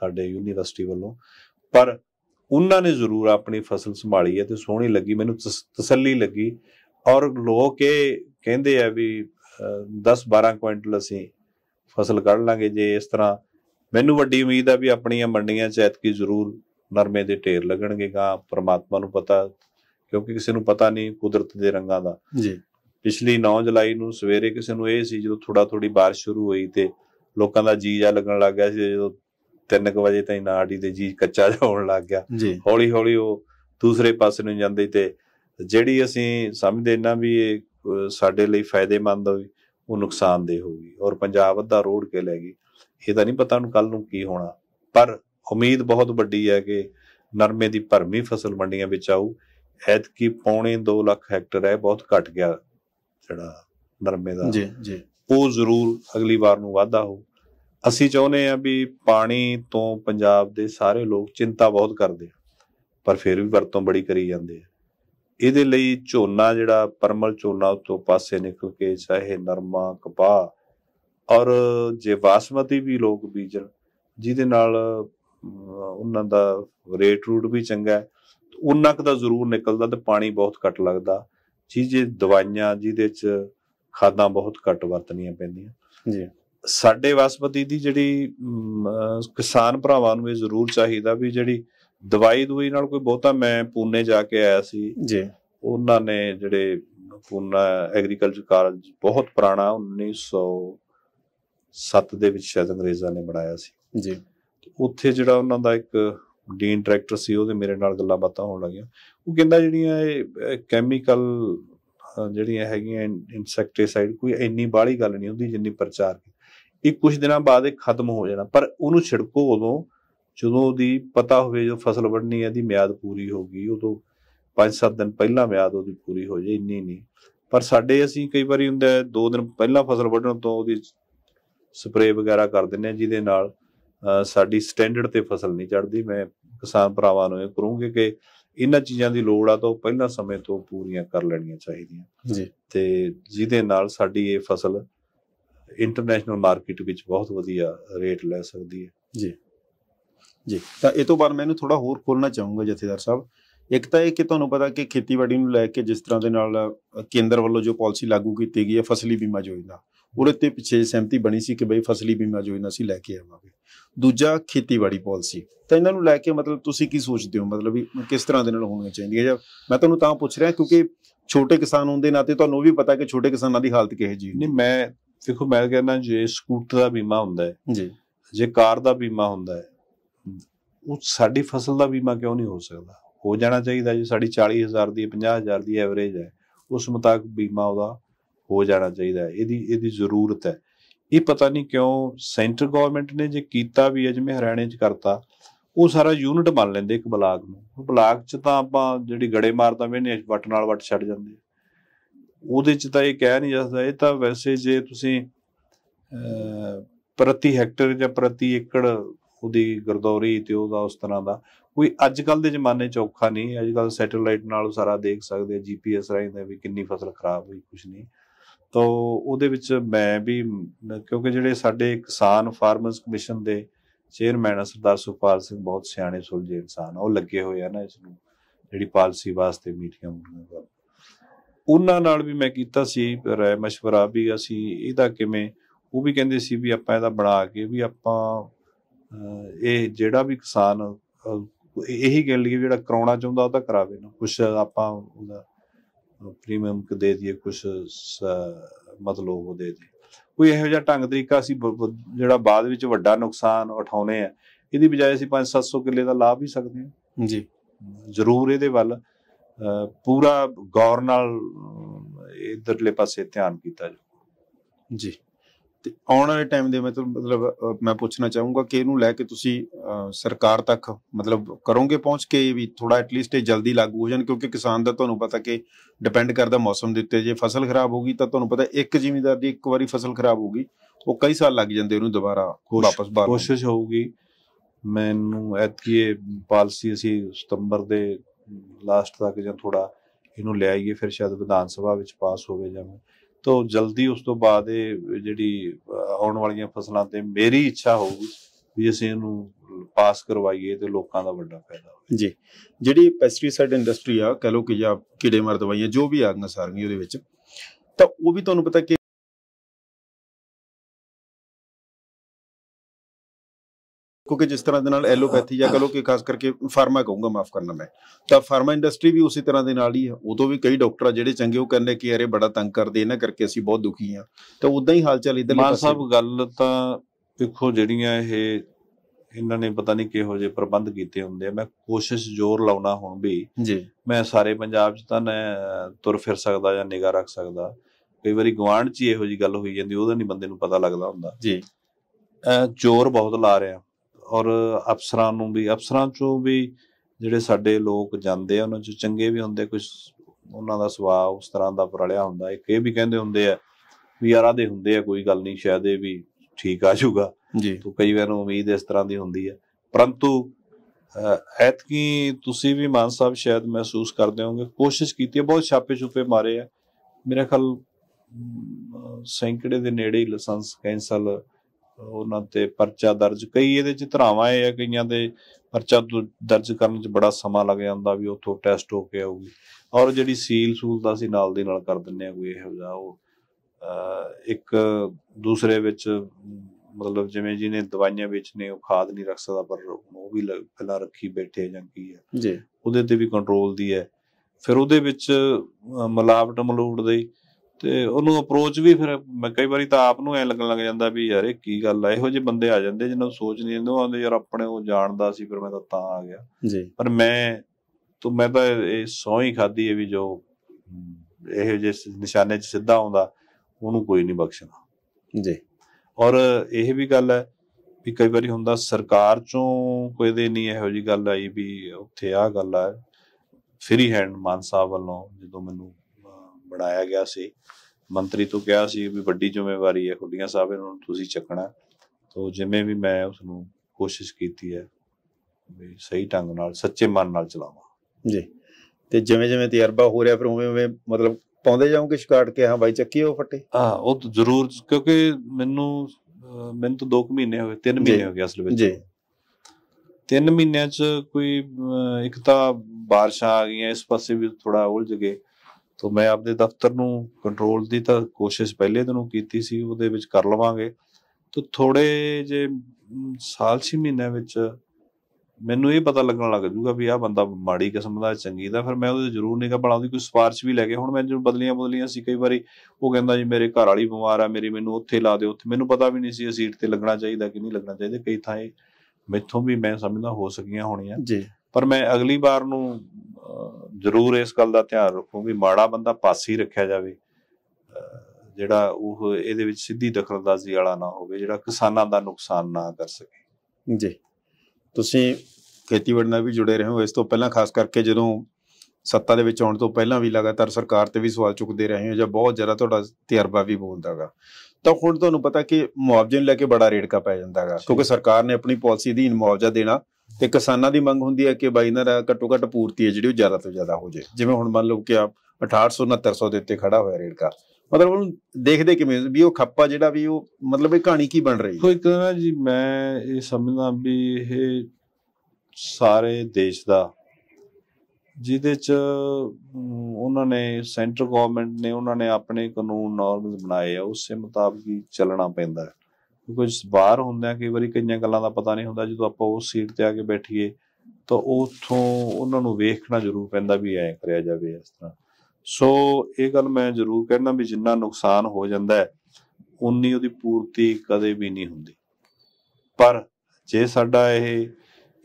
ਸਾਡੇ ਯੂਨੀਵਰਸਿਟੀ ਵੱਲੋਂ ਪਰ ਉਹਨਾਂ ਨੇ ਜ਼ਰੂਰ ਆਪਣੀ ਫਸਲ ਸੰਭਾਲੀ ਹੈ ਤੇ ਸੋਹਣੀ ਲੱਗੀ ਮੈਨੂੰ ਤਸੱਲੀ ਲੱਗੀ ਔਰ ਲੋਕ ਇਹ ਕਹਿੰਦੇ ਆ ਵੀ 10 12 ਕੁਇੰਟਲ ਅਸੀਂ ਫਸਲ ਕੱਢ ਲਾਂਗੇ ਜੇ ਇਸ ਤਰ੍ਹਾਂ ਮੈਨੂੰ ਵੱਡੀ ਉਮੀਦ ਆ ਵੀ ਆਪਣੀਆਂ ਮੰਡੀਆਂ 'ਚ ਐਤਕੀ ਜ਼ਰੂਰ ਨਰਮੇ ਦੇ ਢੇਰ ਲੱਗਣਗੇ ਗਾ ਪ੍ਰਮਾਤਮਾ ਨੂੰ ਪਤਾ ਕਿਉਂਕਿ ਕਿਸੇ ਨੂੰ ਪਤਾ ਨਹੀਂ ਕੁਦਰਤ ਦੇ ਰੰਗਾਂ ਦਾ ਜੀ ਪਿਛਲੀ 9 ਜੁਲਾਈ ਨੂੰ ਸਵੇਰੇ ਕਿਸੇ ਨੂੰ ਇਹ ਸੀ ਜਦੋਂ ਥੋੜਾ ਥੋੜੀ ਬਾਰਿਸ਼ ਸ਼ੁਰੂ ਹੋਈ ਤੇ ਲੋਕਾਂ ਦਾ ਜੀ ਜਾ ਲੱਗਣ ਲੱਗ ਗਿਆ ਸੀ ਜਦੋਂ 3:00 ਵਜੇ ਤਾਈਂ ਨਾੜੀ ਦੇ ਜੀ ਕੱਚਾ ਜਾ ਹੋਣ ਲੱਗ ਗਿਆ ਹੌਲੀ ਹੌਲੀ ਉਹ ਦੂਸਰੇ ਪਾਸੇ ਨੂੰ ਜਾਂਦੇ ਤੇ ਜਿਹੜੀ ਅਸੀਂ ਸਮਝਦੇ ਇਹਨਾਂ ਵੀ ਇਹ ਸਾਡੇ ਲਈ ਫਾਇਦੇਮੰਦ ਹੋਈ ਉਹ ਨੁਕਸਾਨਦੇ ਹੋਗੀ ਔਰ ਪੰਜਾਬ ਅੱਧਾ ਰੋੜ ਕੇ ਲੈ ਗਈ ਇਹ ਤਾਂ ਨਹੀਂ ਪਤਾ ਉਹਨੂੰ ਕੱਲ ਨੂੰ ਕੀ ਹੋਣਾ ਪਰ ਉਮੀਦ ਬਹੁਤ ਵੱਡੀ ਹੈ ਕਿ ਨਰਮੇ ਦੀ ਭਰਮੀ ਫਸਲ ਮੰਡੀਆਂ ਵਿੱਚ ਆਊ ਐਤ ਕੀ ਪੌਣੇ 2 ਲੱਖ ਹੈਕਟਰ ਹੈ ਬਹੁਤ ਘਟ ਗਿਆ ਜਿਹੜਾ ਨਰਮੇ ਦਾ ਜੀ ਜੀ ਉਹ ਜ਼ਰੂਰ ਅਗਲੀ ਵਾਰ ਨੂੰ ਵਾਧਾ ਹੋ ਅਸੀਂ ਚਾਹੁੰਦੇ ਆ ਵੀ ਪਾਣੀ ਤੋਂ ਪੰਜਾਬ ਦੇ ਸਾਰੇ ਲੋਕ ਚਿੰਤਾ ਬਹੁਤ ਕਰਦੇ ਪਰ ਫਿਰ ਵੀ ਵਰਤੋਂ ਬੜੀ ਕਰੀ ਜਾਂਦੇ ਆ ਇਹਦੇ ਲਈ ਝੋਨਾ ਜਿਹੜਾ ਪਰਮਲ ਝੋਨਾ ਉਤੋਂ ਪਾਸੇ ਨਿਕਲ ਕੇ ਚਾਹੇ ਨਰਮਾ ਕਪਾਹ ਔਰ ਜੇ ਬਾਸਮਤੀ ਵੀ ਲੋਕ ਬੀਜਣ ਜਿਹਦੇ ਨਾਲ ਉਹਨਾਂ ਦਾ ਰੇਟ ਰੂਟ ਵੀ ਚੰਗਾ ਹੈ ਉਹਨਾਂ ਕ ਦਾ ਜ਼ਰੂਰ ਨਿਕਲਦਾ ਤੇ ਪਾਣੀ ਬਹੁਤ ਘੱਟ ਲੱਗਦਾ ਚੀਜ਼ੇ ਦਵਾਈਆਂ ਜਿਹਦੇ ਚ ਖਾਦਾਂ ਬਹੁਤ ਘੱਟ ਵਰਤਣੀਆਂ ਪੈਂਦੀਆਂ ਜੀ ਸਾਡੇ ਬਾਸਮਤੀ ਦੀ ਜਿਹੜੀ ਕਿਸਾਨ ਭਰਾਵਾਂ ਨੂੰ ਇਹ ਜ਼ਰੂਰ ਚਾਹੀਦਾ ਵੀ ਜਿਹੜੀ ਦਵਾਈ ਦੂਈ ਨਾਲ ਕੋਈ ਬਹੁਤਾ ਮੈਂ ਪੂਨੇ ਜਾ ਕੇ ਆਇਆ ਸੀ ਜੀ ਉਹਨਾਂ ਨੇ ਜਿਹੜੇ ਪੂਨਾ ਐਗਰੀਕਲਚਰ ਕਾਲਜ ਬਹੁਤ ਪੁਰਾਣਾ 1900 7 ਦੇ ਵਿੱਚ ਸ਼ਾਇਦ ਅੰਗਰੇਜ਼ਾਂ ਨੇ ਬਣਾਇਆ ਸੀ ਜੀ ਉੱਥੇ ਜਿਹੜਾ ਉਹਨਾਂ ਦਾ ਇੱਕ ਡੀਨ ਡਾਇਰੈਕਟਰ ਸੀ ਉਹਦੇ ਮੇਰੇ ਨਾਲ ਗੱਲਾਂ ਬਾਤਾਂ ਹੋਣ ਲੱਗੀਆਂ ਉਹ ਕਹਿੰਦਾ ਜਿਹੜੀਆਂ ਇਹ ਕੈਮੀਕਲ ਜਿਹੜੀਆਂ ਹੈਗੀਆਂ ਇਨਸੈਕਟੀਸਾਈਡ ਕੋਈ ਇੰਨੀ ਬਾਹਲੀ ਗੱਲ ਨਹੀਂ ਹੁੰਦੀ ਜਿੰਨੀ ਪ੍ਰਚਾਰ ਇਹ ਕੁਝ ਦਿਨਾਂ ਬਾਅਦ ਇਹ ਖਤਮ ਹੋ ਜਾਣਾ ਪਰ ਉਹਨੂੰ ਛਿੜਕੋ ਉਦੋਂ ਜਦੋਂ ਉਹਦੀ ਪਤਾ ਹੋਵੇ ਜੋ ਫਸਲ ਵੱਢਣੀ ਹੈ ਦੀ ਮਿਆਦ ਪੂਰੀ ਹੋ ਗਈ ਉਦੋਂ 5-7 ਦਿਨ ਪਹਿਲਾਂ ਮਿਆਦ ਉਹਦੀ ਪੂਰੀ ਹੋ ਜੇ ਇੰਨੀ ਨਹੀਂ ਪਰ ਸਾਡੇ ਅਸੀਂ ਕਈ ਵਾਰੀ ਹੁੰਦਾ 2 ਦਿਨ ਪਹਿਲਾਂ ਫਸਲ ਵੱਢਣ ਤੋਂ ਉਹਦੀ ਸਪਰੇਅ ਵਗੈਰਾ ਕਰ ਦਿੰਨੇ ਆ ਜਿਹਦੇ ਨਾਲ ਸਾਡੀ ਸਟੈਂਡਰਡ ਤੇ ਫਸਲ ਨਹੀਂ ਚੜਦੀ ਮੈਂ ਕਿਸਾਨ ਭਰਾਵਾਂ ਨੂੰ ਇਹ ਕਰੂੰਗੇ ਕਿ ਇਹਨਾਂ ਚੀਜ਼ਾਂ ਦੀ ਲੋੜ ਆ ਤਾਂ ਪਹਿਲਾਂ ਸਮੇਂ ਤੋਂ ਪੂਰੀਆਂ ਕਰ ਲੈਣੀਆਂ ਚਾਹੀਦੀਆਂ ਜੀ ਤੇ ਜਿਹਦੇ ਨਾਲ ਸਾਡੀ ਇਹ ਫਸਲ ਇੰਟਰਨੈਸ਼ਨਲ ਮਾਰਕੀਟ ਵਿੱਚ ਬਹੁਤ ਵਧੀਆ ਰੇਟ ਲੈ ਸਕਦੀ ਹੈ ਜੀ ਜੀ ਤਾਂ ਇਹ ਤੋਂ ਬਾਅਦ ਮੈਨੂੰ ਥੋੜਾ ਹੋਰ ਖੋਲਣਾ ਚਾਹੂੰਗਾ ਜਥੇਦਾਰ ਸਾਹਿਬ ਇੱਕ ਤਾਂ ਇਹ ਕਿ ਤੁਹਾਨੂੰ ਪਤਾ ਕਿ ਖੇਤੀਬਾੜੀ ਨੂੰ ਲੈ ਕੇ ਜਿਸ ਤਰ੍ਹਾਂ ਦੇ ਨਾਲ ਕੇਂਦਰ ਵੱਲੋਂ ਜੋ ਪਾਲਿਸੀ ਲਾਗੂ ਕੀਤੀ ਗਈ ਹੈ ਫਸਲੀ ਬੀਮਾ ਯੋਜਨਾ ਉਹਦੇ ਤੇ ਪਿੱਛੇ ਸਹਿਮਤੀ ਬਣੀ ਸੀ ਕਿ ਬਈ ਫਸਲੀ ਬੀਮਾ ਯੋਜਨਾ ਸੀ ਲੈ ਕੇ ਆਵਾਂਗੇ ਦੂਜਾ ਖੇਤੀਬਾੜੀ ਪਾਲਿਸੀ ਤਾਂ ਇਹਨਾਂ ਨੂੰ ਲੈ ਕੇ ਮਤਲਬ ਤੁਸੀਂ ਕੀ ਸੋਚਦੇ ਹੋ ਮਤਲਬ ਕਿਸ ਤਰ੍ਹਾਂ ਦੇ ਨਾਲ ਹੋਣੀਆਂ ਚਾਹੀਦੀਆਂ ਜਾਂ ਮੈਂ ਤੁਹਾਨੂੰ ਤਾਂ ਪੁੱਛ ਰਿਹਾ ਕਿਉਂਕਿ ਛੋਟੇ ਕਿਸਾਨ ਹੋਣ ਦੇ ਨਾਤੇ ਤੁਹਾਨੂੰ ਵੀ ਪਤਾ ਕਿ ਛੋਟੇ ਕਿਸਾਨਾਂ ਦੀ ਹਾਲਤ ਕਿਹੋ ਜੀ ਨਹੀਂ ਮੈਂ ਦੇਖੋ ਮੈਂ ਕਹਿੰਦਾ ਜੇ ਸਕੂਟਰ ਦਾ ਬੀਮਾ ਹੁੰਦਾ ਹੈ ਜੀ ਜੇ ਕਾਰ ਦਾ ਬੀਮਾ ਹੁੰਦਾ ਹੈ ਉਹ ਸਾਡੀ ਫਸਲ ਦਾ ਬੀਮਾ ਕਿਉਂ ਨਹੀਂ ਹੋ ਸਕਦਾ ਹੋ ਜਾਣਾ ਚਾਹੀਦਾ ਜੀ ਸਾਡੀ 40000 ਦੀ 50000 ਦੀ ਐਵਰੇਜ ਹੈ ਉਸ ਮੁਤਾਬਕ ਬੀਮਾ ਉਹਦਾ ਹੋ ਜਾਣਾ ਚਾਹੀਦਾ ਹੈ ਇਹਦੀ ਇਹਦੀ ਜ਼ਰੂਰਤ ਹੈ ਇਹ ਪਤਾ ਨਹੀਂ ਕਿਉਂ ਸੈਂਟਰ ਗਵਰਨਮੈਂਟ ਨੇ ਜੇ ਕੀਤਾ ਵੀ ਹੈ ਜਿਵੇਂ ਹਰਿਆਣੇ 'ਚ ਕਰਤਾ ਉਹ ਸਾਰਾ ਯੂਨਿਟ ਬਣ ਲੈਂਦੇ ਇੱਕ ਬਲਾਕ ਨੂੰ ਬਲਾਕ 'ਚ ਤਾਂ ਆਪਾਂ ਜਿਹੜੀ ਗੜੇ ਮਾਰਦਾ ਵੇਨੇ ਵਟ ਨਾਲ ਵਟ ਛੱਡ ਜਾਂਦੇ ਉਹਦੇ 'ਚ ਤਾਂ ਇਹ ਕਹਿ ਨਹੀਂ ਜਾਂਦਾ ਇਹ ਤਾਂ ਵੈਸੇ ਜੇ ਤੁਸੀਂ ਪ੍ਰਤੀ ਹੈਕਟਰ ਜਾਂ ਪ੍ਰਤੀ ਏਕੜ ਉਹਦੀ ਗਰਦੌਰੀ ਤੇ ਉਹਦਾ ਉਸ ਤਰ੍ਹਾਂ ਦਾ ਕੋਈ ਅੱਜ ਕੱਲ ਦੇ ਜ਼ਮਾਨੇ ਚ ਔਖਾ ਨਹੀਂ ਅੱਜ ਕੱਲ ਸੈਟੇਲਾਈਟ ਨਾਲ ਸਾਰਾ ਦੇਖ ਸਕਦੇ ਆ ਜੀਪੀਐਸ ਰਾਹੀਂ ਵੀ ਕਿੰਨੀ ਫਸਲ ਖਰਾਬ ਹੋਈ ਕੁਛ ਨਹੀਂ ਤਾਂ ਉਹਦੇ ਵਿੱਚ ਮੈਂ ਵੀ ਕਿਉਂਕਿ ਜਿਹੜੇ ਸਾਡੇ ਕਿਸਾਨ ਫਾਰਮਰਸ ਕਮਿਸ਼ਨ ਦੇ ਚੇਅਰਮੈਨ ਸਰਦਾਰ ਸੁਪਾਲ ਸਿੰਘ ਬਹੁਤ ਸਿਆਣੇ ਸੁਲਝੇ ਇਨਸਾਨ ਉਹ ਲੱਗੇ ਹੋਏ ਆ ਨਾ ਇਸ ਨੂੰ ਜਿਹੜੀ ਪਾਲਿਸੀ ਵਾਸਤੇ ਮੀਟਿੰਗ ਉਹਨਾਂ ਨਾਲ ਵੀ ਮੈਂ ਕੀਤਾ ਸੀ رائے مشورہ ਵੀ ਅਸੀਂ ਇਹਦਾ ਕਿਵੇਂ ਉਹ ਵੀ ਕਹਿੰਦੇ ਸੀ ਵੀ ਆਪਾਂ ਇਹਦਾ ਬਣਾ ਕੇ ਵੀ ਆਪਾਂ ਇਹ ਜਿਹੜਾ ਵੀ ਕਿਸਾਨ ਇਹੀ ਗੱਲ ਲਈ ਜਿਹੜਾ ਕਰਾਉਣਾ ਚਾਹੁੰਦਾ ਉਹ ਤਾਂ ਕਰਾਵੇ ਨਾ ਕੁਝ ਆਪਾਂ ਉਹਦਾ ਪ੍ਰੀਮੀਅਮ ਕ ਦੇ ਦਈਏ ਕੁਝ ਮਤਲਬ ਉਹ ਦੇ ਦੇ ਕੋਈ ਇਹੋ ਜਿਹਾ ਢੰਗ ਤਰੀਕਾ ਸੀ ਜਿਹੜਾ ਬਾਅਦ ਵਿੱਚ ਵੱਡਾ ਨੁਕਸਾਨ ਉਠਾਉਨੇ ਆ ਇਹਦੀ ਬਜਾਏ ਅਸੀਂ 5-700 ਕਿੱਲੇ ਦਾ ਲਾਭ ਵੀ ਸਕਦੇ ਹਾਂ ਜੀ ਜ਼ਰੂਰ ਇਹਦੇ ਵੱਲ ਪੂਰਾ ਗੌਰ ਨਾਲ ਇਧਰਲੇ ਪਾਸੇ ਧਿਆਨ ਕੀਤਾ ਜੀ ਤੇ ਆਉਣ ਵਾਲੇ ਟਾਈਮ ਦੇ ਮਤਲਬ ਮਤਲਬ ਮੈਂ ਪੁੱਛਣਾ ਚਾਹੂੰਗਾ ਕਿ ਇਹਨੂੰ ਲੈ ਕੇ ਤੁਸੀਂ ਸਰਕਾਰ ਤੱਕ ਮਤਲਬ ਕਰੋਗੇ ਪਹੁੰਚ ਕੇ ਵੀ ਥੋੜਾ ਐਟਲੀਸਟ ਇਹ ਜਲਦੀ ਲਾਗੂ ਹੋ ਜਾਣ ਕਿਉਂਕਿ ਕਿਸਾਨ ਦਾ ਤੁਹਾਨੂੰ ਪਤਾ ਕਿ ਡਿਪੈਂਡ ਕਰਦਾ ਮੌਸਮ ਦੇ ਉੱਤੇ ਜੇ ਫਸਲ ਖਰਾਬ ਹੋ ਗਈ ਤਾਂ ਤੁਹਾਨੂੰ ਪਤਾ ਇੱਕ ਜ਼ਿਮੀਂਦਾਰ ਦੀ ਇੱਕ ਵਾਰੀ ਫਸਲ ਖਰਾਬ ਹੋ ਗਈ ਉਹ ਕਈ ਸਾਲ ਲੱਗ ਜਾਂਦੇ ਉਹਨੂੰ ਦੁਬਾਰਾ ਵਾਪਸ ਬਾਹਰ ਕੋਸ਼ਿਸ਼ ਹੋਊਗੀ ਮੈਨੂੰ ਐਤਕੀ ਇਹ ਪਾਲਿਸੀ ਅਸੀਂ ਸਤੰਬਰ ਦੇ ਲਾਸਟ ਤੱਕ ਜਾਂ ਥੋੜਾ ਇਹਨੂੰ ਲੈ ਆਈਏ ਫਿਰ ਸ਼ਾਇਦ ਵਿਧਾਨ ਸਭਾ ਵਿੱਚ ਪਾਸ ਹੋਵੇ ਜਾਂ ਤੋਂ ਜਲਦੀ ਉਸ ਤੋਂ ਬਾਅਦ ਇਹ ਜਿਹੜੀ ਆਉਣ ਵਾਲੀਆਂ ਫਸਲਾਂ ਤੇ ਮੇਰੀ ਇੱਛਾ ਹੋਊਗੀ ਵੀ ਅਸੀਂ ਇਹਨੂੰ ਪਾਸ ਕਰਵਾਈਏ ਤੇ ਲੋਕਾਂ ਦਾ ਵੱਡਾ ਫਾਇਦਾ ਹੋਵੇ ਜੀ ਜਿਹੜੀ ਪੈਸਟੀਸਾਈਡ ਇੰਡਸਟਰੀ ਆ ਕਹ ਲੋ ਕਿ ਜਾਂ ਕੀੜੇ ਮਾਰ ਦਵਾਈਆਂ ਜੋ ਵੀ ਆ ਗਈਆਂ ਸਾਰੀਆਂ ਉਹਦੇ ਵਿੱਚ ਤਾਂ ਉਹ ਵੀ ਤੁਹਾਨੂੰ ਪਤਾ ਕਿ ਕਿਉਂਕਿ ਜਿਸ ਤਰ੍ਹਾਂ ਦੇ ਨਾਲ ਐਲੋਪੈਥੀ ਜਾਂ ਕਹੋ ਕਿ ਖਾਸ ਕਰਕੇ ਫਾਰਮਾ ਕਹੂੰਗਾ ਮਾਫ ਕਰਨਾ ਮੈਂ ਤਾਂ ਫਾਰਮਾ ਇੰਡਸਟਰੀ ਵੀ ਉਸੇ ਤਰ੍ਹਾਂ ਦੇ ਨਾਲ ਹੀ ਹੈ ਉਦੋਂ ਵੀ ਕਈ ਡਾਕਟਰ ਆ ਜਿਹੜੇ ਚੰਗੇ ਉਹ ਕਹਿੰਦੇ ਕਿ ਅਰੇ ਬੜਾ ਤੰਗ ਕਰਦੇ ਇਹਨਾਂ ਕਰਕੇ ਅਸੀਂ ਬਹੁਤ ਦੁਖੀ ਆ ਤਾਂ ਉਦਾਂ ਹੀ ਹਾਲਚਾਲ ਇਧਰ ਮਾਨ ਸਾਹਿਬ ਗੱਲ ਤਾਂ ਦੇਖੋ ਜਿਹੜੀਆਂ ਇਹ ਇਹਨਾਂ ਨੇ ਪਤਾ ਨਹੀਂ ਕਿਹੋ ਜਿਹੇ ਪ੍ਰਬੰਧ ਕੀਤੇ ਹੁੰਦੇ ਆ ਮੈਂ ਕੋਸ਼ਿਸ਼ ਜ਼ੋਰ ਲਾਉਣਾ ਹੁਣ ਵੀ ਜੀ ਮੈਂ ਸਾਰੇ ਪੰਜਾਬ 'ਚ ਤਾਂ ਤੁਰ ਫਿਰ ਸਕਦਾ ਜਾਂ ਨਿਗਾਹ ਰੱਖ ਸਕਦਾ ਕਈ ਵਾਰੀ ਗਵਾਂਢ 'ਚ ਇਹੋ ਜੀ ਗੱਲ ਹੋਈ ਜਾਂਦੀ ਉਹਦਾ ਨਹੀਂ ਬੰਦੇ ਨੂੰ ਪਤਾ ਲੱਗਦਾ ਹੁੰਦਾ ਜੀ ਜ਼ੋਰ ਬਹੁਤ ਲਾ ਰਿਹਾ ਔਰ ਅਫਸਰਾਂ ਨੂੰ ਵੀ ਅਫਸਰਾਂ ਚੋਂ ਵੀ ਜਿਹੜੇ ਸਾਡੇ ਲੋਕ ਜਾਂਦੇ ਆ ਉਹਨਾਂ ਚ ਚੰਗੇ ਵੀ ਹੁੰਦੇ ਕੁਝ ਉਹਨਾਂ ਦਾ ਸੁਭਾਅ ਉਸ ਤਰ੍ਹਾਂ ਦਾ ਪਰਲਿਆ ਹੁੰਦਾ ਇੱਕ ਇਹ ਵੀ ਕਹਿੰਦੇ ਹੁੰਦੇ ਆ ਵੀ ਯਾਰਾ ਦੇ ਹੁੰਦੇ ਆ ਕੋਈ ਗੱਲ ਨਹੀਂ ਸ਼ਾਇਦ ਇਹ ਵੀ ਠੀਕ ਆ ਜਾਊਗਾ ਜੀ ਤੋਂ ਕਈ ਵਾਰ ਉਮੀਦ ਇਸ ਤਰ੍ਹਾਂ ਦੀ ਹੁੰਦੀ ਹੈ ਪਰੰਤੂ ਐਤਕੀ ਤੁਸੀਂ ਵੀ ਮਾਨ ਸਾਹਿਬ ਸ਼ਾਇਦ ਮਹਿਸੂਸ ਕਰਦੇ ਹੋਗੇ ਕੋਸ਼ਿਸ਼ ਕੀਤੀ ਹੈ ਬਹੁਤ ਛਾਪੇ ਛੁਪੇ ਮਾਰੇ ਆ ਮੇਰੇ ਖਲ ਸੈਂਕੜੇ ਦੇ ਨੇੜੇ ਹੀ ਲਾਇਸੈਂਸ ਕੈਂਸਲ ਉਹਨਾਂ ਤੇ ਪਰਚਾ ਦਰਜ ਕਈ ਇਹਦੇ ਚ ਧਰਾਵਾਂ ਇਹ ਆ ਕਈਆਂ ਦੇ ਪਰਚਾ ਦਰਜ ਕਰਨ ਚ ਬੜਾ ਸਮਾਂ ਲੱਗ ਜਾਂਦਾ ਵੀ ਉਥੋਂ ਟੈਸਟ ਹੋ ਕੇ ਆਊਗੀ ਔਰ ਜਿਹੜੀ ਸੀਲ ਸੂਲ ਦਾ ਅਸੀਂ ਨਾਲ ਦੇ ਨਾਲ ਕਰ ਦਿੰਨੇ ਆ ਕੋਈ ਇਹੋ ਜਿਹਾ ਉਹ ਇੱਕ ਦੂਸਰੇ ਵਿੱਚ ਮਤਲਬ ਜਿਵੇਂ ਜਿਹਨੇ ਦਵਾਈਆਂ ਵਿੱਚ ਨੇ ਉਹ ਖਾਦ ਨਹੀਂ ਰੱਖ ਸਕਦਾ ਪਰ ਉਹ ਵੀ ਪਹਿਲਾਂ ਰੱਖੀ ਬੈਠੇ ਜਾਂ ਕੀ ਹੈ ਜੀ ਉਹਦੇ ਤੇ ਵੀ ਕੰਟਰੋਲ ਦੀ ਹੈ ਫਿਰ ਉਹਦੇ ਵਿੱਚ ਮਲਾਵਟ ਮਲੂਟ ਦੇ ਤੇ ਉਹਨੂੰ ਅਪਰੋਚ ਵੀ ਫਿਰ ਮੈਂ ਕਈ ਵਾਰੀ ਤਾਂ ਆਪ ਨੂੰ ਐ ਲੱਗਣ ਲੱਗ ਜਾਂਦਾ ਵੀ ਯਾਰ ਇਹ ਕੀ ਗੱਲ ਆ ਇਹੋ ਜਿਹੇ ਬੰਦੇ ਆ ਜਾਂਦੇ ਜਿਹਨਾਂ ਨੂੰ ਸੋਚ ਨਹੀਂ ਉਹ ਆਂਦੇ ਯਾਰ ਆਪਣੇ ਉਹ ਜਾਣਦਾ ਸੀ ਫਿਰ ਮੈਂ ਤਾਂ ਤਾਂ ਆ ਗਿਆ ਜੀ ਪਰ ਮੈਂ ਤੋਂ ਮੈਂ ਤਾਂ ਇਹ ਸੌ ਹੀ ਖਾਦੀ ਹੈ ਵੀ ਜੋ ਇਹੋ ਜਿਹੇ ਨਿਸ਼ਾਨੇ 'ਚ ਸਿੱਧਾ ਆਉਂਦਾ ਉਹਨੂੰ ਕੋਈ ਨਹੀਂ ਬਖਸ਼ਣਾ ਜੀ ਔਰ ਇਹ ਵੀ ਗੱਲ ਹੈ ਵੀ ਕਈ ਵਾਰੀ ਹੁੰਦਾ ਸਰਕਾਰ ਚੋਂ ਕੋਈ ਦੇ ਨਹੀਂ ਇਹੋ ਜੀ ਗੱਲ ਆਈ ਵੀ ਉੱਥੇ ਆ ਗੱਲ ਆ ਫ੍ਰੀ ਹੈਂਡ ਮਾਨ ਸਾਹਿਬ ਵੱਲੋਂ ਜਦੋਂ ਮੈਨੂੰ ਬਣਾਇਆ ਗਿਆ ਸੀ ਮੰਤਰੀ ਤੋਂ ਕਿਹਾ ਸੀ ਵੀ ਵੱਡੀ ਜ਼ਿੰਮੇਵਾਰੀ ਹੈ ਖੁੱਡੀਆਂ ਸਾਹਿਬ ਇਹਨਾਂ ਨੂੰ ਤੁਸੀਂ ਚੱਕਣਾ ਤੋਂ ਜਿਵੇਂ ਵੀ ਮੈਂ ਉਸ ਨੂੰ ਕੋਸ਼ਿਸ਼ ਕੀਤੀ ਹੈ ਵੀ ਸਹੀ ਢੰਗ ਨਾਲ ਸੱਚੇ ਮਨ ਨਾਲ ਚਲਾਵਾਂ ਜੀ ਤੇ ਜਿਵੇਂ ਜਿਵੇਂ ਤਜਰਬਾ ਹੋ ਰਿਹਾ ਫਿਰ ਉਵੇਂ ਉਵੇਂ ਮਤਲਬ ਪਾਉਂਦੇ ਕਿ ਸ਼ਿਕਾਟ ਕੇ ਹਾਂ ਬਾਈ ਚੱਕੀ ਉਹ ਫੱਟੇ ਹਾਂ ਉਹ ਤਾਂ ਜ਼ਰੂਰ ਕਿਉਂਕਿ ਮੈਨੂੰ ਮੈਨੂੰ ਤਾਂ 2 ਮਹੀਨੇ ਹੋਏ 3 ਮਹੀਨੇ ਹੋ ਗਏ ਅਸਲ ਵਿੱਚ ਜੀ 3 ਮਹੀਨਿਆਂ 'ਚ ਕੋਈ ਇੱਕ ਤਾਂ ਬਾਰਿਸ਼ਾਂ ਆ ਗਈਆਂ ਇਸ ਪਾਸੇ ਵੀ ਥੋੜਾ ਉਲਝ ਗਏ ਤੋਂ ਮੈਂ ਆਪਦੇ ਦਫ਼ਤਰ ਨੂੰ ਕੰਟਰੋਲ ਦੀ ਤਾਂ ਕੋਸ਼ਿਸ਼ ਪਹਿਲੇ ਦਿਨੋਂ ਕੀਤੀ ਸੀ ਉਹਦੇ ਵਿੱਚ ਕਰ ਲਵਾਂਗੇ ਤੋਂ ਥੋੜੇ ਜੇ ਸਾਲ 6 ਮਹੀਨਿਆਂ ਵਿੱਚ ਮੈਨੂੰ ਇਹ ਪਤਾ ਲੱਗਣ ਲੱਗ ਜੂਗਾ ਵੀ ਆਹ ਬੰਦਾ ਮਾੜੀ ਕਿਸਮ ਦਾ ਚੰਗੀ ਦਾ ਫਿਰ ਮੈਂ ਉਹਦੇ ਜ਼ਰੂਰ ਨਿਗਾ ਬਣਾਉਂਦੀ ਕੋਈ ਸਵਾਰਚ ਵੀ ਲੈ ਕੇ ਹੁਣ ਮੈਂ ਜਦੋਂ ਬਦਲੀਆਂ ਬਦਲੀਆਂ ਸੀ ਕਈ ਵਾਰੀ ਉਹ ਕਹਿੰਦਾ ਜੀ ਮੇਰੇ ਘਰ ਵਾਲੀ ਬਿਮਾਰ ਆ ਮੇਰੀ ਮੈਨੂੰ ਉੱਥੇ ਲਾ ਦਿਓ ਉੱਥੇ ਮੈਨੂੰ ਪਤਾ ਵੀ ਨਹੀਂ ਸੀ ਇਹ ਸੀਟ ਤੇ ਲੱਗਣਾ ਚਾਹੀਦਾ ਕਿ ਨਹੀਂ ਲੱਗਣਾ ਚਾਹੀਦਾ ਕਈ ਥਾਂ ਇਹ ਮੈਥੋਂ ਵੀ ਮੈਂ ਸਮਝਦਾ ਹੋ ਸਕੀਆਂ ਹੋਣੀਆਂ ਜੀ ਪਰ ਮੈਂ ਅਗਲੀ ਵਾਰ ਨੂੰ ਜ਼ਰੂਰ ਇਸ ਗੱਲ ਦਾ ਧਿਆਨ ਰੱਖੂ ਵੀ ਮਾੜਾ ਬੰਦਾ ਪਾਸੇ ਹੀ ਰੱਖਿਆ ਜਾਵੇ ਜਿਹੜਾ ਉਹ ਇਹਦੇ ਵਿੱਚ ਸਿੱਧੀ ਦਖਲਅੰਦਾਜ਼ੀ ਵਾਲਾ ਨਾ ਹੋਵੇ ਜਿਹੜਾ ਕਿਸਾਨਾਂ ਦਾ ਨੁਕਸਾਨ ਨਾ ਕਰ ਸਕੇ ਜੀ ਤੁਸੀਂ ਖੇਤੀਬਾੜੀ ਨਾਲ ਵੀ ਜੁੜੇ ਰਹੇ ਹੋ ਇਸ ਤੋਂ ਪਹਿਲਾਂ ਖਾਸ ਕਰਕੇ ਜਦੋਂ ਸੱਤਾ ਦੇ ਵਿੱਚ ਆਉਣ ਤੋਂ ਪਹਿਲਾਂ ਵੀ ਲਗਾਤਾਰ ਸਰਕਾਰ ਤੇ ਵੀ ਸਵਾਲ ਚੁੱਕਦੇ ਰਹੇ ਹੋ ਜਾਂ ਬਹੁਤ ਜ਼ਿਆਦਾ ਤੁਹਾਡਾ ਤਜਰਬਾ ਵੀ ਬੋਲਦਾਗਾ ਤਾਂ ਹੁਣ ਤੁਹਾਨੂੰ ਪਤਾ ਕਿ ਮੁਆਵਜ਼ੇ ਨੂੰ ਲੈ ਕੇ ਬੜਾ ਰੇੜਕਾ ਪੈ ਜਾਂਦਾਗਾ ਕਿਉਂਕਿ ਸਰਕਾਰ ਨੇ ਆਪਣੀ ਪਾਲਿਸੀ ਅਧੀਨ ਮੁਆਵਜ਼ਾ ਦੇਣਾ ਤੇ ਕਿਸਾਨਾਂ ਦੀ ਮੰਗ ਹੁੰਦੀ ਹੈ ਕਿ ਬਾਈ ਨਾ ਘੱਟੋ ਘੱਟ ਪੂਰਤੀ ਹੈ ਜਿਹੜੀ ਉਹ ਜ਼ਿਆਦਾ ਤੋਂ ਜ਼ਿਆਦਾ ਹੋ ਜਾਏ ਜਿਵੇਂ ਹੁਣ ਮੰਨ ਲਓ ਕਿ ਆਪ 6800 6900 ਦੇ ਉੱਤੇ ਖੜਾ ਹੋਇਆ ਰੇਟ ਦਾ ਮਤਲਬ ਉਹਨੂੰ ਦੇਖਦੇ ਕਿਵੇਂ ਵੀ ਉਹ ਖੱਪਾ ਜਿਹੜਾ ਵੀ ਉਹ ਮਤਲਬ ਇਹ ਕਹਾਣੀ ਕੀ ਬਣ ਰਹੀ ਹੈ ਕੋਈ ਕਹਿੰਦਾ ਜੀ ਮੈਂ ਇਹ ਸਮਝਦਾ ਵੀ ਇਹ ਸਾਰੇ ਦੇਸ਼ ਦਾ ਜਿਹਦੇ ਚ ਉਹਨਾਂ ਨੇ ਸੈਂਟਰ ਗਵਰਨਮੈਂਟ ਨੇ ਉਹਨਾਂ ਨੇ ਆਪਣੇ ਕਾਨੂੰਨ ਨਾਰਮਸ ਬਣਾਏ ਆ ਉਸੇ ਮੁਤਾਬਕ ਹੀ ਚੱਲਣਾ ਪੈਂਦਾ ਹੈ ਕੁਝ ਬਾਹਰ ਹੁੰਦਿਆਂ ਕਈ ਵਾਰੀ ਕਈਆਂ ਗੱਲਾਂ ਦਾ ਪਤਾ ਨਹੀਂ ਹੁੰਦਾ ਜਦੋਂ ਆਪਾਂ ਉਸ ਸੀਟ ਤੇ ਆ ਕੇ ਬੈਠੀਏ ਤਾਂ ਉਥੋਂ ਉਹਨਾਂ ਨੂੰ ਵੇਖਣਾ ਜ਼ਰੂਰ ਪੈਂਦਾ ਵੀ ਐ ਕਰਿਆ ਜਾਵੇ ਇਸ ਤਰ੍ਹਾਂ ਸੋ ਇਹ ਗੱਲ ਮੈਂ ਜ਼ਰੂਰ ਕਹਿਣਾ ਵੀ ਜਿੰਨਾ ਨੁਕਸਾਨ ਹੋ ਜਾਂਦਾ ਉਨੀ ਉਹਦੀ ਪੂਰਤੀ ਕਦੇ ਵੀ ਨਹੀਂ ਹੁੰਦੀ ਪਰ ਜੇ ਸਾਡਾ ਇਹ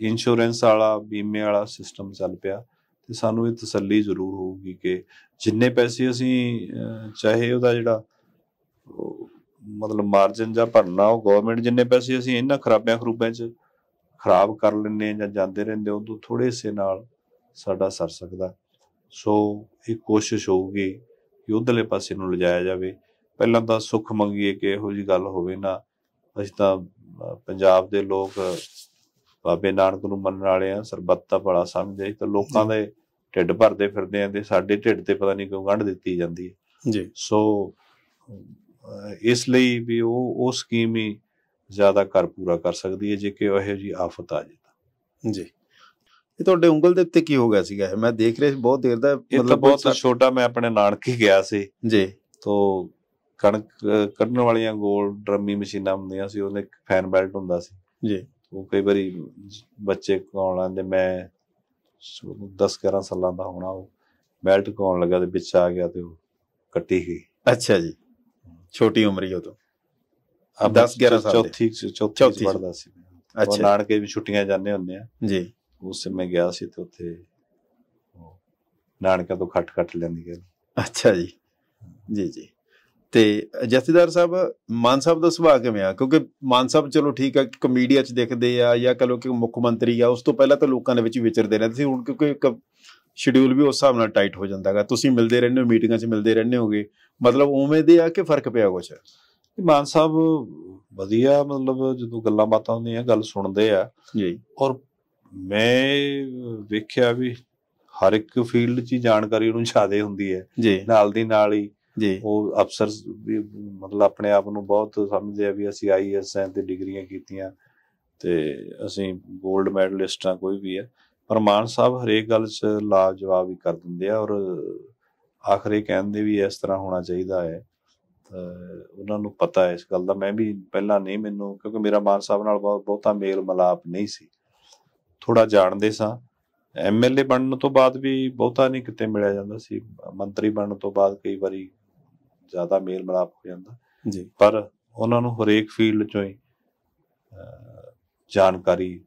ਇੰਸ਼ੋਰੈਂਸ ਵਾਲਾ ਬੀਮੇ ਵਾਲਾ ਸਿਸਟਮ ਚੱਲ ਪਿਆ ਤੇ ਸਾਨੂੰ ਇਹ ਤਸੱਲੀ ਜ਼ਰੂਰ ਹੋਊਗੀ ਕਿ ਜਿੰਨੇ ਪੈਸੇ ਅਸੀਂ ਚਾਹੇ ਉਹਦਾ ਜਿਹੜਾ ਮਤਲਬ ਮਾਰਜਨ ਜਾਂ ਭਰਨਾ ਉਹ ਗਵਰਨਮੈਂਟ ਜਿੰਨੇ ਪੈਸੇ ਅਸੀਂ ਇਹਨਾਂ ਖਰਾਬਿਆਂ ਖਰੂਬਿਆਂ 'ਚ ਖਰਾਬ ਕਰ ਲੈਂਦੇ ਜਾਂ ਜਾਂਦੇ ਰਹਿੰਦੇ ਉਦੋਂ ਥੋੜੇ ਸੇ ਨਾਲ ਸਾਡਾ ਸਰ ਸਕਦਾ ਸੋ ਇਹ ਕੋਸ਼ਿਸ਼ ਹੋਊਗੀ ਕਿ ਉਧਰਲੇ ਪਾਸੇ ਨੂੰ ਲਿਜਾਇਆ ਜਾਵੇ ਪਹਿਲਾਂ ਤਾਂ ਸੁੱਖ ਮੰਗੀਏ ਕਿ ਇਹੋ ਜੀ ਗੱਲ ਹੋਵੇ ਨਾ ਅਸੀਂ ਤਾਂ ਪੰਜਾਬ ਦੇ ਲੋਕ ਬਾਬੇ ਨਾਨਕ ਨੂੰ ਮੰਨਣ ਵਾਲੇ ਆ ਸਰਬੱਤ ਦਾ ਭਲਾ ਸਮਝਦੇ ਤੇ ਲੋਕਾਂ ਦੇ ਢਿੱਡ ਭਰਦੇ ਫਿਰਦੇ ਆ ਤੇ ਸਾਡੇ ਢਿੱਡ ਤੇ ਪਤਾ ਨਹੀਂ ਕਿਉਂ ਗੰਢ ਦਿੱਤੀ ਜਾਂਦੀ ਹੈ ਜੀ ਸੋ ਇਸ ਲਈ ਵੀ ਉਹ ਉਹ ਸਕੀਮ ਹੀ ਜ਼ਿਆਦਾ ਕਰ ਪੂਰਾ ਕਰ ਸਕਦੀ ਹੈ ਜੇ ਕਿ ਉਹ ਇਹੋ ਜੀ ਆਫਤ ਆ ਜੇ ਤਾਂ ਜੀ ਇਹ ਤੁਹਾਡੇ ਉਂਗਲ ਦੇ ਉੱਤੇ ਕੀ ਹੋ ਗਿਆ ਸੀਗਾ ਮੈਂ ਦੇਖ ਰਿਹਾ ਸੀ ਬਹੁਤ ਦੇਰ ਦਾ ਮਤਲਬ ਬਹੁਤ ਛੋਟਾ ਮੈਂ ਆਪਣੇ ਨਾਨਕੇ ਗਿਆ ਸੀ ਜੀ ਤੋਂ ਕਣਕ ਕੱਢਣ ਵਾਲੀਆਂ ਗੋਲ ਡਰਮੀ ਮਸ਼ੀਨਾਂ ਹੁੰਦੀਆਂ ਸੀ ਉਹਨੇ ਇੱਕ ਫੈਨ ਬੈਲਟ ਹੁੰਦਾ ਸੀ ਜੀ ਉਹ ਕਈ ਵਾਰੀ ਬੱਚੇ ਕੋਲਾਂ ਆਂਦੇ ਮੈਂ 10 11 ਸਾਲਾਂ ਦਾ ਹੋਣਾ ਉਹ ਬੈਲਟ ਕੋਣ ਲੱਗਾ ਤੇ ਵਿੱਚ ਆ ਗਿਆ ਤੇ ਉਹ ਕੱਟੀ ਗਈ ਅੱਛਾ ਜੀ ਛੋਟੀ ਉਮਰ ਹੀ ਉਦੋਂ ਆਪ 10 11 ਸਾਲ ਚੌਥੀ ਚੌਥੀ ਪੜਦਾ ਸੀ ਅੱਛਾ ਨਾਨਕੇ ਵੀ ਛੁੱਟੀਆਂ ਜਾਂਦੇ ਹੁੰਦੇ ਆ ਜੀ ਉਸ ਸਮੇਂ ਗਿਆ ਸੀ ਤੇ ਉੱਥੇ ਨਾਨਕਾ ਤੋਂ ਖੱਟ ਖੱਟ ਲੈਂਦੀ ਗੱਲ ਅੱਛਾ ਜੀ ਜੀ ਜੀ ਤੇ ਜਥੇਦਾਰ ਸਾਹਿਬ ਮਾਨ ਸਾਹਿਬ ਦਾ ਸੁਭਾਅ ਕਿਵੇਂ ਆ ਕਿਉਂਕਿ ਮਾਨ ਸਾਹਿਬ ਚਲੋ ਠੀਕ ਆ ਕਮੇਡੀਆ ਚ ਦਿਖਦੇ ਆ ਜਾਂ ਕਹ ਲੋ ਕਿ ਮੁੱਖ ਮੰਤਰੀ ਆ ਉਸ ਤੋਂ ਪਹਿਲਾਂ ਤਾਂ ਲੋਕਾਂ ਦੇ ਵਿੱਚ ਵਿਚਰਦੇ ਰਹਿੰਦੇ ਸੀ ਹੁਣ ਕਿਉਂਕਿ ਇੱਕ ਸ਼ਡਿਊਲ ਵੀ ਉਸ ਹਿਸਾਬ ਨਾਲ ਟਾਈਟ ਹੋ ਜਾਂਦਾਗਾ ਤੁਸੀਂ ਮਿਲਦੇ ਰਹਿੰਦੇ ਹੋ ਮੀਟਿੰਗਾਂ 'ਚ ਮਿਲਦੇ ਰਹਿੰਦੇ ਹੋਗੇ ਮਤਲਬ ਉਵੇਂ ਦੇ ਆ ਕਿ ਫਰਕ ਪਿਆ ਕੁਛ ਮਾਨ ਸਾਹਿਬ ਵਧੀਆ ਮਤਲਬ ਜਦੋਂ ਗੱਲਾਂ ਬਾਤਾਂ ਹੁੰਦੀਆਂ ਗੱਲ ਸੁਣਦੇ ਆ ਜੀ ਔਰ ਮੈਂ ਵੇਖਿਆ ਵੀ ਹਰ ਇੱਕ ਫੀਲਡ 'ਚ ਜਾਣਕਾਰੀ ਉਹਨੂੰ ਛਾਦੇ ਹੁੰਦੀ ਹੈ ਨਾਲ ਦੀ ਨਾਲ ਹੀ ਜੀ ਉਹ ਅਫਸਰ ਵੀ ਮਤਲਬ ਆਪਣੇ ਆਪ ਨੂੰ ਬਹੁਤ ਸਮਝਦੇ ਆ ਵੀ ਅਸੀਂ ਆਈਐਸ ਐਂ ਤੇ ਡਿਗਰੀਆਂ ਕੀਤੀਆਂ ਤੇ ਅਸੀਂ 골ਡ ਮੈਡਲਿਸਟਾਂ ਕੋਈ ਵੀ ਆ ਪਰ ਮਾਨ ਸਾਹਿਬ ਹਰੇਕ ਗੱਲ 'ਚ ਲਾਜਵਾਬ ਹੀ ਕਰ ਦਿੰਦੇ ਆ ਔਰ ਆਖਰੇ ਕਹਿੰਦੇ ਵੀ ਇਸ ਤਰ੍ਹਾਂ ਹੋਣਾ ਚਾਹੀਦਾ ਹੈ ਉਹਨਾਂ ਨੂੰ ਪਤਾ ਹੈ ਇਸ ਗੱਲ ਦਾ ਮੈਂ ਵੀ ਪਹਿਲਾਂ ਨਹੀਂ ਮੈਨੂੰ ਕਿਉਂਕਿ ਮੇਰਾ ਮਾਨ ਸਾਹਿਬ ਨਾਲ ਬਹੁਤਾ ਮੇਲ ਮਲਾਪ ਨਹੀਂ ਸੀ ਥੋੜਾ ਜਾਣਦੇ ਸਾਂ ਐਮਐਲਏ ਬਣਨ ਤੋਂ ਬਾਅਦ ਵੀ ਬਹੁਤਾ ਨਹੀਂ ਕਿਤੇ ਮਿਲਿਆ ਜਾਂਦਾ ਸੀ ਮੰਤਰੀ ਬਣਨ ਤੋਂ ਬਾਅਦ ਕਈ ਵਾਰੀ ਜ਼ਿਆਦਾ ਮੇਲ ਮਲਾਪ ਹੋ ਜਾਂਦਾ ਜੀ ਪਰ ਉਹਨਾਂ ਨੂੰ ਹਰੇਕ ਫੀਲਡ ਚੋਂ ਹੀ ਜਾਣਕਾਰੀ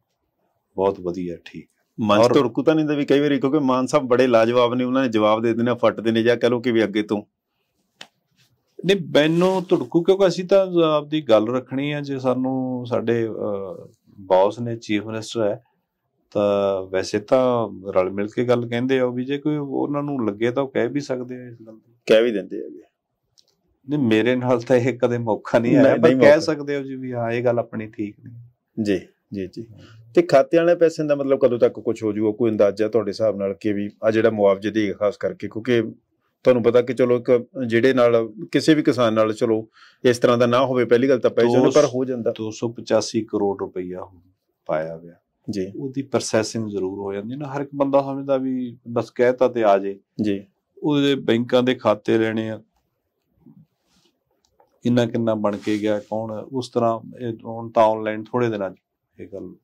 ਬਹੁਤ ਵਧੀਆ ਠੀਕ ਮਨ ਤੁਰਕੂ ਤਾਂ ਨਹੀਂ ਦੇ ਵੀ ਕਈ ਵਾਰੀ ਕਿਉਂਕਿ ਮਾਨ ਸਾਹਿਬ ਬੜੇ ਲਾਜਵਾਬ ਨੇ ਉਹਨਾਂ ਨੇ ਜਵਾਬ ਦੇ ਦੇਣਾ ਦੇ ਨੇ ਜਾਂ ਕਹ ਲੋ ਕਿ ਵੀ ਅੱਗੇ ਤੋਂ ਨੇ ਬੈਨੋ ਤੁੜਕੂ ਕਿਉਂਕਿ ਅਸੀਂ ਤਾਂ ਆਪਦੀ ਗੱਲ ਰੱਖਣੀ ਹੈ ਜੇ ਸਾਨੂੰ ਸਾਡੇ ਬੌਸ ਨੇ ਚੀਫ ਮਿਨਿਸਟਰ ਹੈ ਤਾਂ ਵੈਸੇ ਤਾਂ ਰਲ ਮਿਲ ਕੇ ਗੱਲ ਕਹਿੰਦੇ ਆ ਵੀ ਜੇ ਕੋਈ ਉਹਨਾਂ ਨੂੰ ਲੱਗੇ ਤਾਂ ਉਹ ਕਹਿ ਵੀ ਸਕਦੇ ਆ ਇਸ ਗੱਲ ਦੀ ਕਹਿ ਵੀ ਦਿੰਦੇ ਆ ਨਹੀਂ ਮੇਰੇ ਨਾਲ ਤਾਂ ਇਹ ਕਦੇ ਮੌਕਾ ਨਹੀਂ ਆਇਆ ਪਰ ਕਹਿ ਸਕਦੇ ਹੋ ਜੀ ਵੀ ਹਾਂ ਇਹ ਗੱਲ ਆਪਣੀ ਠੀਕ ਨਹੀਂ ਜੀ ਜੀ ਜੀ ਤੇ ਖਾਤੇ ਵਾਲੇ ਪੈਸੇ ਦਾ ਮਤਲਬ ਕਦੋਂ ਤੱਕ ਕੁਝ ਹੋ ਜੂਗਾ ਕੋਈ ਅੰਦਾਜ਼ਾ ਤੁਹਾਡੇ ਹਿਸਾਬ ਨਾਲ ਕਿ ਵੀ ਆ ਜਿਹੜਾ ਮੁਆਵਜ਼ੇ ਦੀ ਖਾਸ ਕਰਕੇ ਕਿਉਂਕਿ ਤੁਹਾਨੂੰ ਪਤਾ ਕਿ ਚਲੋ ਇੱਕ ਜਿਹੜੇ ਨਾਲ ਕਿਸੇ ਵੀ ਕਿਸਾਨ ਨਾਲ ਚਲੋ ਇਸ ਤਰ੍ਹਾਂ ਦਾ ਨਾ ਹੋਵੇ ਪਹਿਲੀ ਗੱਲ ਤਾਂ ਪੈਸੇ ਪਰ ਹੋ ਜਾਂਦਾ 285 ਕਰੋੜ ਰੁਪਈਆ ਪਾਇਆ ਗਿਆ ਜੀ ਉਹਦੀ ਪ੍ਰੋਸੈਸਿੰਗ ਜ਼ਰੂਰ ਹੋ ਜਾਂਦੀ ਨਾ ਹਰ ਇੱਕ ਬੰਦਾ ਸਮਝਦਾ ਵੀ ਬਸ ਕਹਿਤਾ ਤੇ ਆ ਜੇ ਜੀ ਉਹਦੇ ਬੈਂਕਾਂ ਦੇ ਖਾਤੇ ਲੈਣੇ ਆ ਕਿੰਨਾ ਕਿੰਨਾ ਬਣ ਕੇ ਗਿਆ ਕੌਣ ਉਸ ਤਰ੍ਹਾਂ ਹੁਣ ਤਾਂ ਆਨਲਾਈਨ ਥੋੜੇ ਦਿਨਾਂ ਚ ਇਹ ਗੱਲ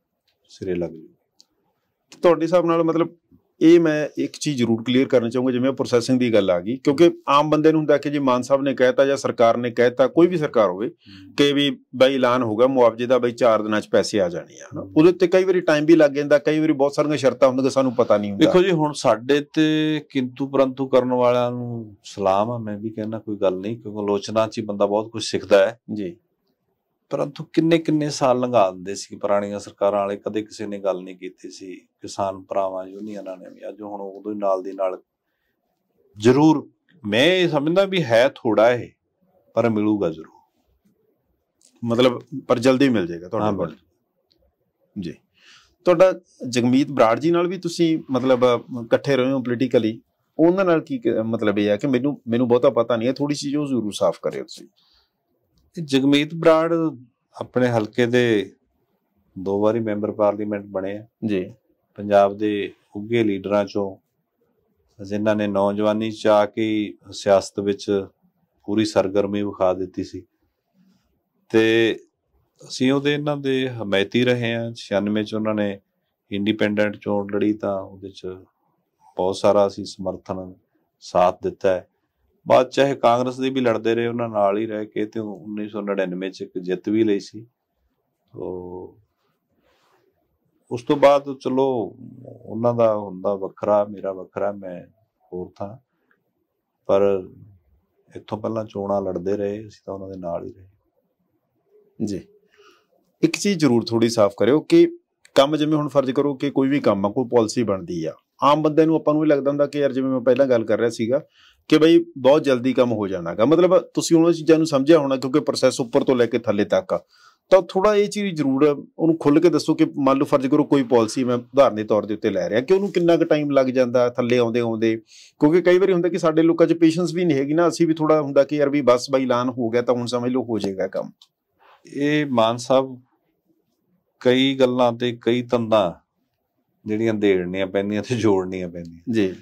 ਸਿਰੇ ਲੱਗ ਜੂ ਤੁਹਾਡੇ ਹਿਸਾਬ ਨਾਲ ਮਤਲਬ ਇਹ ਮੈਂ ਇੱਕ ਚੀਜ਼ ਜ਼ਰੂਰ ਕਲੀਅਰ ਕਰਨਾ ਚਾਹੂੰਗਾ ਜਿਵੇਂ ਪ੍ਰੋਸੈਸਿੰਗ ਦੀ ਗੱਲ ਆ ਗਈ ਕਿਉਂਕਿ ਆਮ ਬੰਦੇ ਨੂੰ ਹੁੰਦਾ ਕਿ ਜੇ ਮਾਨ ਸਾਹਿਬ ਨੇ ਕਹਿਤਾ ਜਾਂ ਸਰਕਾਰ ਨੇ ਕਹਿਤਾ ਕੋਈ ਵੀ ਸਰਕਾਰ ਹੋਵੇ ਕਿ ਵੀ ਬਈ ਐਲਾਨ ਹੋਗਾ ਮੁਆਵਜ਼ੇ ਦਾ ਬਈ 4 ਦਿਨਾਂ 'ਚ ਪੈਸੇ ਆ ਜਾਣੇ ਆ ਉਹਦੇ ਉੱਤੇ ਕਈ ਵਾਰੀ ਟਾਈਮ ਵੀ ਲੱਗ ਜਾਂਦਾ ਕਈ ਵਾਰੀ ਬਹੁਤ ਸਾਰੀਆਂ ਸ਼ਰਤਾਂ ਹੁੰਦੀਆਂ ਸਾਨੂੰ ਪਤਾ ਨਹੀਂ ਹੁੰਦਾ ਦੇਖੋ ਜੀ ਹੁਣ ਸਾਡੇ ਤੇ ਕਿੰਤੂ ਪਰੰਤੂ ਕਰਨ ਵਾਲਿਆਂ ਨੂੰ ਸਲਾਮ ਆ ਮੈਂ ਵੀ ਕਹਿਣਾ ਕੋਈ ਗੱਲ ਨਹੀਂ ਕਿਉਂਕਿ ਆਲੋਚਨਾ 'ਚ ਹੀ ਬੰਦਾ ਬਹੁਤ ਕੁਝ ਸਿੱਖਦਾ ਹੈ ਜੀ ਪਰੰਤੂ ਕਿੰਨੇ ਕਿੰਨੇ ਸਾਲ ਲੰਘਾ ਦਿੰਦੇ ਸੀ ਪੁਰਾਣੀਆਂ ਸਰਕਾਰਾਂ ਵਾਲੇ ਕਦੇ ਕਿਸੇ ਨੇ ਗੱਲ ਨਹੀਂ ਕੀਤੀ ਸੀ ਕਿਸਾਨ ਭਰਾਵਾਂ ਯੂਨੀਅਨਾਂ ਨੇ ਵੀ ਅੱਜ ਹੁਣ ਉਦੋਂ ਹੀ ਨਾਲ ਦੀ ਨਾਲ ਜ਼ਰੂਰ ਮੈਂ ਇਹ ਸਮਝਦਾ ਵੀ ਹੈ ਥੋੜਾ ਇਹ ਪਰ ਮਿਲੂਗਾ ਜ਼ਰੂਰ ਮਤਲਬ ਪਰ ਜਲਦੀ ਮਿਲ ਜਾਏਗਾ ਤੁਹਾਡੇ ਕੋਲ ਜੀ ਤੁਹਾਡਾ ਜਗਮੀਤ ਬਰਾੜ ਜੀ ਨਾਲ ਵੀ ਤੁਸੀਂ ਮਤਲਬ ਇਕੱਠੇ ਰਹੇ ਹੋ ਪੋਲੀਟੀਕਲੀ ਉਹਨਾਂ ਨਾਲ ਕੀ ਮਤਲਬ ਇਹ ਹੈ ਕਿ ਮੈਨੂੰ ਮੈਨੂੰ ਬਹੁਤਾ ਪਤਾ ਨਹੀਂ ਹੈ ਥੋੜੀ ਜਿਹੀ ਉਹ ਜ਼ਰੂਰ ਸਾਫ਼ ਕਰਿਓ ਤੁਸੀਂ ਜਗਮੀਤ ਬਰਾੜ ਆਪਣੇ ਹਲਕੇ ਦੇ ਦੋ ਵਾਰੀ ਮੈਂਬਰ ਪਾਰਲੀਮੈਂਟ ਬਣੇ ਆ ਜੀ ਪੰਜਾਬ ਦੇ ਉੱਗੇ ਲੀਡਰਾਂ ਚੋਂ ਜਿਨ੍ਹਾਂ ਨੇ ਨੌਜਵਾਨੀ ਚ ਆ ਕੇ ਸਿਆਸਤ ਵਿੱਚ ਪੂਰੀ ਸਰਗਰਮੀ ਵਿਖਾ ਦਿੱਤੀ ਸੀ ਤੇ ਅਸੀਂ ਉਹਦੇ ਇਹਨਾਂ ਦੇ ਹਮਾਇਤੀ ਰਹੇ ਆ 96 ਚ ਉਹਨਾਂ ਨੇ ਇੰਡੀਪੈਂਡੈਂਟ ਚੋਣ ਲੜੀ ਤਾਂ ਉਹਦੇ ਚ ਬਹੁਤ ਸਾਰਾ ਅਸੀਂ ਸਮਰਥਨ ਸਾਥ ਦਿੱਤਾ ਹੈ ਬਾਅਦ ਚਾਹੇ ਕਾਂਗਰਸ ਦੀ ਵੀ ਲੜਦੇ ਰਹੇ ਉਹਨਾਂ ਨਾਲ ਹੀ ਰਹਿ ਕੇ ਤੇ 1999 ਚ ਇੱਕ ਜਿੱਤ ਵੀ ਲਈ ਸੀ ਉਹ ਉਸ ਤੋਂ ਬਾਅਦ ਚਲੋ ਉਹਨਾਂ ਦਾ ਹੁੰਦਾ ਵੱਖਰਾ ਮੇਰਾ ਵੱਖਰਾ ਮੈਂ ਹੋਰ ਥਾਂ ਪਰ ਇੱਥੋਂ ਪਹਿਲਾਂ ਚੋਣਾਂ ਲੜਦੇ ਰਹੇ ਅਸੀਂ ਤਾਂ ਉਹਨਾਂ ਦੇ ਨਾਲ ਹੀ ਰਹੇ ਜੀ ਇੱਕ ਚੀਜ਼ ਜ਼ਰੂਰ ਥੋੜੀ ਸਾਫ਼ ਕਰਿਓ ਕਿ ਕੰਮ ਜਿਵੇਂ ਹੁਣ ਫਰਜ਼ ਕਰੋ ਕਿ ਕੋਈ ਵੀ ਕੰਮ ਆ ਕੋਈ ਪਾਲਿਸੀ ਬਣਦੀ ਆ ਆਮ ਬੰਦੇ ਨੂੰ ਆਪਾਂ ਨੂੰ ਵੀ ਲੱਗਦਾ ਹੁੰਦਾ ਕਿ ਯਾਰ ਜਿਵੇਂ ਮੈਂ ਪਹਿਲਾਂ ਗੱਲ ਕਰ ਰਿਹਾ ਸੀਗਾ ਕਿ ਭਈ ਬਹੁਤ ਜਲਦੀ ਕੰਮ ਹੋ ਜਾਣਾਗਾ ਮਤਲਬ ਤੁਸੀਂ ਉਹਨਾਂ ਚੀਜ਼ਾਂ ਨੂੰ ਸਮਝਿਆ ਹੋਣਾ ਕਿਉਂਕਿ ਪ੍ਰੋਸੈਸ ਉੱਪਰ ਤੋਂ ਲੈ ਕੇ ਥੱਲੇ ਤੱਕ ਆ ਤਾਂ ਥੋੜਾ ਇਹ ਚੀਜ਼ ਜ਼ਰੂਰ ਉਹਨੂੰ ਖੁੱਲ ਕੇ ਦੱਸੋ ਕਿ ਮੰਨ ਲਓ ਫਰਜ਼ ਕਰੋ ਕੋਈ ਪਾਲਿਸੀ ਮੈਂ ਉਦਾਹਰਨ ਦੇ ਤੌਰ ਦੇ ਉੱਤੇ ਲੈ ਰਿਹਾ ਕਿ ਉਹਨੂੰ ਕਿੰਨਾ ਕੁ ਟਾਈਮ ਲੱਗ ਜਾਂਦਾ ਥੱਲੇ ਆਉਂਦੇ ਆਉਂਦੇ ਕਿਉਂਕਿ ਕਈ ਵਾਰੀ ਹੁੰਦਾ ਕਿ ਸਾਡੇ ਲੋਕਾਂ 'ਚ ਪੇਸ਼ੈਂਸ ਵੀ ਨਹੀਂ ਹੈਗੀ ਨਾ ਅਸੀਂ ਵੀ ਥੋੜਾ ਹੁੰਦਾ ਕਿ ਯਾਰ ਵੀ ਬਸ ਬਾਈ ਐਲਾਨ ਹੋ ਗਿਆ ਤਾਂ ਹੁਣ ਸਮਝ ਲਓ ਹੋ ਜਾਏਗਾ ਕੰਮ ਇਹ ਮਾਨ ਸਾਹਿਬ ਕਈ ਗੱਲਾਂ ਤੇ ਕਈ ਤੰਦਾਂ ਜਿਹੜੀਆਂ ਦੇੜਨੀਆਂ ਪੈਂਦੀਆਂ ਤੇ ਜੋੜਨੀਆਂ ਪੈਂਦੀਆਂ ਜੀ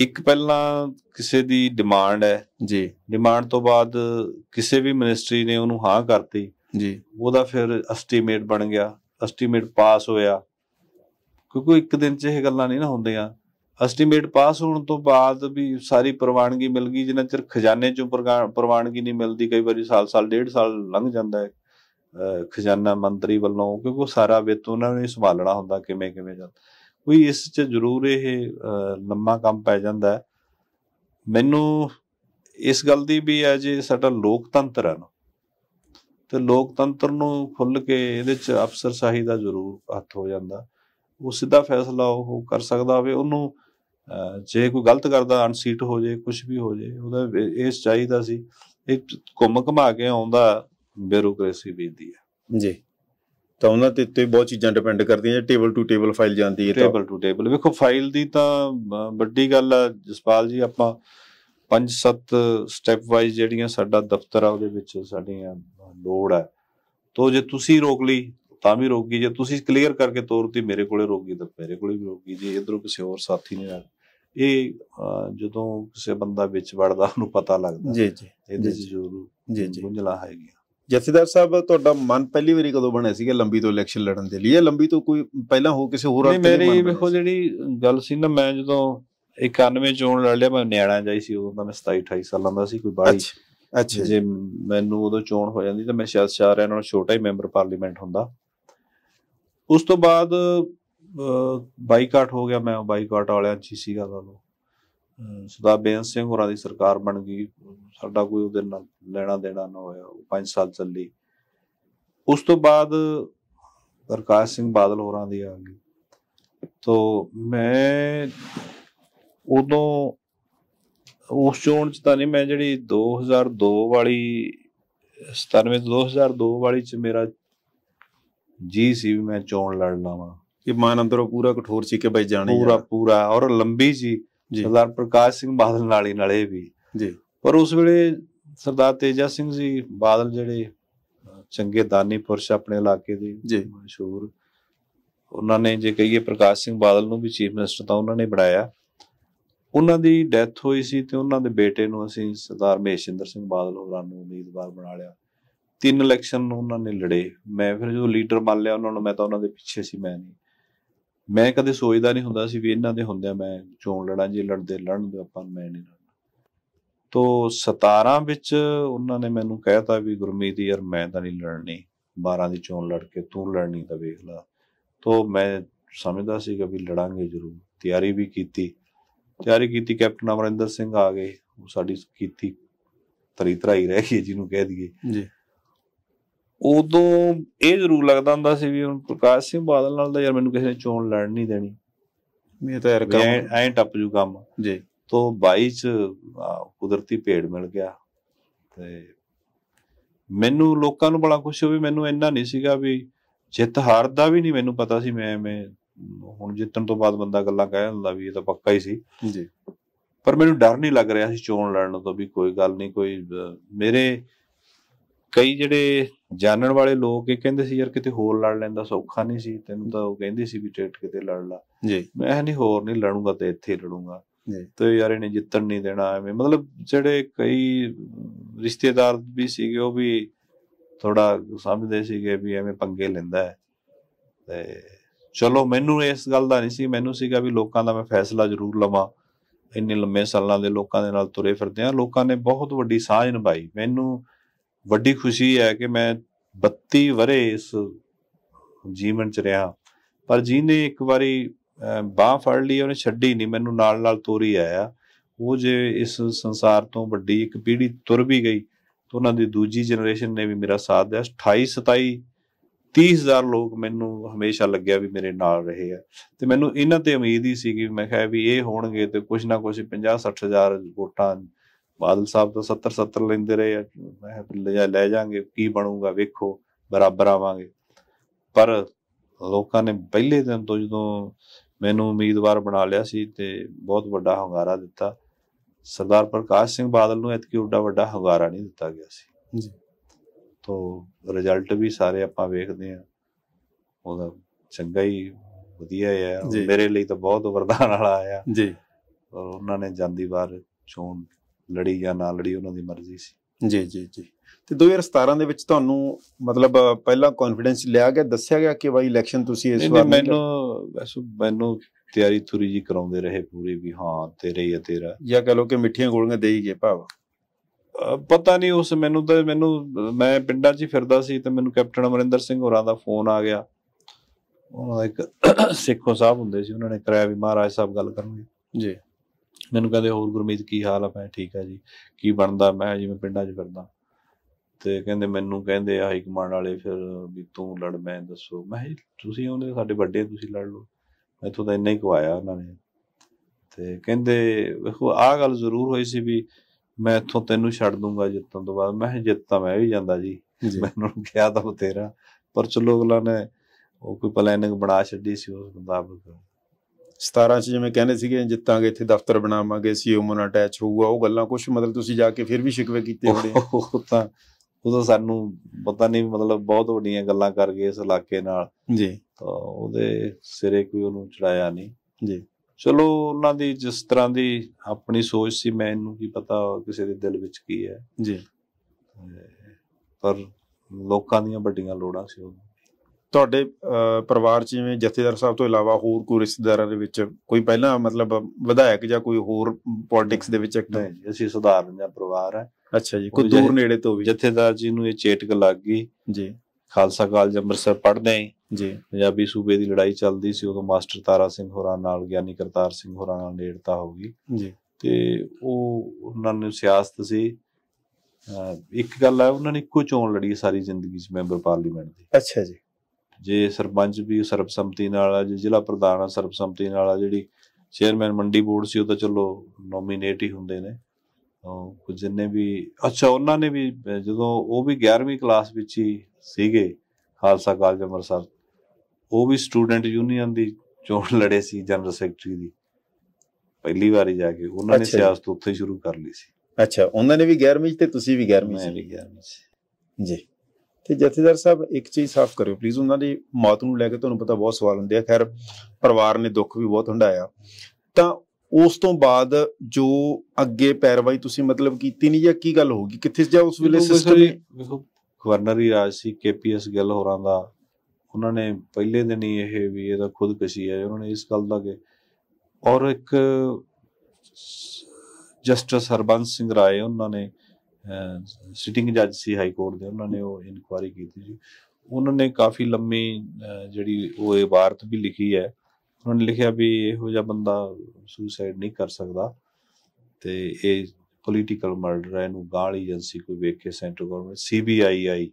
ਇੱਕ ਪਹਿਲਾਂ ਕਿਸੇ ਦੀ ਡਿਮਾਂਡ ਹੈ ਜੀ ਡਿਮਾਂਡ ਤੋਂ ਬਾਅਦ ਕਿਸੇ ਵੀ ਮਿਨਿਸਟਰੀ ਨੇ ਉਹਨੂੰ ਹਾਂ ਕਰਤੀ ਜੀ ਉਹਦਾ ਫਿਰ ਐਸਟੀਮੇਟ ਬਣ ਗਿਆ ਐਸਟੀਮੇਟ ਪਾਸ ਹੋਇਆ ਕਿਉਂਕਿ ਇੱਕ ਦਿਨ 'ਚ ਇਹ ਗੱਲਾਂ ਨਹੀਂ ਨਾ ਹੁੰਦੀਆਂ ਐਸਟੀਮੇਟ ਪਾਸ ਹੋਣ ਤੋਂ ਬਾਅਦ ਵੀ ਸਾਰੀ ਪ੍ਰਵਾਨਗੀ ਮਿਲ ਗਈ ਜਿੰਨਾ ਚਿਰ ਖਜ਼ਾਨੇ 'ਚੋਂ ਪ੍ਰਵਾਨਗੀ ਨਹੀਂ ਮਿਲਦੀ ਕਈ ਵਾਰੀ ਸਾਲ-ਸਾਲ ਡੇਢ ਸਾਲ ਲੰਘ ਜਾਂਦਾ ਹੈ ਖਜ਼ਾਨਾ ਮੰਤਰੀ ਵੱਲੋਂ ਕਿਉਂਕਿ ਸਾਰਾ ਵਿੱਤ ਉਹਨਾਂ ਨੇ ਸੰਭਾਲਣਾ ਹੁੰਦਾ ਕਿਵੇਂ ਕਿਵੇਂ ਜਾਂਦਾ ਵੀ ਇਸ 'ਚ ਜ਼ਰੂਰ ਇਹ ਲੰਮਾ ਕੰਮ ਪੈ ਜਾਂਦਾ ਮੈਨੂੰ ਇਸ ਗੱਲ ਦੀ ਵੀ ਹੈ ਜੇ ਸਾਡਾ ਲੋਕਤੰਤਰ ਹੈ ਨਾ ਤੇ ਲੋਕਤੰਤਰ ਨੂੰ ਖੁੱਲ ਕੇ ਇਹਦੇ 'ਚ ਅਫਸਰਸ਼ਾਹੀ ਦਾ ਜ਼ਰੂਰ ਹੱਥ ਹੋ ਜਾਂਦਾ ਉਹ ਸਿੱਧਾ ਫੈਸਲਾ ਉਹ ਕਰ ਸਕਦਾ ਹੋਵੇ ਉਹਨੂੰ ਜੇ ਕੋਈ ਗਲਤ ਕਰਦਾ ਅਨਸੀਟ ਹੋ ਜੇ ਕੁਝ ਵੀ ਹੋ ਜੇ ਉਹਦਾ ਇਸ ਚਾਹੀਦਾ ਸੀ ਇੱਕ ਘੁੰਮ ਘਮਾ ਕੇ ਆਉਂਦਾ ਬਿਊਰੋਕ੍ਰੇਸੀ ਦੀ ਹੈ ਜੀ ਤਾਂ ਉਹਨਾਂ ਤੇ ਤੇ ਬਹੁਤ ਚੀਜ਼ਾਂ ਡਿਪੈਂਡ ਕਰਦੀਆਂ ਟੇਬਲ ਟੂ ਟੇਬਲ ਫਾਈਲ ਜਾਂਦੀ ਹੈ ਟੇਬਲ ਟੂ ਟੇਬਲ ਵੇਖੋ ਫਾਈਲ ਦੀ ਤਾਂ ਵੱਡੀ ਗੱਲ ਆ ਜਸਪਾਲ ਜੀ ਆਪਾਂ 5-7 ਸਟੈਪ ਵਾਈਜ਼ ਜਿਹੜੀਆਂ ਸਾਡਾ ਦਫ਼ਤਰ ਆ ਉਹਦੇ ਵਿੱਚ ਸਾਡੀਆਂ ਲੋੜ ਆ ਤੋ ਜੇ ਤੁਸੀਂ ਰੋਕ ਲਈ ਤਾਂ ਵੀ ਰੋਕੀ ਜੇ ਤੁਸੀਂ ਕਲੀਅਰ ਕਰਕੇ ਤੋਰਤੀ ਮੇਰੇ ਕੋਲੇ ਰੋਕੀ ਤਾਂ ਮੇਰੇ ਕੋਲੇ ਵੀ ਰੋਕੀ ਜੇ ਇਧਰੋਂ ਕਿਸੇ ਹੋਰ ਸਾਥੀ ਨੇ ਇਹ ਜਦੋਂ ਕਿਸੇ ਬੰਦਾ ਵਿੱਚ ਵੜਦਾ ਉਹਨੂੰ ਪਤਾ ਲੱਗਦਾ ਜੀ ਜੀ ਇਹਦੇ ਚ ਜ਼ਰੂਰ ਜੀ ਜੀ ਗੁੰਝਲਾ ਹੈਗੀ ਜਥੇਦਾਰ ਸਾਹਿਬ ਤੁਹਾਡਾ ਮਨ ਪਹਿਲੀ ਵਾਰੀ ਕਦੋਂ ਬਣਿਆ ਸੀਗਾ ਲੰਬੀ ਤੋਂ ਇਲੈਕਸ਼ਨ ਲੜਨ ਦੇ ਲਈ ਇਹ ਲੰਬੀ ਤੋਂ ਕੋਈ ਪਹਿਲਾਂ ਹੋ ਕਿਸੇ ਹੋਰ ਨਹੀਂ ਮੇਰੀ ਵੇਖੋ ਜਿਹੜੀ ਗੱਲ ਸੀ ਨਾ ਮੈਂ ਜਦੋਂ 91 ਚੋਣ ਲੜ ਲਿਆ ਮੈਂ ਨਿਆਣਾ ਜਾਈ ਸੀ ਉਦੋਂ ਮੈਂ 27 28 ਸਾਲਾਂ ਦਾ ਸੀ ਕੋਈ 22 ਅੱਛਾ ਜੇ ਮੈਨੂੰ ਉਦੋਂ ਚੋਣ ਹੋ ਜਾਂਦੀ ਤਾਂ ਮੈਂ ਸ਼ਾਇਦ ਸਾਰਿਆਂ ਨਾਲੋਂ ਛੋਟਾ ਹੀ ਮੈਂਬਰ ਪਾਰਲੀਮੈਂਟ ਹੁੰਦਾ ਉਸ ਤੋਂ ਬਾਅਦ ਬਾਈਕਾਟ ਹੋ ਗਿਆ ਮੈਂ ਬਾਈਕਾਟ ਵਾਲਿਆਂ ਚ ਸੀਗਾ ਲਾ ਲਓ ਸਦਾ ਬੇਨ ਸਿੰਘ ਹੋਰਾਂ ਦੀ ਸਰਕਾਰ ਬਣ ਗਈ ਸਾਡਾ ਕੋਈ ਉਹਦੇ ਨਾਲ ਲੈਣਾ ਦੇਣਾ ਨਾ ਹੋਇਆ ਉਹ 5 ਸਾਲ ਚੱਲੀ ਉਸ ਤੋਂ ਬਾਅਦ ਪ੍ਰਕਾਸ਼ ਸਿੰਘ ਬਾਦਲ ਹੋਰਾਂ ਦੀ ਆ ਗਈ ਤੋ ਮੈਂ ਉਦੋਂ ਉਸ ਚੋਣ ਚ ਤਾਂ ਨਹੀਂ ਮੈਂ ਜਿਹੜੀ 2002 ਵਾਲੀ 97 2002 ਵਾਲੀ ਚ ਮੇਰਾ ਜੀ ਸੀ ਵੀ ਮੈਂ ਚੋਣ ਲੜ ਲਾਵਾਂ ਕਿ ਮਨ ਅੰਦਰੋਂ ਪੂਰਾ ਕਠੋਰ ਸੀ ਕਿ ਬਈ ਜਾਣੀ ਪੂਰਾ ਪੂਰਾ ਔਰ ਲੰਬੀ ਸੀ ਸਰਦਾਰ ਪ੍ਰਕਾਸ਼ ਸਿੰਘ ਬਾਦਲ ਨਾਲ ਹੀ ਨਾਲੇ ਵੀ ਜੀ ਪਰ ਉਸ ਵੇਲੇ ਸਰਦਾਰ ਤੇਜਾ ਸਿੰਘ ਜੀ ਬਾਦਲ ਜਿਹੜੇ ਚੰਗੇ ਦਾਨੀ ਪੁਰਸ਼ ਆਪਣੇ ਇਲਾਕੇ ਦੇ ਜੀ ਮਸ਼ਹੂਰ ਉਹਨਾਂ ਨੇ ਜੇ ਕਹੀਏ ਪ੍ਰਕਾਸ਼ ਸਿੰਘ ਬਾਦਲ ਨੂੰ ਵੀ ਚੀਫ ਮਿਨਿਸਟਰ ਤਾਂ ਉਹਨਾਂ ਨੇ ਬਣਾਇਆ ਉਹਨਾਂ ਦੀ ਡੈਥ ਹੋਈ ਸੀ ਤੇ ਉਹਨਾਂ ਦੇ ਬੇਟੇ ਨੂੰ ਅਸੀਂ ਸਰਦਾਰ ਮਹੇਸ਼ਿੰਦਰ ਸਿੰਘ ਬਾਦਲ ਹੋਰਾਂ ਨੂੰ ਉਮੀਦਵਾਰ ਬਣਾ ਲਿਆ ਤਿੰਨ ਇਲੈਕਸ਼ਨ ਉਹਨਾਂ ਨੇ ਲੜੇ ਮੈਂ ਫਿਰ ਜਦੋਂ ਲੀਡਰ ਮੰਨ ਲਿਆ ਉਹਨਾਂ ਨੂੰ ਮੈਂ ਤਾਂ ਉਹਨਾਂ ਦੇ ਪਿੱਛੇ ਸੀ ਮੈਂ ਨਹੀਂ ਮੈਂ ਕਦੇ ਸੋਚਦਾ ਨਹੀਂ ਹੁੰਦਾ ਸੀ ਵੀ ਇਹਨਾਂ ਦੇ ਹੁੰਦਿਆਂ ਮੈਂ ਚੋਣ ਲੜਾਂ ਜੇ ਲੜਦੇ ਲੜਨ ਦੇ ਆਪਾਂ ਮੈਂ ਨਹੀਂ ਲੜਨਾ ਤੋਂ 17 ਵਿੱਚ ਉਹਨਾਂ ਨੇ ਮੈਨੂੰ ਕਹਿਤਾ ਵੀ ਗੁਰਮੀਤ ਯਾਰ ਮੈਂ ਤਾਂ ਨਹੀਂ ਲੜਨੀ 12 ਦੀ ਚੋਣ ਲੜ ਕੇ ਤੂੰ ਲੜਨੀ ਤਾਂ ਵੇਖ ਲੈ ਤੋਂ ਮੈਂ ਸਮਝਦਾ ਸੀ ਕਿ ਵੀ ਲੜਾਂਗੇ ਜ਼ਰੂਰ ਤਿਆਰੀ ਵੀ ਕੀਤੀ ਤਿਆਰੀ ਕੀਤੀ ਕੈਪਟਨ ਅਮਰਿੰਦਰ ਸਿੰਘ ਆ ਗਏ ਉਹ ਸਾਡੀ ਕੀਤੀ ਤਰੀ ਤਰਾਈ ਰਹਿ ਗਈ ਜਿਹਨੂੰ ਕਹਿ ਦਈਏ ਜੀ ਉਦੋਂ ਇਹ ਜ਼ਰੂਰ ਲੱਗਦਾ ਹੁੰਦਾ ਸੀ ਵੀ ਹੁਣ ਪ੍ਰਕਾਸ਼ ਸਿੰਘ ਬਾਦਲ ਨਾਲ ਤਾਂ ਯਾਰ ਮੈਨੂੰ ਕਿਸੇ ਨੇ ਚੋਣ ਲੜਨ ਨਹੀਂ ਦੇਣੀ ਮੈਂ ਤਾਂ ਯਾਰ ਕੰਮ ਐਂ ਟੱਪ ਜੂ ਕੰਮ ਜੀ ਤੋਂ 22 ਚ ਕੁਦਰਤੀ ਪੇੜ ਮਿਲ ਗਿਆ ਤੇ ਮੈਨੂੰ ਲੋਕਾਂ ਨੂੰ ਬੜਾ ਖੁਸ਼ ਹੋਈ ਮੈਨੂੰ ਇੰਨਾ ਨਹੀਂ ਸੀਗਾ ਵੀ ਜਿੱਤ ਹਾਰ ਦਾ ਵੀ ਨਹੀਂ ਮੈਨੂੰ ਪਤਾ ਸੀ ਮੈਂ ਮੈਂ ਹੁਣ ਜਿੱਤਣ ਤੋਂ ਬਾਅਦ ਬੰਦਾ ਗੱਲਾਂ ਕਹਿ ਦਿੰਦਾ ਵੀ ਇਹ ਤਾਂ ਪੱਕਾ ਹੀ ਸੀ ਜੀ ਪਰ ਮੈਨੂੰ ਡਰ ਨਹੀਂ ਲੱਗ ਰਿਹਾ ਸੀ ਚੋਣ ਲੜਨ ਤੋਂ ਵੀ ਕੋਈ ਗੱਲ ਨਹੀਂ ਕੋਈ ਮੇਰੇ ਕਈ ਜਿਹੜੇ ਜਾਣਨ ਵਾਲੇ ਲੋਕ ਇਹ ਕਹਿੰਦੇ ਸੀ ਯਾਰ ਕਿਤੇ ਹੋਰ ਲੜ ਲੈਂਦਾ ਸੌਖਾ ਨਹੀਂ ਸੀ ਤੈਨੂੰ ਤਾਂ ਉਹ ਕਹਿੰਦੇ ਸੀ ਵੀ ਟਿਕਟ ਕਿਤੇ ਲੜ ਲਾ ਜੀ ਮੈਂ ਨਹੀਂ ਹੋਰ ਨਹੀਂ ਲੜੂੰਗਾ ਤੇ ਇੱਥੇ ਲੜੂੰਗਾ ਤੇ ਯਾਰ ਇਹਨੇ ਜਿੱਤਣ ਨਹੀਂ ਦੇਣਾ ਐਵੇਂ ਮਤਲਬ ਜਿਹੜੇ ਕਈ ਰਿਸ਼ਤੇਦਾਰ ਵੀ ਸੀਗੇ ਉਹ ਵੀ ਥੋੜਾ ਸਮਝਦੇ ਸੀਗੇ ਵੀ ਐਵੇਂ ਪੰਗੇ ਲੈਂਦਾ ਹੈ ਤੇ ਚਲੋ ਮੈਨੂੰ ਇਸ ਗੱਲ ਦਾ ਨਹੀਂ ਸੀ ਮੈਨੂੰ ਸੀਗਾ ਵੀ ਲੋਕਾਂ ਦਾ ਮੈਂ ਫੈਸਲਾ ਜ਼ਰੂਰ ਲਵਾਂ ਇੰਨੇ ਲੰਮੇ ਸਾਲਾਂ ਦੇ ਲੋਕਾਂ ਦੇ ਨਾਲ ਤੁਰੇ ਫਿਰਦੇ ਆ ਲੋਕਾਂ ਨੇ ਬਹੁਤ ਵੱਡੀ ਸਾਂਝ ਨਿਭਾਈ ਮੈਨੂੰ ਵੱਡੀ ਖੁਸ਼ੀ ਹੈ ਕਿ ਮੈਂ 32 ਵਰੇ ਇਸ ਜੀਵਨ ਚ ਰਿਹਾ ਪਰ ਨੇ ਇੱਕ ਵਾਰੀ ਬਾਹ ਫੜ ਲਈ ਉਹਨੇ ਛੱਡੀ ਨਹੀਂ ਮੈਨੂੰ ਨਾਲ ਨਾਲ ਤੋਰੀ ਆਇਆ ਉਹ ਜੇ ਇਸ ਸੰਸਾਰ ਤੋਂ ਵੱਡੀ ਇੱਕ ਪੀੜ੍ਹੀ ਤੁਰ ਵੀ ਗਈ ਤਾਂ ਉਹਨਾਂ ਦੀ ਦੂਜੀ ਜਨਰੇਸ਼ਨ ਨੇ ਵੀ ਮੇਰਾ ਸਾਥ ਦਿੱਤਾ 28 27 30000 ਲੋਕ ਮੈਨੂੰ ਹਮੇਸ਼ਾ ਲੱਗਿਆ ਵੀ ਮੇਰੇ ਨਾਲ ਰਹੇ ਆ ਤੇ ਮੈਨੂੰ ਇਹਨਾਂ ਤੇ ਉਮੀਦ ਹੀ ਸੀ ਕਿ ਮੈਂ ਕਿਹਾ ਵੀ ਇਹ ਹੋਣਗੇ ਤੇ ਕੁਝ ਨਾ ਕੁਝ 50 60000 ਵੋਟਾਂ ਬਾਦਲ ਸਾਹਿਬ ਤੋਂ 70 70 ਲੈਂਦੇ ਰਹੇ ਮੈਂ ਲੈ ਜਾ ਲੈ ਜਾਾਂਗੇ ਕੀ ਬਣੂਗਾ ਵੇਖੋ ਬਰਾਬਰ ਆਵਾਂਗੇ ਪਰ ਲੋਕਾਂ ਨੇ ਪਹਿਲੇ ਦਿਨ ਤੋਂ ਜਦੋਂ ਮੈਨੂੰ ਉਮੀਦਵਾਰ ਬਣਾ ਲਿਆ ਸੀ ਤੇ ਬਹੁਤ ਵੱਡਾ ਹੰਗਾਰਾ ਦਿੱਤਾ ਸਰਦਾਰ ਪ੍ਰਕਾਸ਼ ਸਿੰਘ ਬਾਦਲ ਨੂੰ ਇਤਕੀ ਉੱਡਾ ਵੱਡਾ ਹੰਗਾਰਾ ਨਹੀਂ ਦਿੱਤਾ ਗਿਆ ਸੀ ਜੀ ਤੋਂ ਰਿਜ਼ਲਟ ਵੀ ਸਾਰੇ ਆਪਾਂ ਵੇਖਦੇ ਆ ਉਹਦਾ ਚੰਗਾ ਹੀ ਵਧੀਆ ਹੈ ਮੇਰੇ ਲਈ ਤਾਂ ਬਹੁਤ ਵਰਦਾਨ ਵਾਲਾ ਆਇਆ ਜੀ ਉਹਨਾਂ ਨੇ ਜਾਂਦੀ ਵਾਰ ਚੋਣ ਲੜੀ ਜਾਂ ਨਾ ਲੜੀ ਉਹਨਾਂ ਦੀ ਮਰਜ਼ੀ ਸੀ ਜੀ ਜੀ ਜੀ ਤੇ 2017 ਦੇ ਵਿੱਚ ਤੁਹਾਨੂੰ ਮਤਲਬ ਪਹਿਲਾਂ ਕੌਨਫੀਡੈਂਸ ਲਿਆ ਗਿਆ ਦੱਸਿਆ ਗਿਆ ਕਿ ਬਾਈ ਇਲੈਕਸ਼ਨ ਤੁਸੀਂ ਇਸ ਵਾਰ ਮੈਨੂੰ ਵੈਸੇ ਮੈਨੂੰ ਤਿਆਰੀ ਤੁਰੀ ਜੀ ਕਰਾਉਂਦੇ ਰਹੇ ਪੂਰੀ ਵੀ ਹਾਂ ਤੇਰੇ ਹੀ ਆ ਤੇਰਾ ਜਾਂ ਕਹ ਲੋ ਕਿ ਮਿੱਠੀਆਂ ਗੋਲੀਆਂ ਦੇਈ ਗਏ ਭਾਵ ਪਤਾ ਨਹੀਂ ਉਸ ਮੈਨੂੰ ਤਾਂ ਮੈਨੂੰ ਮੈਂ ਪਿੰਡਾਂ 'ਚ ਹੀ ਫਿਰਦਾ ਸੀ ਤੇ ਮੈਨੂੰ ਕੈਪਟਨ ਅਮਰਿੰਦਰ ਸਿੰਘ ਹੋਰਾਂ ਦਾ ਫੋਨ ਆ ਗਿਆ ਉਹਨਾਂ ਦਾ ਇੱਕ ਸਿੱਖੋ ਸਾਹਿਬ ਹੁੰਦੇ ਸੀ ਉਹਨਾਂ ਨੇ ਕਰਾਇਆ ਵੀ ਮਹਾਰਾਜ ਸਾਹਿਬ ਗੱਲ ਕਰਨਗੇ ਜੀ ਮੈਨੂੰ ਕਹਿੰਦੇ ਹੋਰ ਗੁਰਮੀਤ ਕੀ ਹਾਲ ਆ ਮੈਂ ਠੀਕ ਆ ਜੀ ਕੀ ਬਣਦਾ ਮੈਂ ਜਿਵੇਂ ਪਿੰਡਾਂ 'ਚ ਫਿਰਦਾ ਤੇ ਕਹਿੰਦੇ ਮੈਨੂੰ ਕਹਿੰਦੇ ਹਾਈ ਕਮਾਂਡ ਵਾਲੇ ਫਿਰ ਵੀ ਤੂੰ ਲੜ ਮੈਂ ਦੱਸੋ ਮੈਂ ਤੁਸੀਂ ਉਹਨੇ ਸਾਡੇ ਵੱਡੇ ਤੁਸੀਂ ਲੜ ਲਓ ਮੈਥੋਂ ਤਾਂ ਇੰਨਾ ਹੀ ਕਵਾਇਆ ਉਹਨਾਂ ਨੇ ਤੇ ਕਹਿੰਦੇ ਵੇਖੋ ਆਹ ਗੱਲ ਜ਼ਰੂਰ ਹੋਈ ਸੀ ਵੀ ਮੈਂ ਇਥੋਂ ਤੈਨੂੰ ਛੱਡ ਦੂੰਗਾ ਜਿੱਤਣ ਤੋਂ ਬਾਅਦ ਮੈਂ ਜਿੱਤਾਂ ਤਾਂ ਮੈਂ ਵੀ ਜਾਂਦਾ ਜੀ ਮੈਨੂੰ ਕਿਹਾ ਤਾਂ ਤੇਰਾ ਪਰ ਚਲੋ ਅਗਲਾ ਨੇ ਉਹ ਕੋਈ ਪਲੈਨਿੰਗ ਬਣਾ ਛੱਡੀ ਸੀ ਉਸ ਮੁਤਾਬਕ 17 ਚ ਜਿਵੇਂ ਕਹਿੰਦੇ ਸੀਗੇ ਜਿੱਤਾਂਗੇ ਇੱਥੇ ਦਫ਼ਤਰ ਬਣਾਵਾਂਗੇ ਸੀ ਮੋਨਾ ਅਟੈਚ ਹੋਊਗਾ ਉਹ ਗੱਲਾਂ ਕੁਝ ਮਤਲਬ ਤੁਸੀਂ ਜਾ ਕੇ ਫਿਰ ਵੀ ਸ਼ਿਕਵੇ ਕੀਤੇ ਹੋਣੇ ਉਹ ਤਾਂ ਉਦੋਂ ਸਾਨੂੰ ਪਤਾ ਨਹੀਂ ਮਤਲਬ ਬਹੁਤ ਵੱਡੀਆਂ ਗੱਲਾਂ ਕਰ ਗਏ ਇਸ ਇਲਾਕੇ ਨਾਲ ਜੀ ਤਾਂ ਉਹਦੇ ਸਿਰੇ ਕੋਈ ਉਹਨੂੰ ਚੜਾਇਆ ਨਹੀਂ ਜੀ ਚਲੋ ਉਹਨਾਂ ਦੀ ਜਿਸ ਤਰ੍ਹਾਂ ਦੀ ਆਪਣੀ ਸੋਚ ਸੀ ਮੈਨੂੰ ਕੀ ਪਤਾ ਕਿਸੇ ਦੇ ਦਿਲ ਵਿੱਚ ਕੀ ਹੈ ਜੀ ਪਰ ਲੋਕਾਂ ਦੀਆਂ ਵੱਡੀਆਂ ਲੋੜਾਂ ਸੀ ਉਹ ਤੁਹਾਡੇ ਪਰਿਵਾਰ ਚ ਜਿਵੇਂ ਜਥੇਦਾਰ ਸਾਹਿਬ ਤੋਂ ਇਲਾਵਾ ਹੋਰ ਕੋਈ ਰਿਸ਼ਤੇਦਾਰਾਂ ਦੇ ਵਿੱਚ ਕੋਈ ਪਹਿਲਾਂ ਮਤਲਬ ਵਿਧਾਇਕ ਜਾਂ ਕੋਈ ਹੋਰ ਪੋਲਿਟਿਕਸ ਦੇ ਵਿੱਚ ਨਹੀਂ ਅਸੀਂ ਸਧਾਰਨ ਜਿਹਾ ਪਰਿਵਾਰ ਹੈ ਅੱਛਾ ਜੀ ਕੋਈ ਦੂਰ ਨੇੜੇ ਤੋਂ ਵੀ ਜਥੇਦਾਰ ਜੀ ਨੂੰ ਇਹ ਚੇਟਕ ਲੱਗ ਗਈ ਜੀ ਖਾਲਸਾ ਕਾਲਜ ਅੰਮ੍ਰਿਤਸਰ ਪੜ੍ਹਦੇ ਆਂ ਜੀ ਪੰਜਾਬੀ ਸੂਬੇ ਦੀ ਲੜਾਈ ਚੱਲਦੀ ਸੀ ਉਦੋਂ ਮਾਸਟਰ ਤਾਰਾ ਸਿੰਘ ਹੋਰਾਂ ਨਾਲ ਗਿਆਨੀ ਕਰਤਾਰ ਸਿੰਘ ਹੋਰਾਂ ਨਾਲ ਨੇੜਤਾ ਹੋ ਗਈ ਜੀ ਤੇ ਉਹ ਉਹਨਾਂ ਨੇ ਸਿਆਸਤ ਸੀ ਇੱਕ ਗੱਲ ਹੈ ਉਹਨਾਂ ਨੇ ਇੱਕੋ ਚੋਣ ਲੜੀ ਸਾਰੀ ਜ਼ਿੰਦਗੀ 'ਚ ਮੈਂਬਰ ਪਾਰਲੀਮੈਂਟ ਦੀ ਅੱਛਾ ਜੀ ਜੇ ਸਰਪੰਚ ਵੀ ਸਰਬਸੰਮਤੀ ਨਾਲ ਆ ਜੇ ਜ਼ਿਲ੍ਹਾ ਪ੍ਰਧਾਨ ਆ ਸਰਬਸੰਮਤੀ ਨਾਲ ਆ ਜਿਹੜੀ ਚੇਅਰਮੈਨ ਮੰਡੀ ਬੋਰਡ ਸੀ ਉਹ ਤਾਂ ਚਲੋ ਨੋਮੀਨੇਟ ਹੀ ਹੁੰਦੇ ਨੇ ਕੁਝ ਜਿੰਨੇ ਵੀ ਅੱਛਾ ਉਹਨਾਂ ਨੇ ਵੀ ਜਦੋਂ ਉਹ ਵੀ 11ਵੀਂ ਕਲਾਸ ਵਿੱਚ ਹੀ ਸੀਗੇ ਖਾਲਸਾ ਕਾਲਜ ਅੰਮ੍ਰਿਤਸਰ ਉਹ ਵੀ ਸਟੂਡੈਂਟ ਯੂਨੀਅਨ ਦੀ ਚੋਣ ਲੜੇ ਸੀ ਜਨਰਲ ਸੈਕਟਰੀ ਦੀ ਪਹਿਲੀ ਵਾਰੀ ਜਾ ਕੇ ਉਹਨਾਂ ਨੇ ਸਿਆਸਤ ਉੱਥੇ ਸ਼ੁਰੂ ਕਰ ਲਈ ਸੀ ਅੱਛਾ ਉਹਨਾਂ ਨੇ ਵੀ 11ਵੀਂ ਤੇ ਤੁਸੀਂ ਵੀ 11ਵੀਂ ਸੀ ਵੀ 11ਵੀਂ ਸੀ ਜੀ ਤੇ ਜਥੇਦਾਰ ਸਾਹਿਬ ਇੱਕ ਚੀਜ਼ ਸਾਫ਼ ਕਰਿਓ ਪਲੀਜ਼ ਉਹਨਾਂ ਦੀ ਮਾਤ ਨੂੰ ਲੈ ਕੇ ਤੁਹਾਨੂੰ ਪਤਾ ਬਹੁਤ ਸਵਾਲ ਹੁੰਦੇ ਆ ਖੈਰ ਪਰਿਵਾਰ ਨੇ ਦੁੱਖ ਵੀ ਬਹੁਤ ਹੰਡਾਇਆ ਤਾਂ ਉਸ ਤੋਂ ਬਾਅਦ ਜੋ ਅੱਗੇ ਪੈਰਵਾਈ ਤੁਸੀਂ ਮਤਲਬ ਕੀਤੀ ਨਹੀਂ ਜਾਂ ਕੀ ਗੱਲ ਹੋ ਗਈ ਕਿੱਥੇ ਜਾ ਉਸ ਵੇਲੇ ਸਿਸਟਮ ਦੇਖੋ ਗਵਰਨਰ ਹੀ ਰਾਜ ਸੀ ਕੇਪੀਐਸ ਹੋ ਹੋਰਾਂ ਦਾ ਉਹਨਾਂ ਨੇ ਪਹਿਲੇ ਦਿਨ ਹੀ ਇਹ ਵੀ ਇਹਦਾ ਖੁਦਕਸ਼ੀ ਹੈ ਉਹਨਾਂ ਨੇ ਇਸ ਗੱਲ ਦਾ ਕਿ ਔਰ ਇੱਕ ਜਸਟਿਸ ਹਰਬੰਸ ਸਿੰਘ ਰਾਏ ਉਹਨਾਂ ਨੇ ਸਿਟਿੰਗ ਜੱਜ ਸੀ ਹਾਈ ਕੋਰਟ ਦੇ ਉਹਨਾਂ ਨੇ ਉਹ ਇਨਕੁਆਇਰੀ ਕੀਤੀ ਜੀ ਉਹਨਾਂ ਨੇ ਕਾਫੀ ਲੰਮੀ ਜਿਹੜੀ ਉਹ ਇਬਾਰਤ ਵੀ ਲਿਖੀ ਹੈ ਉਹਨਾਂ ਨੇ ਲਿਖਿਆ ਵੀ ਇਹੋ ਜਿਹਾ ਬੰਦਾ ਸੁਸਾਈਡ ਨਹੀਂ ਕਰ ਸਕਦਾ ਤੇ ਇਹ ਪੋਲੀਟੀਕਲ ਮਰਡਰ ਹੈ ਇਹਨੂੰ ਗਾਲ ਏਜੰਸੀ ਕੋਈ ਵੇਖੇ ਸੈਂਟਰ ਗਵਰਨਮੈਂਟ ਸੀਬੀਆਈ ਆਈ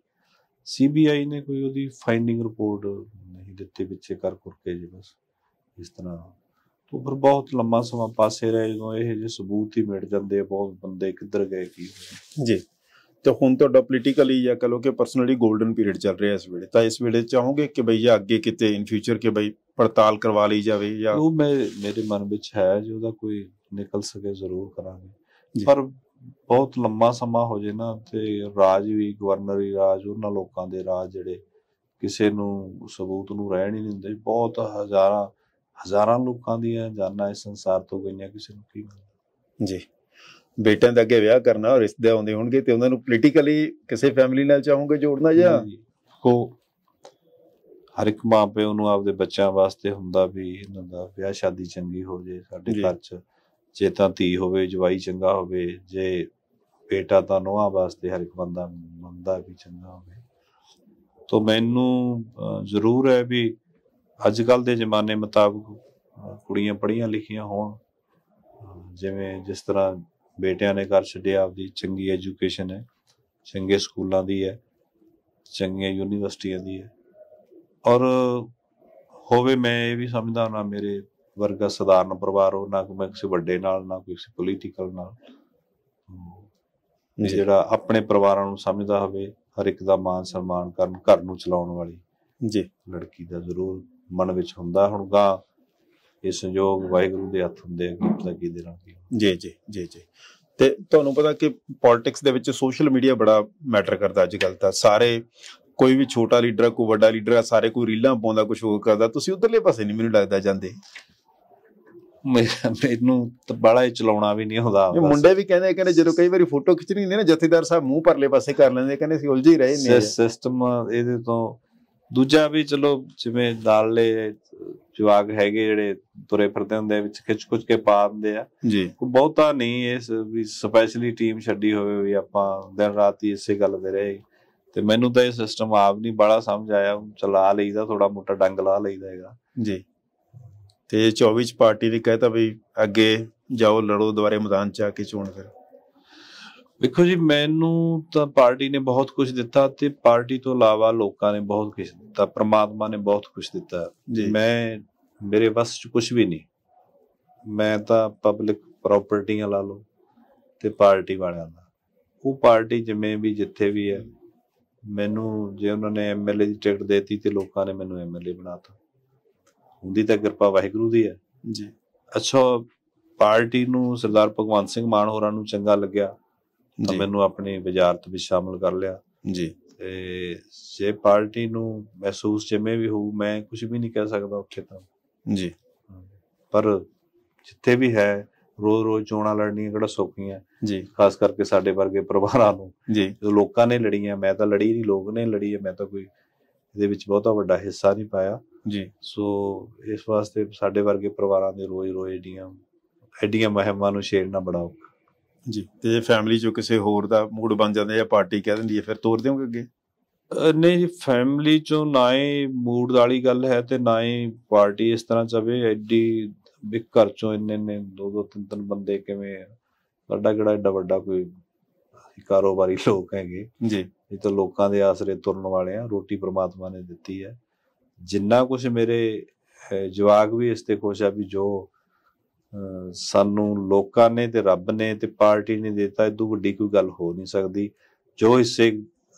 ਸੀਬੀਆਈ ਨੇ ਕੋਈ ਉਹਦੀ ਫਾਈਂਡਿੰਗ ਰਿਪੋਰਟ ਨਹੀਂ ਦਿੱਤੀ ਪਿੱਛੇ ਕਰ ਕਰਕੇ ਜੀ ਬਸ ਇਸ ਤਰ੍ਹਾਂ ਤੋਂ ਫਿਰ ਬਹੁਤ ਲੰਮਾ ਸਮਾਂ ਪਾਸੇ ਰਹੇ ਜਦੋਂ ਇਹ ਜੇ ਸਬੂਤ ਹੀ ਮਿਟ ਜਾਂਦੇ ਬਹੁਤ ਬੰਦੇ ਕਿੱਧਰ ਗਏ ਕੀ ਜੀ ਤੇ ਹੁਣ ਤੁਹਾਡਾ ਪੋਲੀਟੀਕਲੀ ਜਾਂ ਕਹੋ ਕਿ ਪਰਸਨਲੀ 골ਡਨ ਪੀਰੀਅਡ ਚੱਲ ਰਿਹਾ ਇਸ ਵੇਲੇ ਤਾਂ ਇਸ ਵੇਲੇ ਚਾਹੋਗੇ ਕਿ ਬਈ ਅੱਗੇ ਕਿਤੇ ਇਨ ਫਿਊਚਰ ਕਿ ਬਈ ਪੜਤਾਲ ਕਰਵਾ ਲਈ ਜਾਵੇ ਜਾਂ ਉਹ ਮੈਂ ਮੇਰੇ ਮਨ ਵਿੱਚ ਹੈ ਜੇ ਉਹਦਾ ਕੋਈ ਨਿਕਲ ਸਕੇ ਜ਼ਰੂਰ ਕਰਾਂਗੇ ਪਰ ਬਹੁਤ ਲੰਮਾ ਸਮਾਂ ਹੋ ਜੇ ਨਾ ਤੇ ਰਾਜ ਵੀ ਗਵਰਨਰੀ ਰਾਜ ਉਹਨਾਂ ਲੋਕਾਂ ਦੇ ਰਾਜ ਜਿਹੜੇ ਕਿਸੇ ਨੂੰ ਸਬੂਤ ਨੂੰ ਰਹਿਣ ਹੀ ਨਹੀਂ ਦਿੰਦੇ ਬਹੁਤ ਹਜ਼ਾਰਾਂ ਹਜ਼ਾਰਾਂ ਲੋਕਾਂ ਦੀਆਂ ਜਾਨਾਂ ਇਸ ਸੰਸਾਰ ਤੋਂ ਗਈਆਂ ਕਿਸੇ ਨੂੰ ਕੀ ਮਿਲਦਾ ਜੀ ਬੇਟਿਆਂ ਦਾ ਅੱਗੇ ਵਿਆਹ ਕਰਨਾ ਔਰ ਰਿਸ਼ਤੇ ਆਉਂਦੇ ਹੋਣਗੇ ਤੇ ਉਹਨਾਂ ਨੂੰ ਪੋਲੀਟੀਕਲੀ ਕਿਸੇ ਫੈਮਿਲੀ ਨਾਲ ਚਾਹੋਗੇ ਜੋੜਨਾ ਜਾਂ ਕੋ ਹਰ ਇੱਕ ਮਾਂ ਉਹਨੂੰ ਆਪਦੇ ਬੱਚਿਆਂ ਵਾਸਤੇ ਹੁੰਦਾ ਵੀ ਇਹਨਾਂ ਦਾ ਵਿਆਹ ਸ਼ਾਦੀ ਚੰਗੀ ਹੋ ਜੇ ਸਾਡੇ ਘਰ 'ਚ ਜੇ ਤਾਂ ਧੀ ਹੋਵੇ ਜਵਾਈ ਚੰਗਾ ਹੋਵੇ ਜੇ ਬੇਟਾ ਤਾਂ ਨੋਹਾ ਵਾਸਤੇ ਹਰ ਇੱਕ ਬੰਦਾ ਮੰਦਾ ਵੀ ਚੰਗਾ ਹੋਵੇ ਤੋਂ ਮੈਨੂੰ ਜ਼ਰੂਰ ਹੈ ਵੀ ਅੱਜ ਕੱਲ ਦੇ ਜ਼ਮਾਨੇ ਮੁਤਾਬਕ ਕੁੜੀਆਂ ਪੜ੍ਹੀਆਂ ਲਿਖੀਆਂ ਹੋਣ ਜਿਵੇਂ ਜਿਸ ਤਰ੍ਹਾਂ ਬੇਟਿਆਂ ਨੇ ਕਰ ਛੱਡਿਆ ਆਪਦੀ ਚੰਗੀ ਐਜੂਕੇਸ਼ਨ ਹੈ ਚੰਗੇ ਸਕੂਲਾਂ ਦੀ ਹੈ ਚੰਗੀਆਂ ਯੂਨੀਵਰਸਿਟੀਆਂ ਦੀ ਹੈ ਔਰ ਹੋਵੇ ਮੈਂ ਇਹ ਵੀ ਸਮਝਦਾ ਨਾ ਮੇਰੇ ਵਰਗਾ ਸਧਾਰਨ ਪਰਿਵਾਰ ਹੋ ਨਾ ਕੋਈ ਕਿਸੇ ਵੱਡੇ ਨਾਲ ਨਾ ਕੋਈ ਕਿਸੇ ਪੋਲੀਟੀਕਲ ਨਾਲ ਜਿਹੜਾ ਆਪਣੇ ਪਰਿਵਾਰਾਂ ਨੂੰ ਸਮਝਦਾ ਹੋਵੇ ਹਰ ਇੱਕ ਦਾ ਮਾਨ ਸਨਮਾਨ ਕਰਨ ਘਰ ਨੂੰ ਚਲਾਉਣ ਵਾਲੀ ਜੀ ਲੜਕੀ ਦਾ ਜ਼ਰੂਰ ਮਨ ਵਿੱਚ ਹੁੰਦਾ ਹੁਣਗਾ ਇਹ ਸੰਯੋਗ ਵਾਹਿਗੁਰੂ ਦੇ ਹੱਥ ਹੁੰਦੇ ਆ ਕਿ ਕੀ ਦੇ ਨਾਲ ਜੀ ਜੀ ਜੀ ਜੀ ਤੇ ਤੁਹਾਨੂੰ ਪਤਾ ਕਿ ਪੋਲਿਟਿਕਸ ਦੇ ਵਿੱਚ ਸੋਸ਼ਲ ਮੀਡੀਆ ਬੜਾ ਮੈਟਰ ਕਰਦਾ ਅੱਜ ਕੱਲ ਤਾਂ ਸਾਰੇ ਕੋਈ ਵੀ ਛੋਟਾ ਲੀਡਰ ਕੋ ਵੱਡਾ ਲੀਡਰ ਆ ਸਾਰੇ ਕੋਈ ਰੀਲਾਂ ਪਾਉਂਦਾ ਕੁਝ ਹੋਰ ਕਰਦਾ ਤੁਸੀਂ ਉਧਰਲੇ ਪਾਸੇ ਨਹੀਂ ਮੈਨੂੰ ਲੱਗਦਾ ਜਾਂਦੇ ਮੈਨੂੰ ਤਾਂ ਬੜਾ ਹੀ ਚਲਾਉਣਾ ਵੀ ਨਹੀਂ ਹੁੰਦਾ ਇਹ ਮੁੰਡੇ ਵੀ ਕਹਿੰਦੇ ਕਹਿੰਦੇ ਜਦੋਂ ਕਈ ਵਾਰੀ ਫੋਟੋ ਖਿੱਚਣੀ ਹੁੰਦੀ ਨਾ ਜਥੇਦਾਰ ਸਾਹਿਬ ਮੂੰਹ ਪਰਲੇ ਪਾਸੇ ਕਰ ਲੈਂਦੇ ਕਹਿੰਦੇ ਸੀ ਉਲਝੇ ਹੀ ਰਹੇ ਨੇ ਸਿਸਟਮ ਇਹਦੇ ਤੋਂ ਦੂਜਾ ਵੀ ਚਲੋ ਜਿਵੇਂ ਦਾਲੇ ਜਵਾਗ ਹੈਗੇ ਜਿਹੜੇ ਤੁਰੇ ਫਿਰਦੇ ਹੁੰਦੇ ਵਿੱਚ ਖਿੱਚ ਕੁੱਚ ਕੇ ਪਾ ਦਿੰਦੇ ਆ ਜੀ ਕੋ ਬਹੁਤਾ ਨਹੀਂ ਇਸ ਵੀ ਸਪੈਸ਼ਲੀ ਟੀਮ ਛੱਡੀ ਹੋਵੇ ਵੀ ਆਪਾਂ ਦਿਨ ਰਾਤ ਹੀ ਇਸੇ ਗੱਲ ਦੇ ਰਹੇ ਤੇ ਮੈਨੂੰ ਤਾਂ ਇਹ ਸਿਸਟਮ ਆਪ ਨਹੀਂ ਬੜਾ ਸਮਝ ਆਇਆ ਚਲਾ ਲਈਦਾ ਥੋੜਾ ਮੋਟਾ ਡੰਗ ਲਾ ਲਈਦਾ ਹੈਗਾ ਜੀ ਤੇ 24 ਪਾਰਟੀ ਦੀ ਕਹਿਤਾ ਵੀ ਅੱਗੇ ਜਾਓ ਲੜੋ ਦੁਬਾਰੇ ਮੈਦਾਨ ਚ ਆ ਕੇ ਚੋਣ ਕਰੋ ਵੇਖੋ ਜੀ ਮੈਨੂੰ ਤਾਂ ਪਾਰਟੀ ਨੇ ਬਹੁਤ ਕੁਝ ਦਿੱਤਾ ਤੇ ਪਾਰਟੀ ਤੋਂ ਇਲਾਵਾ ਲੋਕਾਂ ਨੇ ਬਹੁਤ ਕੁਝ ਦਿੱਤਾ ਪ੍ਰਮਾਤਮਾ ਨੇ ਬਹੁਤ ਕੁਝ ਦਿੱਤਾ ਮੈਂ ਮੇਰੇ ਵੱਸ 'ਚ ਕੁਝ ਵੀ ਨਹੀਂ ਮੈਂ ਤਾਂ ਪਬਲਿਕ ਪ੍ਰਾਪਰਟੀਆਂ ਲਾ ਲਓ ਤੇ ਪਾਰਟੀ ਵਾਲਿਆਂ ਦਾ ਉਹ ਪਾਰਟੀ ਜਿਵੇਂ ਵੀ ਜਿੱਥੇ ਵੀ ਹੈ ਮੈਨੂੰ ਜੇ ਉਹਨਾਂ ਨੇ ਐਮਐਲਏ ਦੀ ਟਿਕਟ ਦੇਤੀ ਤੇ ਲੋਕਾਂ ਨੇ ਮੈਨੂੰ ਐਮਐਲਏ ਬਣਾਤਾ ਹੁੰਦੀ ਤਾਂ ਕਿਰਪਾ ਵਾਹਿਗੁਰੂ ਦੀ ਹੈ ਜੀ ਅੱਛਾ ਪਾਰਟੀ ਨੂੰ ਸਰਦਾਰ ਭਗਵੰਤ ਸਿੰਘ ਮਾਨ ਹੋਰਾਂ ਨੂੰ ਚੰਗਾ ਲੱਗਿਆ ਤਾਂ ਮੈਨੂੰ ਆਪਣੀ ਵਿਜਾਰਤ ਵਿੱਚ ਸ਼ਾਮਲ ਕਰ ਲਿਆ ਜੀ ਤੇ ਜੇ ਪਾਰਟੀ ਨੂੰ ਮਹਿਸੂਸ ਜਿਵੇਂ ਵੀ ਹੋਊ ਮੈਂ ਕੁਝ ਵੀ ਨਹੀਂ ਕਹਿ ਸਕਦਾ ਉੱਥੇ ਤਾਂ ਜੀ ਪਰ ਜਿੱਥੇ ਵੀ ਹੈ ਰੋਜ਼-ਰੋਜ਼ ਚੋਣਾਂ ਲੜਨੀਆਂ ਕਿਹੜਾ ਸੌਖੀਆਂ ਜੀ ਖਾਸ ਕਰਕੇ ਸਾਡੇ ਵਰਗੇ ਪਰਿਵਾਰਾਂ ਨੂੰ ਜੀ ਲੋਕਾਂ ਨੇ ਲੜੀਆਂ ਮੈਂ ਤਾਂ ਲੜੀ ਨਹੀਂ ਲੋਕ ਨੇ ਲੜੀ ਹੈ ਮੈਂ ਤਾਂ ਕੋਈ ਇਹਦੇ ਵਿੱਚ ਬਹੁਤਾ ਵੱਡਾ ਹਿੱਸਾ ਨਹੀਂ ਪਾਇਆ ਜੀ ਸੋ ਇਸ ਵਾਸਤੇ ਸਾਡੇ ਵਰਗੇ ਪਰਿਵਾਰਾਂ ਦੇ ਰੋਜ਼-ਰੋਜ਼ ਦੀਆਂ ਐਡੀਆਂ ਮਹਿਮਾਨ ਨੂੰ ਛੇੜਨਾ ਬੜਾ ਔਖਾ ਜੀ ਤੇ ਜੇ ਫੈਮਿਲੀ ਚੋਂ ਕਿਸੇ ਹੋਰ ਦਾ ਮੂਡ ਬਣ ਜਾਂਦਾ ਜਾਂ ਪਾਰਟੀ ਕਹਿ ਦਿੰਦੀ ਹੈ ਫਿਰ ਤੋਰ ਦਿਓਗੇ ਅੱਗੇ ਨਹੀਂ ਜੀ ਫੈਮਿਲੀ ਚੋਂ ਨਾ ਹੀ ਮੂਡ ਵਾਲੀ ਗੱਲ ਹੈ ਤੇ ਨਾ ਹੀ ਪਾਰਟੀ ਇਸ ਤਰ੍ਹਾਂ ਚਾਵੇ ਐਡੀ ਬਿਕ ਘਰ ਚੋਂ ਇੰਨੇ ਨੇ ਦੋ ਦੋ ਤਿੰਨ ਤਿੰਨ ਬੰਦੇ ਕਿਵੇਂ ਵੱਡਾ ਕਿਹੜਾ ਐਡਾ ਵੱਡਾ ਕੋਈ ਕਾਰੋਬਾਰੀ ਲੋਕ ਹੈਗੇ ਜੀ ਇਹ ਤਾਂ ਲੋਕਾਂ ਦੇ ਆਸਰੇ ਤੁਰਨ ਵਾਲੇ ਆ ਰੋਟੀ ਪ੍ਰਮਾਤਮਾ ਨੇ ਦਿੱਤੀ ਹੈ ਜਿੰਨਾ ਕੁਝ ਮੇਰੇ ਜਵਾਗ ਵੀ ਇਸ ਤੇ ਖੁਸ਼ ਆ ਵੀ ਜੋ ਸਾਨੂੰ ਲੋਕਾਂ ਨੇ ਤੇ ਰੱਬ ਨੇ ਤੇ ਪਾਰਟੀ ਨੇ ਦਿੱਤਾ ਇਦੋਂ ਵੱਡੀ ਕੋਈ ਗੱਲ ਹੋ ਨਹੀਂ ਸਕਦੀ ਜੋ ਹਿੱਸੇ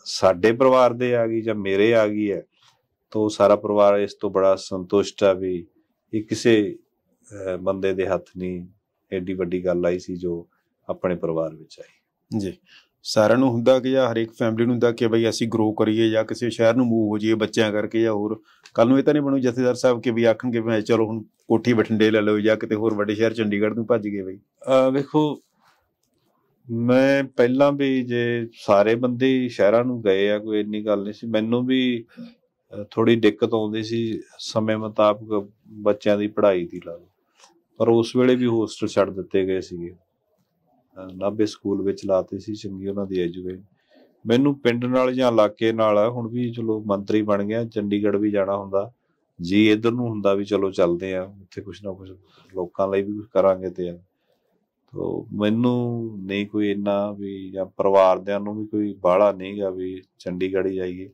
ਸਾਡੇ ਪਰਿਵਾਰ ਦੇ ਆ ਗਈ ਜਾਂ ਮੇਰੇ ਆ ਗਈ ਹੈ ਤਾਂ ਸਾਰਾ ਪਰਿਵਾਰ ਇਸ ਤੋਂ ਬੜਾ ਸੰਤੁਸ਼ਟ ਆ ਵੀ ਇਹ ਕਿਸੇ ਬੰਦੇ ਦੇ ਹੱਥ ਨਹੀਂ ਐਡੀ ਵੱਡੀ ਗੱਲ ਆਈ ਸੀ ਜੋ ਆਪਣੇ ਪਰਿਵਾਰ ਵਿੱਚ ਆਈ ਜੀ ਸਾਰਿਆਂ ਨੂੰ ਹੁੰਦਾ ਕਿ ਜਾਂ ਹਰੇਕ ਫੈਮਿਲੀ ਨੂੰ ਹੁੰਦਾ ਕਿ ਬਈ ਅਸੀਂ ਗਰੋ ਕਰੀਏ ਜਾਂ ਕਿਸੇ ਸ਼ਹਿਰ ਨੂੰ ਮੂਵ ਹੋ ਜਾਈਏ ਬੱਚਿਆਂ ਕਰਕੇ ਜਾਂ ਹੋਰ ਕੱਲ ਨੂੰ ਇਹ ਤਾਂ ਨਹੀਂ ਬਣੂ ਜਥੇਦਾਰ ਸਾਹਿਬ ਕਿ ਵੀ ਆਖਣਗੇ ਮੈਂ ਚਲੋ ਹੁਣ ਕੋਠੀ ਬਠਿੰਡੇ ਲੈ ਲਓ ਜਾਂ ਕਿਤੇ ਹੋਰ ਵੱਡੇ ਸ਼ਹਿਰ ਚੰਡੀਗੜ੍ਹ ਨੂੰ ਭੱਜ ਗਏ ਬਈ ਵੇਖੋ ਮੈਂ ਪਹਿਲਾਂ ਵੀ ਜੇ ਸਾਰੇ ਬੰਦੇ ਸ਼ਹਿਰਾਂ ਨੂੰ ਗਏ ਆ ਕੋਈ ਇੰਨੀ ਗੱਲ ਨਹੀਂ ਸੀ ਮੈਨੂੰ ਵੀ ਥੋੜੀ ਦਿੱਕਤ ਆਉਂਦੀ ਸੀ ਸਮੇਂ ਮੁਤਾਬਕ ਬੱਚਿਆਂ ਦੀ ਪੜ੍ਹਾਈ ਦੀ ਲਾ ਪਰ ਉਸ ਵੇਲੇ ਵੀ ਹੋਸਟਲ ਛੱਡ ਦਿੱਤੇ ਗਏ ਸੀਗੇ ਨਾਬੇ ਸਕੂਲ ਵਿੱਚ ਲਾਤੇ ਸੀ ਚੰਗੀ ਉਹਨਾਂ ਦੀ ਐਜੂਕੇਸ਼ਨ ਮੈਨੂੰ ਪਿੰਡ ਨਾਲ ਜਾਂ ਇਲਾਕੇ ਨਾਲ ਹੁਣ ਵੀ ਚਲੋ ਮੰਤਰੀ ਬਣ ਗਿਆ ਚੰਡੀਗੜ੍ਹ ਵੀ ਜਾਣਾ ਹੁੰਦਾ ਜੀ ਇਧਰ ਨੂੰ ਹੁੰਦਾ ਵੀ ਚਲੋ ਚੱਲਦੇ ਆ ਉੱਥੇ ਕੁਝ ਨਾ ਕੁਝ ਲੋਕਾਂ ਲਈ ਵੀ ਕੁਝ ਕਰਾਂਗੇ ਤੇ ਤੋ ਮੈਨੂੰ ਨਹੀਂ ਕੋਈ ਇੰਨਾ ਵੀ ਜਾਂ ਪਰਿਵਾਰ ਦਿਆਂ ਨੂੰ ਵੀ ਕੋਈ ਬਾਹਲਾ ਨਹੀਂਗਾ ਵੀ ਚੰਡੀਗੜ੍ਹ ਹੀ ਜਾਈਏ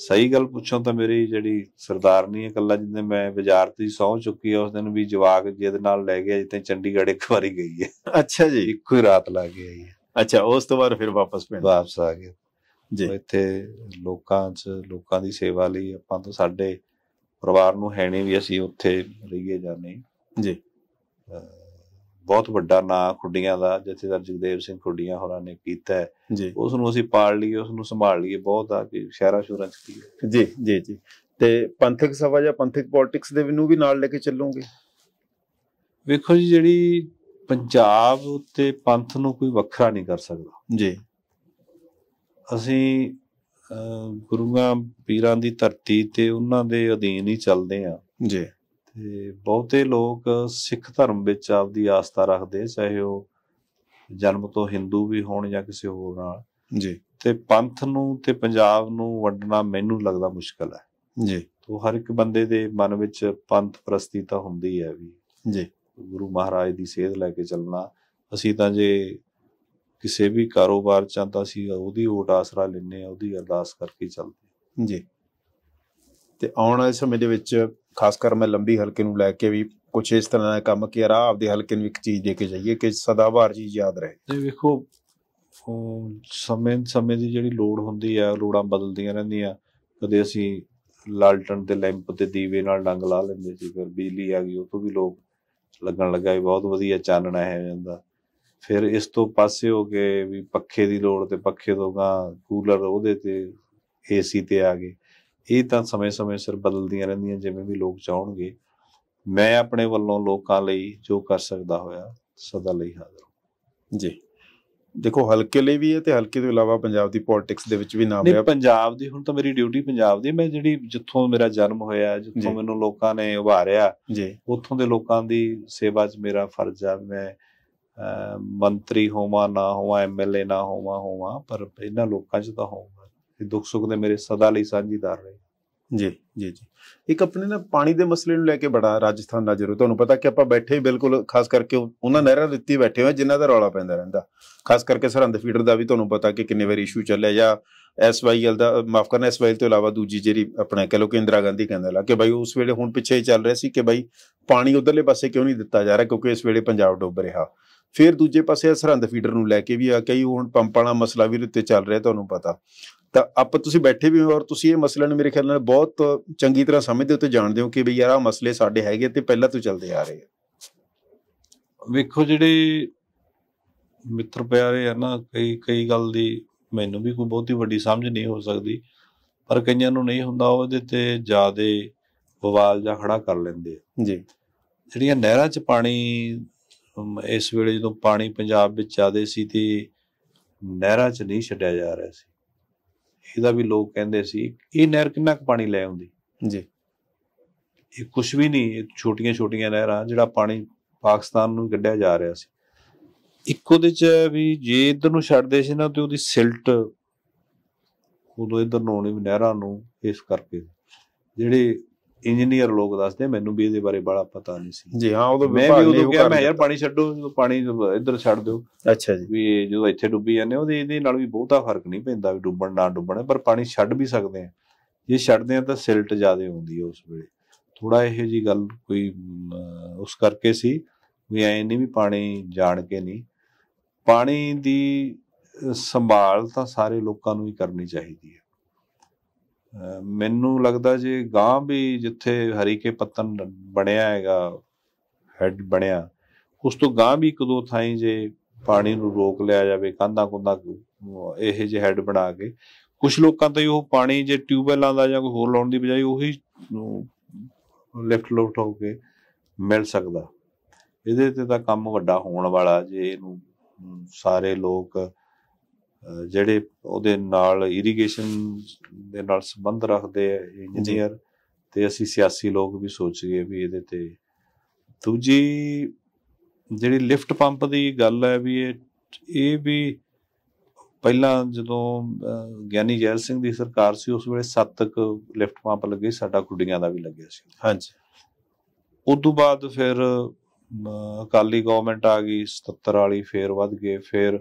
ਸਹੀ ਗੱਲ ਪੁੱਛੋ ਤਾਂ ਮੇਰੀ ਜਿਹੜੀ ਸਰਦਾਰਨੀ ਹੈ ਕੱਲਾ ਜਿੰਨੇ ਮੈਂ ਤੇ ਸੌ ਚੁੱਕੀ ਆ ਉਸ ਦਿਨ ਵੀ ਜਵਾਕ ਜਿਹਦੇ ਨਾਲ ਲੈ ਗਿਆ ਜਿੱਤੇ ਚੰਡੀਗੜ੍ਹ ਇੱਕ ਵਾਰੀ ਗਈ ਹੈ ਅੱਛਾ ਜੀ ਇੱਕੋ ਹੀ ਰਾਤ ਲਾ ਕੇ ਆਈ ਹੈ ਅੱਛਾ ਉਸ ਤੋਂ ਬਾਅਦ ਫਿਰ ਵਾਪਸ ਪਿੰਡ ਵਾਪਸ ਆ ਗਏ ਜੀ ਇੱਥੇ ਲੋਕਾਂ 'ਚ ਲੋਕਾਂ ਦੀ ਸੇਵਾ ਲਈ ਆਪਾਂ ਤਾਂ ਸਾਡੇ ਪਰਿਵਾਰ ਨੂੰ ਹੈਣੀ ਵੀ ਅਸੀਂ ਉੱਥੇ ਰਹੀਏ ਜਾਣੇ ਜੀ ਬਹੁਤ ਵੱਡਾ ਨਾਂ ਖੁੱਡੀਆਂ ਦਾ ਜਿੱਥੇ ਜਥੇਦਾਰ ਜਗਦੇਵ ਸਿੰਘ ਖੁੱਡੀਆਂ ਹੋਰਾਂ ਨੇ ਕੀਤਾ ਜੀ ਉਸ ਨੂੰ ਅਸੀਂ ਪਾਲ ਲਈਏ ਉਸ ਨੂੰ ਸੰਭਾਲ ਲਈਏ ਬਹੁਤ ਆ ਕਿ ਸ਼ਹਿਰਾ ਸ਼ੁਰਾਂ ਚ ਕੀ ਜੀ ਜੀ ਜੀ ਤੇ ਪੰਥਕ ਸਭਾ ਜਾਂ ਪੰਥਕ ਪੋਲਿਟਿਕਸ ਦੇ ਨੂੰ ਵੀ ਨਾਲ ਲੈ ਕੇ ਚੱਲੋਗੇ ਵੇਖੋ ਜੀ ਜਿਹੜੀ ਪੰਜਾਬ ਉੱਤੇ ਪੰਥ ਨੂੰ ਕੋਈ ਵੱਖਰਾ ਨਹੀਂ ਕਰ ਸਕਦਾ ਜੀ ਅਸੀਂ ਗੁਰੂਆਂ ਪੀਰਾਂ ਦੀ ਧਰਤੀ ਤੇ ਉਹਨਾਂ ਦੇ ਅਧੀਨ ਹੀ ਚੱਲਦੇ ਆ ਜੀ ਤੇ ਬਹੁਤੇ ਲੋਕ ਸਿੱਖ ਧਰਮ ਵਿੱਚ ਆਪਦੀ ਆਸਥਾ ਰੱਖਦੇ ਚਾਹੇ ਉਹ ਜਨਮ ਤੋਂ ਹਿੰਦੂ ਵੀ ਹੋਣ ਜਾਂ ਕਿਸੇ ਹੋਰ ਨਾਲ ਜੀ ਤੇ ਪੰਥ ਨੂੰ ਤੇ ਪੰਜਾਬ ਨੂੰ ਵੰਡਣਾ ਮੈਨੂੰ ਲੱਗਦਾ ਮੁਸ਼ਕਲ ਹੈ ਜੀ ਤੋ ਹਰ ਇੱਕ ਬੰਦੇ ਦੇ ਮਨ ਵਿੱਚ ਪੰਥ ਪ੍ਰਸਤੀ ਤਾਂ ਹੁੰਦੀ ਹੈ ਵੀ ਜੀ ਗੁਰੂ ਮਹਾਰਾਜ ਦੀ ਸੇਧ ਲੈ ਕੇ ਚੱਲਣਾ ਅਸੀਂ ਤਾਂ ਜੇ ਕਿਸੇ ਵੀ ਕਾਰੋਬਾਰ ਚ ਤਾਂ ਅਸੀਂ ਉਹਦੀ ਓਟ ਆਸਰਾ ਲੈਨੇ ਆ ਉਹਦੀ ਅਰਦਾਸ ਕਰਕੇ ਚੱਲਦੇ ਜੀ ਤੇ ਆਉਣ ਵਾਲੇ ਸਮੇਂ ਦੇ ਵਿੱਚ ਖਾਸ ਕਰ ਮੈਂ ਲੰਬੀ ਹਲਕੇ ਨੂੰ ਲੈ ਕੇ ਵੀ ਕੁਝ ਇਸ ਤਰ੍ਹਾਂ ਦਾ ਕੰਮ ਕਿ ਰਾ ਆਪਦੇ ਹਲਕੇ ਨੂੰ ਇੱਕ ਚੀਜ਼ ਦੇ ਕੇ ਜਾਈਏ ਕਿ ਬਾਰ ਚੀਜ਼ ਯਾਦ ਰਹੇ ਜੀ ਵੇਖੋ ਸਮੇਂ ਸਮੇਂ ਦੀ ਜਿਹੜੀ ਲੋੜ ਹੁੰਦੀ ਆ ਲੋੜਾਂ ਬਦਲਦੀਆਂ ਰਹਿੰਦੀਆਂ ਕਦੇ ਅਸੀਂ ਲਾਲਟਨ ਤੇ ਲੈਂਪ ਤੇ ਦੀਵੇ ਨਾਲ ਡੰਗ ਲਾ ਲੈਂਦੇ ਸੀ ਫਿਰ ਬਿਜਲੀ ਆ ਗਈ ਉਹ ਤੋਂ ਵੀ ਲੋਕ ਲੱਗਣ ਲੱਗਾ ਇਹ ਬਹੁਤ ਵਧੀਆ ਚਾਨਣਾ ਹੈ ਜਾਂਦਾ ਫਿਰ ਇਸ ਤੋਂ ਪਾਸੇ ਹੋ ਕੇ ਵੀ ਪੱਖੇ ਦੀ ਲੋੜ ਤੇ ਪੱਖੇ ਤੋਂ ਗਾ ਕੂਲਰ ਉਹਦੇ ਤੇ ਏਸੀ ਤੇ ਆ ਗਏ ਇਹ ਤਾਂ ਸਮੇਂ-ਸਮੇਂ ਸਿਰ ਬਦਲਦੀਆਂ ਰਹਿੰਦੀਆਂ ਜਿਵੇਂ ਵੀ ਲੋਕ ਚਾਹਣਗੇ ਮੈਂ ਆਪਣੇ ਵੱਲੋਂ ਲੋਕਾਂ ਲਈ ਜੋ ਕਰ ਸਕਦਾ ਹੋਇਆ ਸਦਾ ਲਈ ਹਾਜ਼ਰ ਹਾਂ ਜੀ ਦੇਖੋ ਹਲਕੇ ਲਈ ਵੀ ਹੈ ਤੇ ਹਲਕੇ ਤੋਂ ਇਲਾਵਾ ਪੰਜਾਬ ਦੀ ਪੋਲਿਟਿਕਸ ਦੇ ਵਿੱਚ ਵੀ ਨਾਮ ਹੈ ਪੰਜਾਬ ਦੀ ਹੁਣ ਤਾਂ ਮੇਰੀ ਡਿਊਟੀ ਪੰਜਾਬ ਦੀ ਮੈਂ ਜਿਹੜੀ ਜਿੱਥੋਂ ਮੇਰਾ ਜਨਮ ਹੋਇਆ ਜਿੱਥੋਂ ਮੈਨੂੰ ਲੋਕਾਂ ਨੇ ਉਭਾਰਿਆ ਜੀ ਉੱਥੋਂ ਦੇ ਲੋਕਾਂ ਦੀ ਸੇਵਾ 'ਚ ਮੇਰਾ ਫਰਜ਼ ਆ ਮੈਂ ਮੰਤਰੀ ਹੋਵਾਂ ਨਾ ਹੋਵਾਂ ਐਮਐਲਏ ਨਾ ਹੋਵਾਂ ਹੋਵਾਂ ਪਰ ਇਹਨਾਂ ਲੋਕਾਂ 'ਚ ਤਾਂ ਹੋਵਾਂ ਤੇ ਦੁੱਖ ਸੁੱਖ ਦੇ ਮੇਰੇ ਸਦਾ ਲਈ ਸਾਂਝੀਦਾਰ ਰਹੇ ਜੀ ਜੀ ਜੀ ਇੱਕ ਆਪਣੇ ਨਾ ਪਾਣੀ ਦੇ ਮਸਲੇ ਨੂੰ ਲੈ ਕੇ ਬੜਾ ਰਾਜਸਥਾਨ ਦਾ ਜਰੂਰ ਤੁਹਾਨੂੰ ਪਤਾ ਕਿ ਆਪਾਂ ਬੈਠੇ ਹੀ ਬਿਲਕੁਲ ਖਾਸ ਕਰਕੇ ਉਹਨਾਂ ਨਹਿਰਾਂ ਦੇ ਉੱਤੇ ਬੈਠੇ ਹੋਏ ਜਿਨ੍ਹਾਂ ਦਾ ਰੌਲਾ ਪੈਂਦਾ ਰਹਿੰਦਾ ਖਾਸ ਕਰਕੇ ਸਰਹੰਦ ਫੀਡਰ ਦਾ ਵੀ ਤੁਹਾਨੂੰ ਪਤਾ ਕਿ ਕਿੰਨੇ ਵਾਰ ਇਸ਼ੂ ਚੱਲਿਆ ਜਾਂ ਐਸਵਾਈਐਲ ਦਾ ਮਾਫ ਕਰਨਾ ਐਸਵਾਈਐਲ ਤੋਂ ਇਲਾਵਾ ਦੂਜੀ ਜਿਹੜੀ ਆਪਣੇ ਕਹ ਲੋ ਕਿ ਇੰਦਰਾ ਗਾਂਧੀ ਕਹਿੰਦਾ ਲਾ ਕਿ ਭਾਈ ਉਸ ਵੇਲੇ ਹੁਣ ਪਿੱਛੇ ਹੀ ਚੱਲ ਰਿਹਾ ਸੀ ਕਿ ਭਾਈ ਪਾਣੀ ਉਧਰਲੇ ਪਾਸੇ ਕਿਉਂ ਨਹੀਂ ਦਿੱਤਾ ਜਾ ਰਿਹਾ ਕਿਉਂਕਿ ਇਸ ਵੇਲੇ ਪੰਜਾਬ ਡੁੱਬ ਰਿਹਾ ਫਿਰ ਦੂਜੇ ਪਾਸੇ ਸਰਹੰਦ ਫੀਡਰ ਨੂੰ ਲੈ ਕੇ ਵੀ ਆ ਕਈ ਹੁਣ ਪੰਪਾਂ ਵਾਲਾ ਮਸਲਾ ਵੀ ਉੱਤੇ ਚੱਲ ਰਿਹਾ ਤੁਹਾਨੂੰ ਪਤਾ ਤਾਂ ਆਪ ਤੁਸੀਂ ਬੈਠੇ ਵੀ ਹੋ ਔਰ ਤੁਸੀਂ ਇਹ ਮਸਲੇ ਨੂੰ ਮੇਰੇ ਖਿਆਲ ਨਾਲ ਬਹੁਤ ਚੰਗੀ ਤਰ੍ਹਾਂ ਸਮਝਦੇ ਹੋ ਤੇ ਜਾਣਦੇ ਹੋ ਕਿ ਵੀ ਯਾਰ ਆ ਮਸਲੇ ਸਾਡੇ ਹੈਗੇ ਤੇ ਪਹਿਲਾਂ ਤੋਂ ਚੱਲਦੇ ਆ ਰਹੇ ਆ ਵੇਖੋ ਜਿਹੜੇ ਮਿੱਤਰ ਪਿਆਰੇ ਆ ਨਾ ਕਈ ਕਈ ਗੱਲ ਦੀ ਮੈਨੂੰ ਵੀ ਕੋਈ ਬਹੁਤੀ ਵੱਡੀ ਸਮਝ ਨਹੀਂ ਹੋ ਸਕਦੀ ਪਰ ਕਈਆਂ ਨੂੰ ਨਹੀਂ ਹੁੰਦਾ ਉਹਦੇ ਤੇ ਜਿਆਦੇ ਬਵਾਲ ਜਾਂ ਖੜਾ ਕਰ ਲੈਂਦੇ ਜੀ ਜਿਹੜੀਆਂ ਨਹਿਰਾਂ 'ਚ ਪਾਣੀ ਇਸ ਵੇਲੇ ਜਦੋਂ ਪਾਣੀ ਪੰਜਾਬ ਵਿੱਚ ਜ਼ਿਆਦੇ ਸੀ ਤੇ ਨਹਿਰਾਂ 'ਚ ਨਹੀਂ ਛੱਡਿਆ ਜਾ ਰਿਹਾ ਸੀ ਇਹਦਾ ਵੀ ਲੋਕ ਕਹਿੰਦੇ ਸੀ ਇਹ ਨਹਿਰ ਕਿੰਨਾ ਕੁ ਪਾਣੀ ਲੈ ਆਉਂਦੀ ਜੀ ਇਹ ਕੁਝ ਵੀ ਨਹੀਂ ਇਹ ਛੋਟੀਆਂ-ਛੋਟੀਆਂ ਨਹਿਰਾਂ ਜਿਹੜਾ ਪਾਣੀ ਪਾਕਿਸਤਾਨ ਨੂੰ ਗੱਡਿਆ ਜਾ ਰਿਹਾ ਸੀ ਇੱਕੋ ਦੇ 'ਚ ਵੀ ਜੇ ਇਧਰ ਨੂੰ ਛੱਡਦੇ ਸੀ ਨਾ ਤੇ ਉਹਦੀ ਸਿਲਟ ਉਦੋਂ ਇਧਰ ਨੂੰ ਆਉਣੀ ਨਹਿਰਾਂ ਨੂੰ ਇਸ ਕਰਕੇ ਜਿਹੜੇ ਇੰਜੀਨੀਅਰ ਲੋਕ ਦੱਸਦੇ ਮੈਨੂੰ ਵੀ ਇਹਦੇ ਬਾਰੇ ਬੜਾ ਪਤਾ ਨਹੀਂ ਸੀ ਜੀ ਹਾਂ ਉਦੋਂ ਮੈਂ ਵੀ ਉਦੋਂ ਕਿਹਾ ਮੈਂ ਯਾਰ ਪਾਣੀ ਛੱਡੋ ਜਦੋਂ ਪਾਣੀ ਇੱਧਰ ਛੱਡ ਦਿਓ ਅੱਛਾ ਜੀ ਵੀ ਜਦੋਂ ਇੱਥੇ ਡੁੱਬੀ ਜਾਂਦੇ ਉਹਦੇ ਇਹਦੇ ਨਾਲ ਵੀ ਬਹੁਤਾ ਫਰਕ ਨਹੀਂ ਪੈਂਦਾ ਵੀ ਡੁੱਬਣ ਨਾ ਡੁੱਬਣ ਪਰ ਪਾਣੀ ਛੱਡ ਵੀ ਸਕਦੇ ਆ ਜੇ ਛੱਡਦੇ ਆ ਤਾਂ ਸਿਲਟ ਜ਼ਿਆਦਾ ਹੁੰਦੀ ਉਸ ਵੇਲੇ ਥੋੜਾ ਇਹੋ ਜੀ ਗੱਲ ਕੋਈ ਉਸ ਕਰਕੇ ਸੀ ਵੀ ਐ ਨਹੀਂ ਵੀ ਪਾਣੀ ਜਾਣ ਕੇ ਨਹੀਂ ਪਾਣੀ ਦੀ ਸੰਭਾਲ ਤਾਂ ਸਾਰੇ ਲੋਕਾਂ ਨੂੰ ਹੀ ਕਰਨੀ ਚਾਹੀਦੀ ਹੈ ਮੈਨੂੰ ਲੱਗਦਾ ਜੇ ਗਾਂ ਵੀ ਜਿੱਥੇ ਹਰੀਕੇ ਪੱਤਨ ਬਣਿਆ ਹੈਗਾ ਹੈਡ ਬਣਿਆ ਉਸ ਤੋਂ ਗਾਂ ਵੀ ਇੱਕ ਦੋ ਥਾਈ ਜੇ ਪਾਣੀ ਨੂੰ ਰੋਕ ਲਿਆ ਜਾਵੇ ਕੰਧਾ ਕੁੰਧਾ ਇਹ ਜੇ ਹੈਡ ਬਣਾ ਕੇ ਕੁਝ ਲੋਕਾਂ ਤਾਂ ਉਹ ਪਾਣੀ ਜੇ ਟਿਊਬਵੈਲਾਂ ਦਾ ਜਾਂ ਕੋਈ ਹੋਰ ਲਾਉਣ ਦੀ ਬਜਾਏ ਉਹੀ ਲੈਫਟ ਲੋਟ ਹੋ ਕੇ ਮਿਲ ਸਕਦਾ ਇਹਦੇ ਤੇ ਤਾਂ ਕੰਮ ਵੱਡਾ ਹੋਣ ਵਾਲਾ ਜੇ ਇਹਨੂੰ ਸਾਰੇ ਲੋਕ ਜਿਹੜੇ ਉਹਦੇ ਨਾਲ ਇਰੀਗੇਸ਼ਨ ਦੇ ਨਾਲ ਸੰਬੰਧ ਰੱਖਦੇ ਆ ਇੰਜੀਨੀਅਰ ਤੇ ਅਸੀਂ ਸਿਆਸੀ ਲੋਕ ਵੀ ਸੋਚ ਗਏ ਵੀ ਇਹਦੇ ਤੇ ਦੂਜੀ ਜਿਹੜੀ ਲਿਫਟ ਪੰਪ ਦੀ ਗੱਲ ਹੈ ਵੀ ਇਹ ਇਹ ਵੀ ਪਹਿਲਾਂ ਜਦੋਂ ਗਿਆਨੀ ਜੈਲ ਸਿੰਘ ਦੀ ਸਰਕਾਰ ਸੀ ਉਸ ਵੇਲੇ 7 ਲਿਫਟ ਪੰਪ ਲੱਗੇ ਸਾਡਾ ਕੁੜੀਆਂ ਦਾ ਵੀ ਲੱਗਿਆ ਸੀ ਹਾਂਜੀ ਉਸ ਤੋਂ ਬਾਅਦ ਫਿਰ ਅਕਾਲੀ ਗਵਰਨਮੈਂਟ ਆ ਗਈ 77 ਵਾਲੀ ਫੇਰ ਵੱਧ ਗਏ ਫਿਰ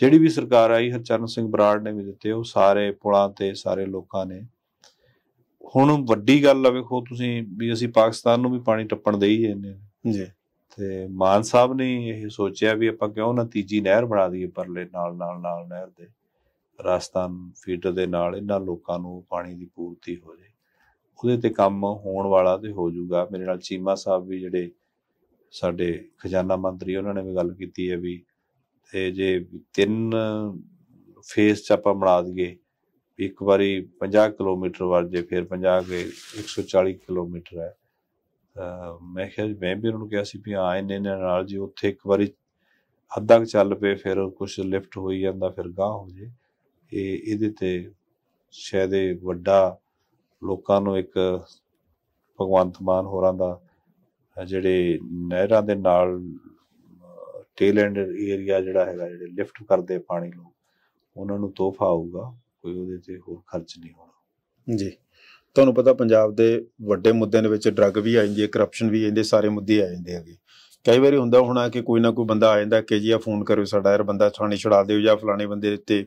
ਜਿਹੜੀ ਵੀ ਸਰਕਾਰ ਆਈ ਹਰਚਰਨ ਸਿੰਘ ਬਰਾੜ ਨੇ ਵੀ ਦਿੱਤੇ ਉਹ ਸਾਰੇ ਪੁਲਾਂ ਤੇ ਸਾਰੇ ਲੋਕਾਂ ਨੇ ਹੁਣ ਵੱਡੀ ਗੱਲ ਆ ਵੇਖੋ ਤੁਸੀਂ ਵੀ ਅਸੀਂ ਪਾਕਿਸਤਾਨ ਨੂੰ ਵੀ ਪਾਣੀ ਟੱਪਣ ਦੇਈ ਜਾਂਦੇ ਜੀ ਤੇ ਮਾਨ ਸਾਹਿਬ ਨੇ ਇਹ ਸੋਚਿਆ ਵੀ ਆਪਾਂ ਕਿਉਂ ਨਾ ਤੀਜੀ ਨਹਿਰ ਬਣਾ ਦਈਏ ਪਰਲੇ ਨਾਲ ਨਾਲ ਨਾਲ ਨਹਿਰ ਦੇ ਰਾਜਸਥਾਨ ਫੀਡਰ ਦੇ ਨਾਲ ਇਹਨਾਂ ਲੋਕਾਂ ਨੂੰ ਪਾਣੀ ਦੀ ਪੂਰਤੀ ਹੋ ਜੇ ਉਹਦੇ ਤੇ ਕੰਮ ਹੋਣ ਵਾਲਾ ਤੇ ਹੋ ਜਾਊਗਾ ਮੇਰੇ ਨਾਲ ਚੀਮਾ ਸਾਹਿਬ ਵੀ ਜਿਹੜੇ ਸਾਡੇ ਖਜ਼ਾਨਾ ਮੰਤਰੀ ਉਹਨਾਂ ਨੇ ਵੀ ਗੱਲ ਕੀਤੀ ਹੈ ਵੀ ਤੇ ਜੇ ਤਿੰਨ ਫੇਸ ਚ ਆਪਾਂ ਬਣਾ ਦਈਏ ਇੱਕ ਵਾਰੀ 50 ਕਿਲੋਮੀਟਰ ਵਰਜੇ ਫਿਰ 50 ਕੇ 140 ਕਿਲੋਮੀਟਰ ਹੈ ਮੈਂ ਖਿਆਲ ਮੈਂ ਵੀ ਉਹਨੂੰ ਕਿਹਾ ਸੀ ਵੀ ਆ ਇਹਨੇ ਨਾਲ ਜੀ ਉੱਥੇ ਇੱਕ ਵਾਰੀ ਅੱਧਾ ਚੱਲ ਪਏ ਫਿਰ ਕੁਝ ਲਿਫਟ ਹੋਈ ਜਾਂਦਾ ਫਿਰ ਗਾਹ ਹੋ ਜੇ ਇਹ ਇਹਦੇ ਤੇ ਸ਼ਾਇਦ ਇਹ ਵੱਡਾ ਲੋਕਾਂ ਨੂੰ ਇੱਕ ਭਗਵੰਤ ਮਾਨ ਹੋਰਾਂ ਦਾ ਜਿਹੜੇ ਨਹਿਰਾਂ ਦੇ ਨਾਲ ਟੇਲ ਐਂਡ ਏਰੀਆ ਜਿਹੜਾ ਹੈਗਾ ਜਿਹੜੇ ਲਿਫਟ ਕਰਦੇ ਪਾਣੀ ਨੂੰ ਉਹਨਾਂ ਨੂੰ ਤੋਹਫਾ ਆਊਗਾ ਕੋਈ ਉਹਦੇ ਤੇ ਹੋਰ ਖਰਚ ਨਹੀਂ ਹੋਣਾ ਜੀ ਤੁਹਾਨੂੰ ਪਤਾ ਪੰਜਾਬ ਦੇ ਵੱਡੇ ਮੁੱਦਿਆਂ ਦੇ ਵਿੱਚ ਡਰੱਗ ਵੀ ਆ ਜਾਂਦੀ ਹੈ ਕਰਪਸ਼ਨ ਵੀ ਆ ਜਾਂਦੇ ਸਾਰੇ ਮੁੱਦੇ ਆ ਜਾਂਦੇ ਹੈਗੇ ਕਈ ਵਾਰੀ ਹੁੰਦਾ ਹੋਣਾ ਕਿ ਕੋਈ ਨਾ ਕੋਈ ਬੰਦਾ ਆ ਜਾਂਦਾ ਕਿ ਜੀ ਆ ਫੋਨ ਕਰਿਓ ਸਾਡਾ ਯਾਰ ਬੰਦਾ ਥਾਣੇ ਛੁੜਾ ਦਿਓ ਜਾਂ ਫਲਾਣੇ ਬੰਦੇ ਤੇ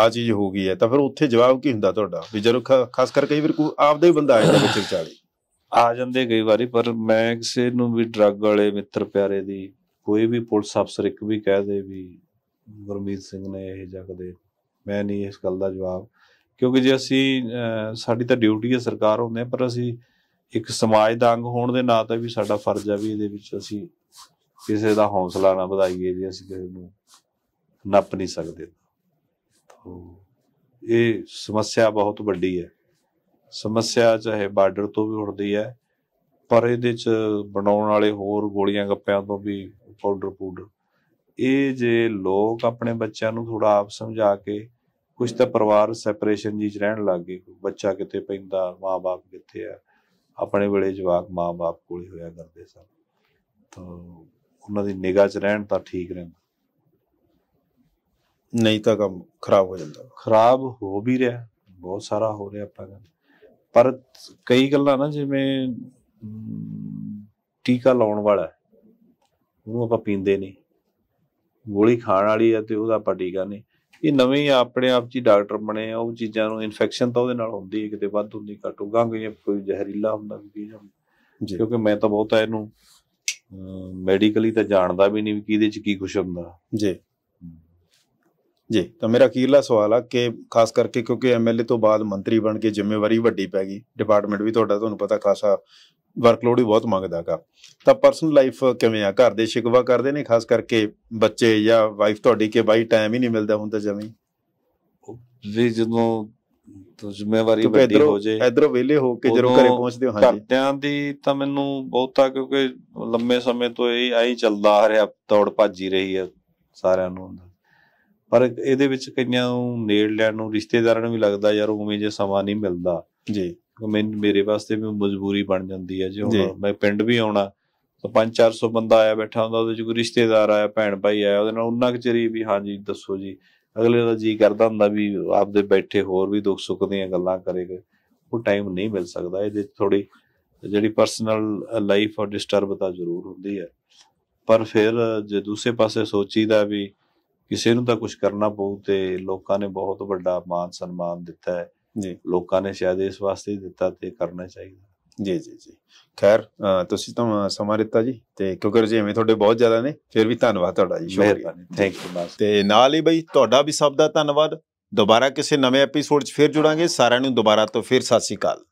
ਆ ਚੀਜ਼ ਹੋ ਗਈ ਹੈ ਤਾਂ ਫਿਰ ਉੱਥੇ ਜਵਾਬ ਕੀ ਹੁੰਦਾ ਤੁਹਾਡਾ ਵੀ ਜਦੋਂ ਖਾਸ ਕਰਕੇ ਕਈ ਵਾਰ ਕੋਈ ਆਪਦਾ ਹੀ ਬੰਦਾ ਆ ਜਾਂਦਾ ਵਿੱਚ ਵਿਚਾਲੇ ਆ ਜਾਂਦੇ ਕਈ ਵਾਰੀ ਪਰ ਮੈਂ ਕਿਸੇ ਨੂੰ ਵੀ ਡਰੱਗ ਵਾਲੇ ਮਿੱਤਰ ਪਿਆਰੇ ਦੀ ਕੋਈ ਵੀ ਪੁਲਿਸ ਅਫਸਰ ਇੱਕ ਵੀ ਕਹਿ ਦੇ ਵੀ ਗੁਰਮੀਤ ਸਿੰਘ ਨੇ ਇਹ ਜਗਦੇ ਮੈਂ ਨਹੀਂ ਇਸ ਗੱਲ ਦਾ ਜਵਾਬ ਕਿਉਂਕਿ ਜੇ ਅਸੀਂ ਸਾਡੀ ਤਾਂ ਡਿਊਟੀ ਹੈ ਸਰਕਾਰ ਹੁੰਦੇ ਪਰ ਅਸੀਂ ਇੱਕ ਸਮਾਜ ਦਾ ਅੰਗ ਹੋਣ ਦੇ ਨਾਤੇ ਵੀ ਸਾਡਾ ਫਰਜ਼ ਆ ਵੀ ਇਹਦੇ ਵਿੱਚ ਅਸੀਂ ਕਿਸੇ ਦਾ ਹੌਸਲਾ ਨਾ ਵਧਾਈਏ ਜੇ ਅਸੀਂ ਕਿਸੇ ਨੂੰ ਨੱਪ ਨਹੀਂ ਸਕਦੇ ਤਾਂ ਇਹ ਸਮੱਸਿਆ ਬਹੁਤ ਵੱਡੀ ਹੈ ਸਮੱਸਿਆ ਚਾਹੇ ਬਾਰਡਰ ਤੋਂ ਵੀ ਉੱਠਦੀ ਹੈ ਪਰ ਇਹਦੇ ਚ ਬਣਾਉਣ ਵਾਲੇ ਹੋਰ ਗੋਲੀਆਂ ਗੱਪਿਆਂ ਤੋਂ ਵੀ ਪਾਊਡਰ ਪਾਊਡਰ ਇਹ ਜੇ ਲੋਕ ਆਪਣੇ ਬੱਚਿਆਂ ਨੂੰ ਥੋੜਾ ਆਪ ਸਮਝਾ ਕੇ ਕੁਝ ਤਾਂ ਪਰਿਵਾਰ ਸੈਪਰੇਸ਼ਨ ਜੀ ਚ ਰਹਿਣ ਲੱਗ ਗਏ ਬੱਚਾ ਕਿਤੇ ਪੈਂਦਾ ਮਾਪੇ ਕਿੱਥੇ ਆ ਆਪਣੇ ਵੇਲੇ ਜਵਾਕ ਮਾਪੇ ਕੋਲੇ ਹੋਇਆ ਕਰਦੇ ਸਨ ਤਾਂ ਉਹਨਾਂ ਦੀ ਨਿਗਾਹ 'ਚ ਰਹਿਣ ਤਾਂ ਠੀਕ ਰਹਿੰਦਾ ਨਹੀਂ ਤਾਂ ਕੰਮ ਖਰਾਬ ਹੋ ਜਾਂਦਾ ਖਰਾਬ ਹੋ ਵੀ ਰਿਹਾ ਬਹੁਤ ਸਾਰਾ ਹੋ ਰਿਹਾ ਆਪਾਂ ਕਹਿੰਦੇ ਪਰ ਕਈ ਗੱਲਾਂ ਨਾ ਜਿਵੇਂ ਟੀਕਾ ਲਾਉਣ ਵਾਲਾ ਉਹਨੂੰ ਆਪਾਂ ਪੀਂਦੇ ਨਹੀਂ ਗੋਲੀ ਖਾਣ ਵਾਲੀ ਆ ਤੇ ਉਹਦਾ ਆਪਾਂ ਟੀਕਾ ਨਹੀਂ ਇਹ ਨਵੇਂ ਆਪਣੇ ਆਪ ਜੀ ਡਾਕਟਰ ਬਣੇ ਆ ਉਹ ਚੀਜ਼ਾਂ ਨੂੰ ਇਨਫੈਕਸ਼ਨ ਤਾਂ ਉਹਦੇ ਨਾਲ ਹੁੰਦੀ ਹੈ ਕਿਤੇ ਵੱਧ ਹੁੰਦੀ ਘੱਟ ਹੋਗਾ ਕੋਈ ਜ਼ਹਿਰੀਲਾ ਹੁੰਦਾ ਵੀ ਜੀ ਕਿਉਂਕਿ ਮੈਂ ਤਾਂ ਬਹੁਤਾ ਇਹਨੂੰ ਮੈਡੀਕਲੀ ਤਾਂ ਜਾਣਦਾ ਵੀ ਨਹੀਂ ਵੀ ਕਿਹਦੇ ਚ ਕੀ ਕੁਛ ਹੁੰਦਾ ਜੀ ਜੀ ਤਾਂ ਮੇਰਾ ਕੀਰਲਾ ਸਵਾਲ ਆ ਕਿ ਖਾਸ ਕਰਕੇ ਕਿਉਂਕਿ ਐਮਐਲਏ ਤੋਂ ਬਾਅਦ ਮੰਤਰੀ ਬਣ ਕੇ ਜ਼ਿੰਮੇਵਾਰੀ ਵੱਡੀ ਪੈ ਗਈ ਡਿਪਾਰਟਮੈਂਟ ਵੀ ਤੁਹਾਡਾ ਤੁਹਾਨੂੰ ਪਤਾ ਖਾਸਾ ਵਰਕਲੋਡ ਵੀ ਬਹੁਤ ਮੰਗਦਾ ਗਾ ਤਾਂ ਪਰਸਨਲ ਲਾਈਫ ਕਿਵੇਂ ਆ ਘਰ ਦੇ ਸ਼ਿਕਵਾ ਕਰਦੇ ਨੇ ਖਾਸ ਕਰਕੇ ਬੱਚੇ ਜਾਂ ਵਾਈਫ ਤੁਹਾਡੀ ਕਿ ਬਾਈ ਟਾਈਮ ਹੀ ਨਹੀਂ ਮਿਲਦਾ ਹੁੰਦਾ ਜਮੀ ਵੀ ਜਦੋਂ ਜ਼ਿੰਮੇਵਾਰੀ ਵੱਡੀ ਹੋ ਜੇ ਇਧਰੋਂ ਵਿਹਲੇ ਹੋ ਕੇ ਜਦੋਂ ਘਰੇ ਪਹੁੰਚਦੇ ਹਾਂ ਹਾਂਜੀ ਘਰਦਿਆਂ ਦੀ ਤਾਂ ਮੈਨੂੰ ਬਹੁਤਾ ਕਿਉਂਕਿ ਲੰਮੇ ਸਮੇਂ ਤੋਂ ਇਹ ਆਈ ਚੱਲਦਾ ਆ ਰਿਹਾ ਦੌੜ ਭਾਜੀ ਰਹੀ ਹੈ ਸਾਰਿਆਂ ਨੂੰ ਪਰ ਇਹਦੇ ਵਿੱਚ ਕਈਆਂ ਨੂੰ ਨੇੜ ਲੈਣ ਨੂੰ ਰਿਸ਼ਤੇਦਾਰਾਂ ਨੂੰ ਵੀ ਲੱਗਦਾ ਯਾਰ ਉਵੇਂ ਜੇ ਸਮਾਂ ਨਹੀਂ ਮਿਲਦਾ ਜੀ ਮੈਂ ਮੇਰੇ ਵਾਸਤੇ ਵੀ ਮਜਬੂਰੀ ਬਣ ਜਾਂਦੀ ਹੈ ਜੇ ਹੁਣ ਮੈਂ ਪਿੰਡ ਵੀ ਆਉਣਾ ਤਾਂ 5-400 ਬੰਦਾ ਆਇਆ ਬੈਠਾ ਹੁੰਦਾ ਉਹਦੇ ਚ ਕੋਈ ਰਿਸ਼ਤੇਦਾਰ ਆਇਆ ਭੈਣ ਭਾਈ ਆਇਆ ਉਹਦੇ ਨਾਲ ਉਹਨਾਂ ਚਰੀ ਵੀ ਹਾਂਜੀ ਦੱਸੋ ਜੀ ਅਗਲੇ ਦਾ ਜੀ ਕਰਦਾ ਹੁੰਦਾ ਵੀ ਆਪਦੇ ਬੈਠੇ ਹੋਰ ਵੀ ਦੁੱਖ ਸੁੱਖ ਦੀਆਂ ਗੱਲਾਂ ਕਰੇਗਾ ਉਹ ਟਾਈਮ ਨਹੀਂ ਮਿਲ ਸਕਦਾ ਇਹਦੇ ਥੋੜੀ ਜਿਹੜੀ ਪਰਸਨਲ ਲਾਈਫ ਔਰ ਡਿਸਟਰਬ ਤਾਂ ਜ਼ਰੂਰ ਹੁੰਦੀ ਹੈ ਪਰ ਫਿਰ ਜੇ ਦੂਸਰੇ ਪਾਸੇ ਸੋਚੀਦਾ ਵੀ ਕਿਸੇ ਨੂੰ ਤਾਂ ਕੁਝ ਕਰਨਾ ਪਊ ਤੇ ਲੋਕਾਂ ਨੇ ਬਹੁਤ ਵੱਡਾ ਮਾਨ ਸਨਮਾਨ ਦਿੱਤਾ ਹੈ ਜੀ ਲੋਕਾਂ ਨੇ ਸ਼ਾਇਦ ਇਸ ਵਾਸਤੇ ਦਿੱਤਾ ਤੇ ਕਰਨਾ ਚਾਹੀਦਾ ਜੀ ਜੀ ਜੀ ਖੈਰ ਤੁਸੀਂ ਤਾਂ ਸਮਾਰਿਤਾ ਦਿੱਤਾ ਜੀ ਤੇ ਕਿਉਂਕਿ ਐਵੇਂ ਤੁਹਾਡੇ ਬਹੁਤ ਜ਼ਿਆਦਾ ਨੇ ਫਿਰ ਵੀ ਧੰਨਵਾਦ ਤੁਹਾਡਾ ਜੀ ਸ਼ੁਕਰੀਆ ਥੈਂਕ ਯੂ ਤੇ ਨਾਲ ਹੀ ਬਈ ਤੁਹਾਡਾ ਵੀ ਸਭ ਦਾ ਧੰਨਵਾਦ ਦੁਬਾਰਾ ਕਿਸੇ ਨਵੇਂ ਐਪੀਸੋਡ 'ਚ ਫਿਰ ਜੁੜਾਂਗੇ ਸਾਰਿਆਂ ਨੂੰ ਦੁਬਾਰਾ ਤੋਂ ਫਿਰ ਸਤਿ ਸ਼੍ਰੀ ਅਕਾਲ